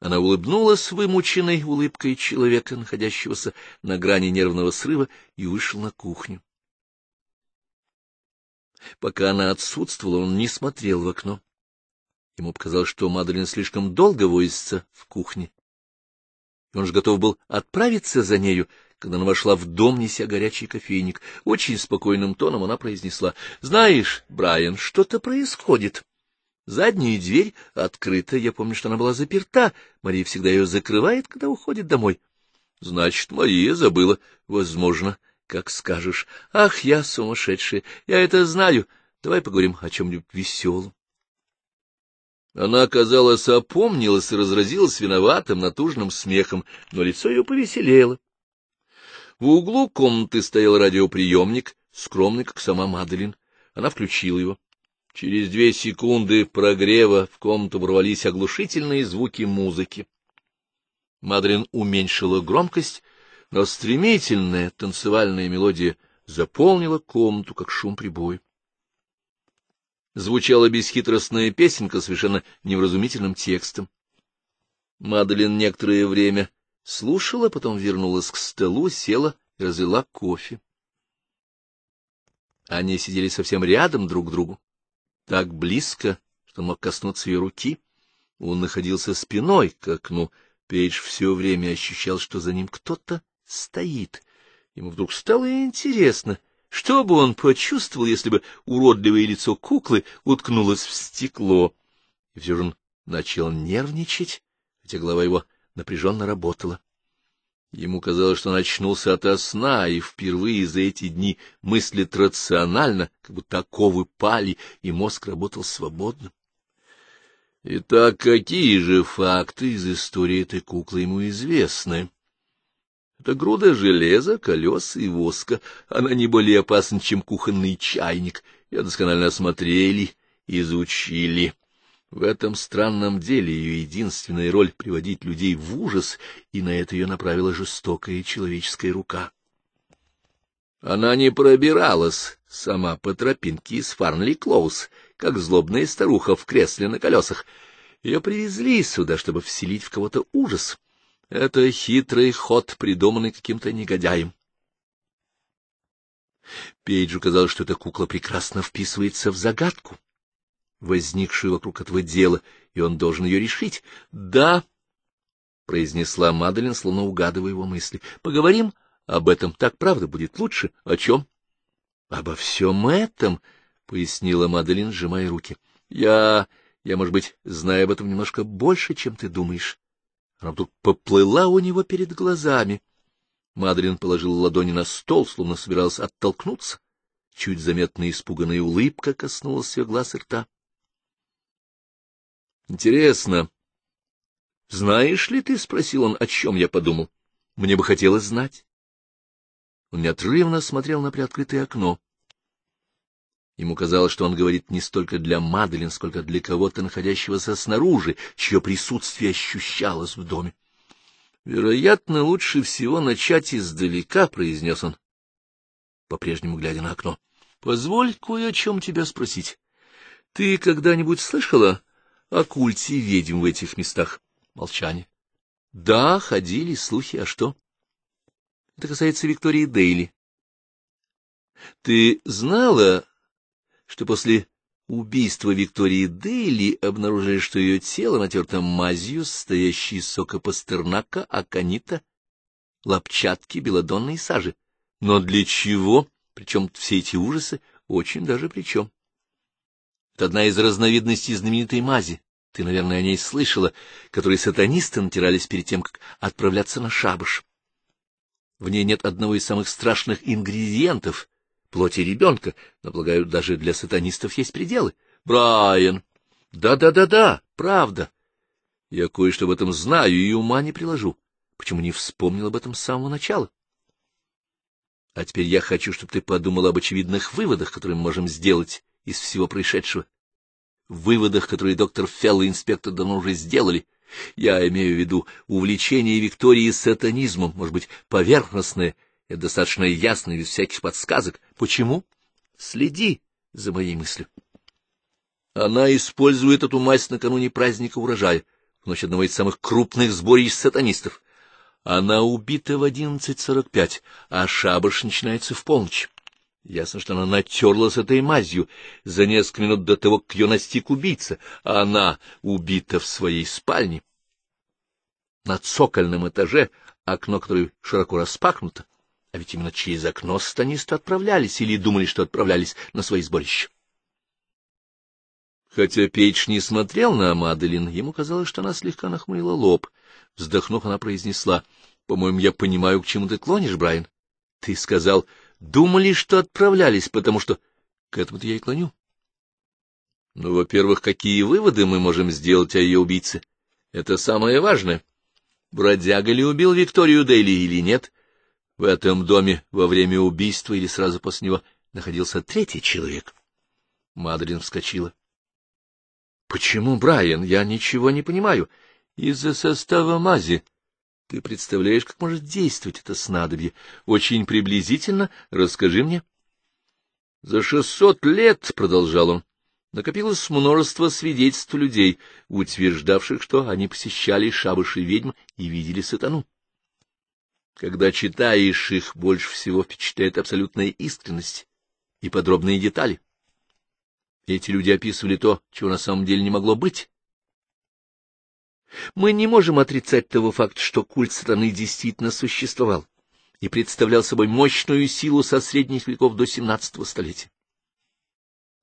Она улыбнулась вымученной улыбкой человека, находящегося на грани нервного срыва, и вышла на кухню. Пока она отсутствовала, он не смотрел в окно. Ему показалось, что Мадлен слишком долго возится в кухне. И он же готов был отправиться за нею, когда она вошла в дом, неся горячий кофейник. Очень спокойным тоном она произнесла. — Знаешь, Брайан, что-то происходит. Задняя дверь открыта, я помню, что она была заперта. Мария всегда ее закрывает, когда уходит домой. — Значит, Мария забыла. — Возможно. — как скажешь. Ах, я сумасшедшая, я это знаю. Давай поговорим о чем-нибудь веселом. Она, казалось, опомнилась и разразилась виноватым натужным смехом, но лицо ее повеселело. В углу комнаты стоял радиоприемник, скромный, как сама Маделин. Она включила его. Через две секунды прогрева в комнату ворвались оглушительные звуки музыки. Мадрин уменьшила громкость но стремительная танцевальная мелодия заполнила комнату, как шум прибоя. Звучала бесхитростная песенка совершенно невразумительным текстом. Мадлен некоторое время слушала, потом вернулась к столу, села и разлила кофе. Они сидели совсем рядом друг к другу, так близко, что мог коснуться ее руки. Он находился спиной к окну. Пейдж все время ощущал, что за ним кто-то стоит. Ему вдруг стало интересно, что бы он почувствовал, если бы уродливое лицо куклы уткнулось в стекло. И все же он начал нервничать, хотя голова его напряженно работала. Ему казалось, что он очнулся ото сна, и впервые за эти дни мыслит рационально, как будто оковы пали, и мозг работал свободно. Итак, какие же факты из истории этой куклы ему известны? Это груда железа, колес и воска. Она не более опасна, чем кухонный чайник. Ее досконально осмотрели, изучили. В этом странном деле ее единственная роль — приводить людей в ужас, и на это ее направила жестокая человеческая рука. Она не пробиралась сама по тропинке из Фарнли Клоус, как злобная старуха в кресле на колесах. Ее привезли сюда, чтобы вселить в кого-то ужас. Это хитрый ход, придуманный каким-то негодяем. Пейджу казалось, что эта кукла прекрасно вписывается в загадку, возникшую вокруг этого дела, и он должен ее решить. — Да, — произнесла Маделин, словно угадывая его мысли, — поговорим об этом. Так, правда, будет лучше. О чем? — Обо всем этом, — пояснила Маделин, сжимая руки. — Я... я, может быть, знаю об этом немножко больше, чем ты думаешь. Она вдруг поплыла у него перед глазами. Мадрин положил ладони на стол, словно собирался оттолкнуться. Чуть заметная испуганная улыбка коснулась ее глаз и рта. — Интересно. — Знаешь ли ты, — спросил он, — о чем я подумал? Мне бы хотелось знать. Он неотрывно смотрел на приоткрытое окно. Ему казалось, что он говорит не столько для Мадлен, сколько для кого-то, находящегося снаружи, чье присутствие ощущалось в доме. — Вероятно, лучше всего начать издалека, — произнес он, по-прежнему глядя на окно. — Позволь кое о чем тебя спросить. Ты когда-нибудь слышала о культе ведьм в этих местах? Молчание. — Да, ходили слухи, а что? — Это касается Виктории Дейли. — Ты знала что после убийства Виктории Дейли обнаружили, что ее тело натерто мазью, состоящей из сока пастернака, аконита, лопчатки, белодонной сажи. Но для чего, причем все эти ужасы, очень даже причем. Это одна из разновидностей знаменитой мази, ты, наверное, о ней слышала, которые сатанисты натирались перед тем, как отправляться на шабаш. В ней нет одного из самых страшных ингредиентов, плоти ребенка, но, полагаю, даже для сатанистов есть пределы. Брайан! Да-да-да-да, правда. Я кое-что об этом знаю и ума не приложу. Почему не вспомнил об этом с самого начала? А теперь я хочу, чтобы ты подумал об очевидных выводах, которые мы можем сделать из всего происшедшего. Выводах, которые доктор Фелл и инспектор давно уже сделали. Я имею в виду увлечение Виктории сатанизмом, может быть, поверхностное — это достаточно ясно и без всяких подсказок. Почему? Следи за моей мыслью. Она использует эту мазь накануне праздника урожая, в ночь одного из самых крупных сборищ сатанистов. Она убита в 11.45, а шабаш начинается в полночь. Ясно, что она натерлась этой мазью за несколько минут до того, как ее настиг убийца, она убита в своей спальне. На цокольном этаже окно, которое широко распахнуто, а ведь именно через окно станисты отправлялись или думали, что отправлялись на свои сборища. Хотя Пейдж не смотрел на Маделин, ему казалось, что она слегка нахмурила лоб. Вздохнув, она произнесла, — По-моему, я понимаю, к чему ты клонишь, Брайан. Ты сказал, думали, что отправлялись, потому что... К этому-то я и клоню. — Ну, во-первых, какие выводы мы можем сделать о ее убийце? Это самое важное. Бродяга ли убил Викторию Дейли или нет? — в этом доме во время убийства или сразу после него находился третий человек. Мадрин вскочила. — Почему, Брайан? Я ничего не понимаю. Из-за состава мази. Ты представляешь, как может действовать это снадобье? Очень приблизительно расскажи мне. — За шестьсот лет, — продолжал он, — накопилось множество свидетельств людей, утверждавших, что они посещали шабыши ведьм и видели сатану. Когда читаешь их, больше всего впечатляет абсолютная искренность и подробные детали. Эти люди описывали то, чего на самом деле не могло быть. Мы не можем отрицать того факта, что культ страны действительно существовал и представлял собой мощную силу со средних веков до XVII столетия.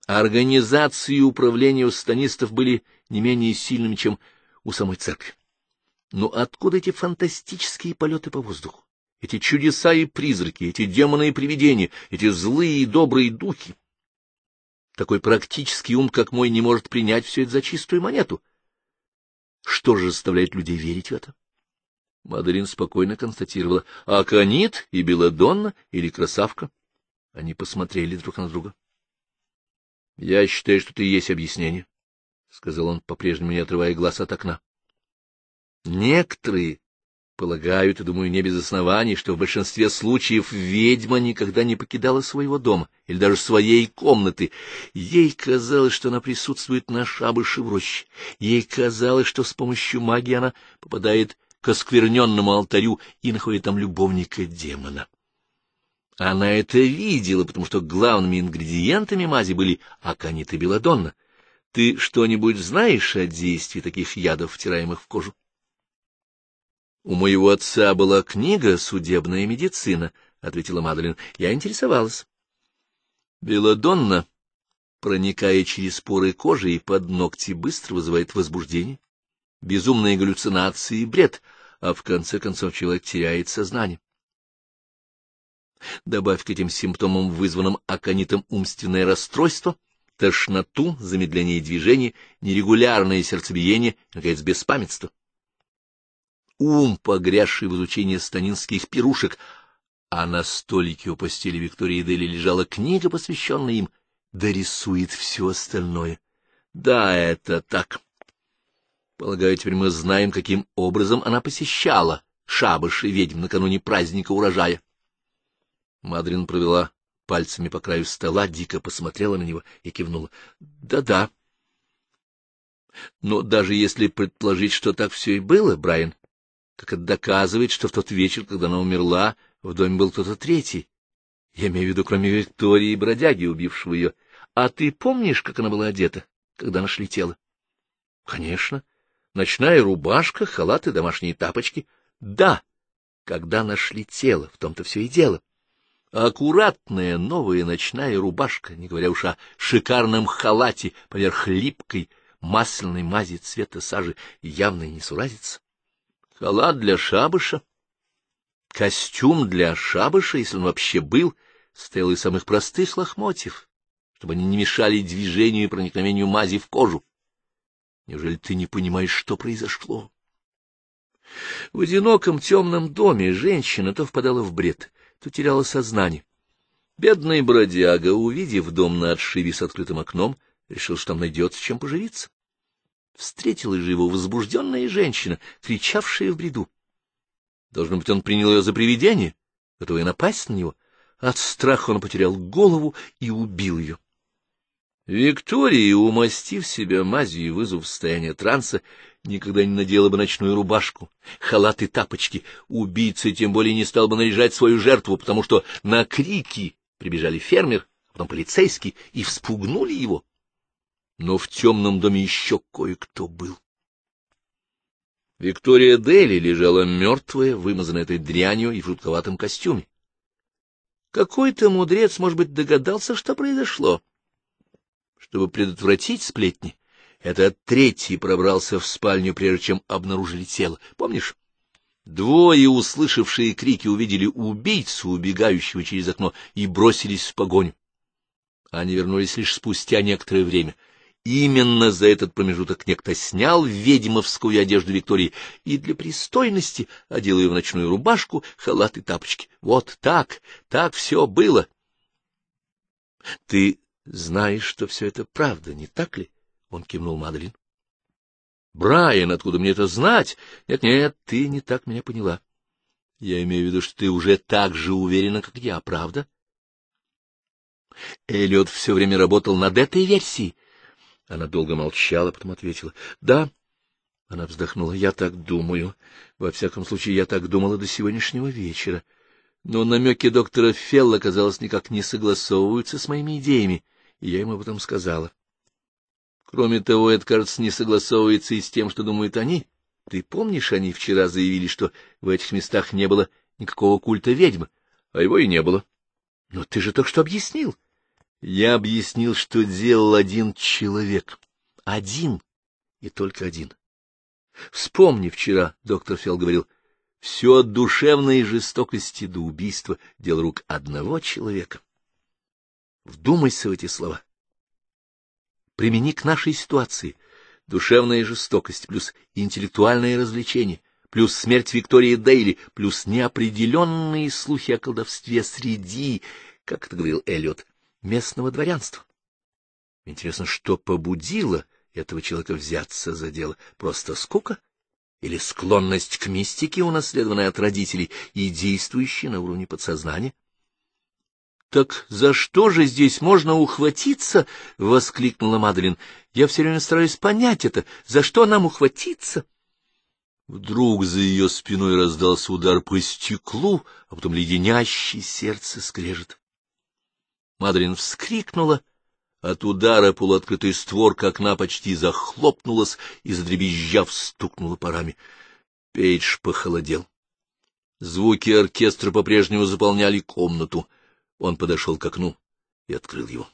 Организации и управления у сатанистов были не менее сильными, чем у самой церкви. Но откуда эти фантастические полеты по воздуху? Эти чудеса и призраки, эти демоны и привидения, эти злые и добрые духи? Такой практический ум, как мой, не может принять все это за чистую монету. Что же заставляет людей верить в это? Мадарин спокойно констатировала. — А канит и Беладонна или Красавка? Они посмотрели друг на друга. — Я считаю, что ты есть объяснение, — сказал он, по-прежнему не отрывая глаз от окна. Некоторые полагают, и думаю, не без оснований, что в большинстве случаев ведьма никогда не покидала своего дома или даже своей комнаты. Ей казалось, что она присутствует на шабыше в роще. Ей казалось, что с помощью магии она попадает к оскверненному алтарю и находит там любовника-демона. Она это видела, потому что главными ингредиентами мази были аконит и белодонна. Ты что-нибудь знаешь о действии таких ядов, втираемых в кожу? — У моего отца была книга «Судебная медицина», — ответила Мадлен. — Я интересовалась. Беладонна, проникая через поры кожи и под ногти, быстро вызывает возбуждение, безумные галлюцинации и бред, а в конце концов человек теряет сознание. Добавь к этим симптомам, вызванным аконитом, умственное расстройство, тошноту, замедление движений, нерегулярное сердцебиение, наконец, беспамятство ум, погрязший в изучении станинских пирушек, а на столике у постели Виктории Дели лежала книга, посвященная им, да рисует все остальное. Да, это так. Полагаю, теперь мы знаем, каким образом она посещала шабыши ведьм накануне праздника урожая. Мадрин провела пальцами по краю стола, дико посмотрела на него и кивнула. — Да-да. — Но даже если предположить, что так все и было, Брайан, как это доказывает, что в тот вечер, когда она умерла, в доме был кто-то третий. Я имею в виду, кроме Виктории и бродяги, убившего ее. А ты помнишь, как она была одета, когда нашли тело? — Конечно. Ночная рубашка, халаты, домашние тапочки. — Да, когда нашли тело, в том-то все и дело. Аккуратная новая ночная рубашка, не говоря уж о шикарном халате, поверх липкой масляной мази цвета сажи, явно не суразится халат для шабыша. Костюм для шабыша, если он вообще был, стоял из самых простых лохмотьев, чтобы они не мешали движению и проникновению мази в кожу. Неужели ты не понимаешь, что произошло? В одиноком темном доме женщина то впадала в бред, то теряла сознание. Бедный бродяга, увидев дом на отшибе с открытым окном, решил, что там найдется чем поживиться. Встретила же его возбужденная женщина, кричавшая в бреду. Должно быть, он принял ее за привидение, готовое напасть на него. От страха он потерял голову и убил ее. Виктория, умастив себя мазью и вызов состояние транса, никогда не надела бы ночную рубашку, халат и тапочки. Убийца тем более не стал бы наряжать свою жертву, потому что на крики прибежали фермер, а потом полицейский, и вспугнули его но в темном доме еще кое-кто был. Виктория Дели лежала мертвая, вымазанная этой дрянью и в жутковатом костюме. Какой-то мудрец, может быть, догадался, что произошло. Чтобы предотвратить сплетни, этот третий пробрался в спальню, прежде чем обнаружили тело. Помнишь? Двое, услышавшие крики, увидели убийцу, убегающего через окно, и бросились в погоню. Они вернулись лишь спустя некоторое время — Именно за этот промежуток некто снял ведьмовскую одежду Виктории и для пристойности одел ее в ночную рубашку, халат и тапочки. Вот так, так все было. — Ты знаешь, что все это правда, не так ли? — он кивнул Мадлен. — Брайан, откуда мне это знать? Нет-нет, ты не так меня поняла. Я имею в виду, что ты уже так же уверена, как я, правда? Эллиот все время работал над этой версией, она долго молчала, потом ответила. — Да. Она вздохнула. — Я так думаю. Во всяком случае, я так думала до сегодняшнего вечера. Но намеки доктора Фелла, казалось, никак не согласовываются с моими идеями, и я ему об этом сказала. Кроме того, это, кажется, не согласовывается и с тем, что думают они. Ты помнишь, они вчера заявили, что в этих местах не было никакого культа ведьмы, а его и не было. — Но ты же только что объяснил. — я объяснил, что делал один человек. Один и только один. Вспомни вчера, доктор Фел говорил, все от душевной жестокости до убийства — дел рук одного человека. Вдумайся в эти слова. Примени к нашей ситуации душевная жестокость плюс интеллектуальное развлечение — плюс смерть Виктории Дейли, плюс неопределенные слухи о колдовстве среди, как это говорил Эллиот, местного дворянства. Интересно, что побудило этого человека взяться за дело? Просто скука? Или склонность к мистике, унаследованная от родителей и действующая на уровне подсознания? — Так за что же здесь можно ухватиться? — воскликнула Мадлен. — Я все время стараюсь понять это. За что нам ухватиться? Вдруг за ее спиной раздался удар по стеклу, а потом леденящий сердце скрежет. Мадрин вскрикнула. От удара полуоткрытой створка окна почти захлопнулась и, задребезжав, стукнула парами. Пейдж похолодел. Звуки оркестра по-прежнему заполняли комнату. Он подошел к окну и открыл его.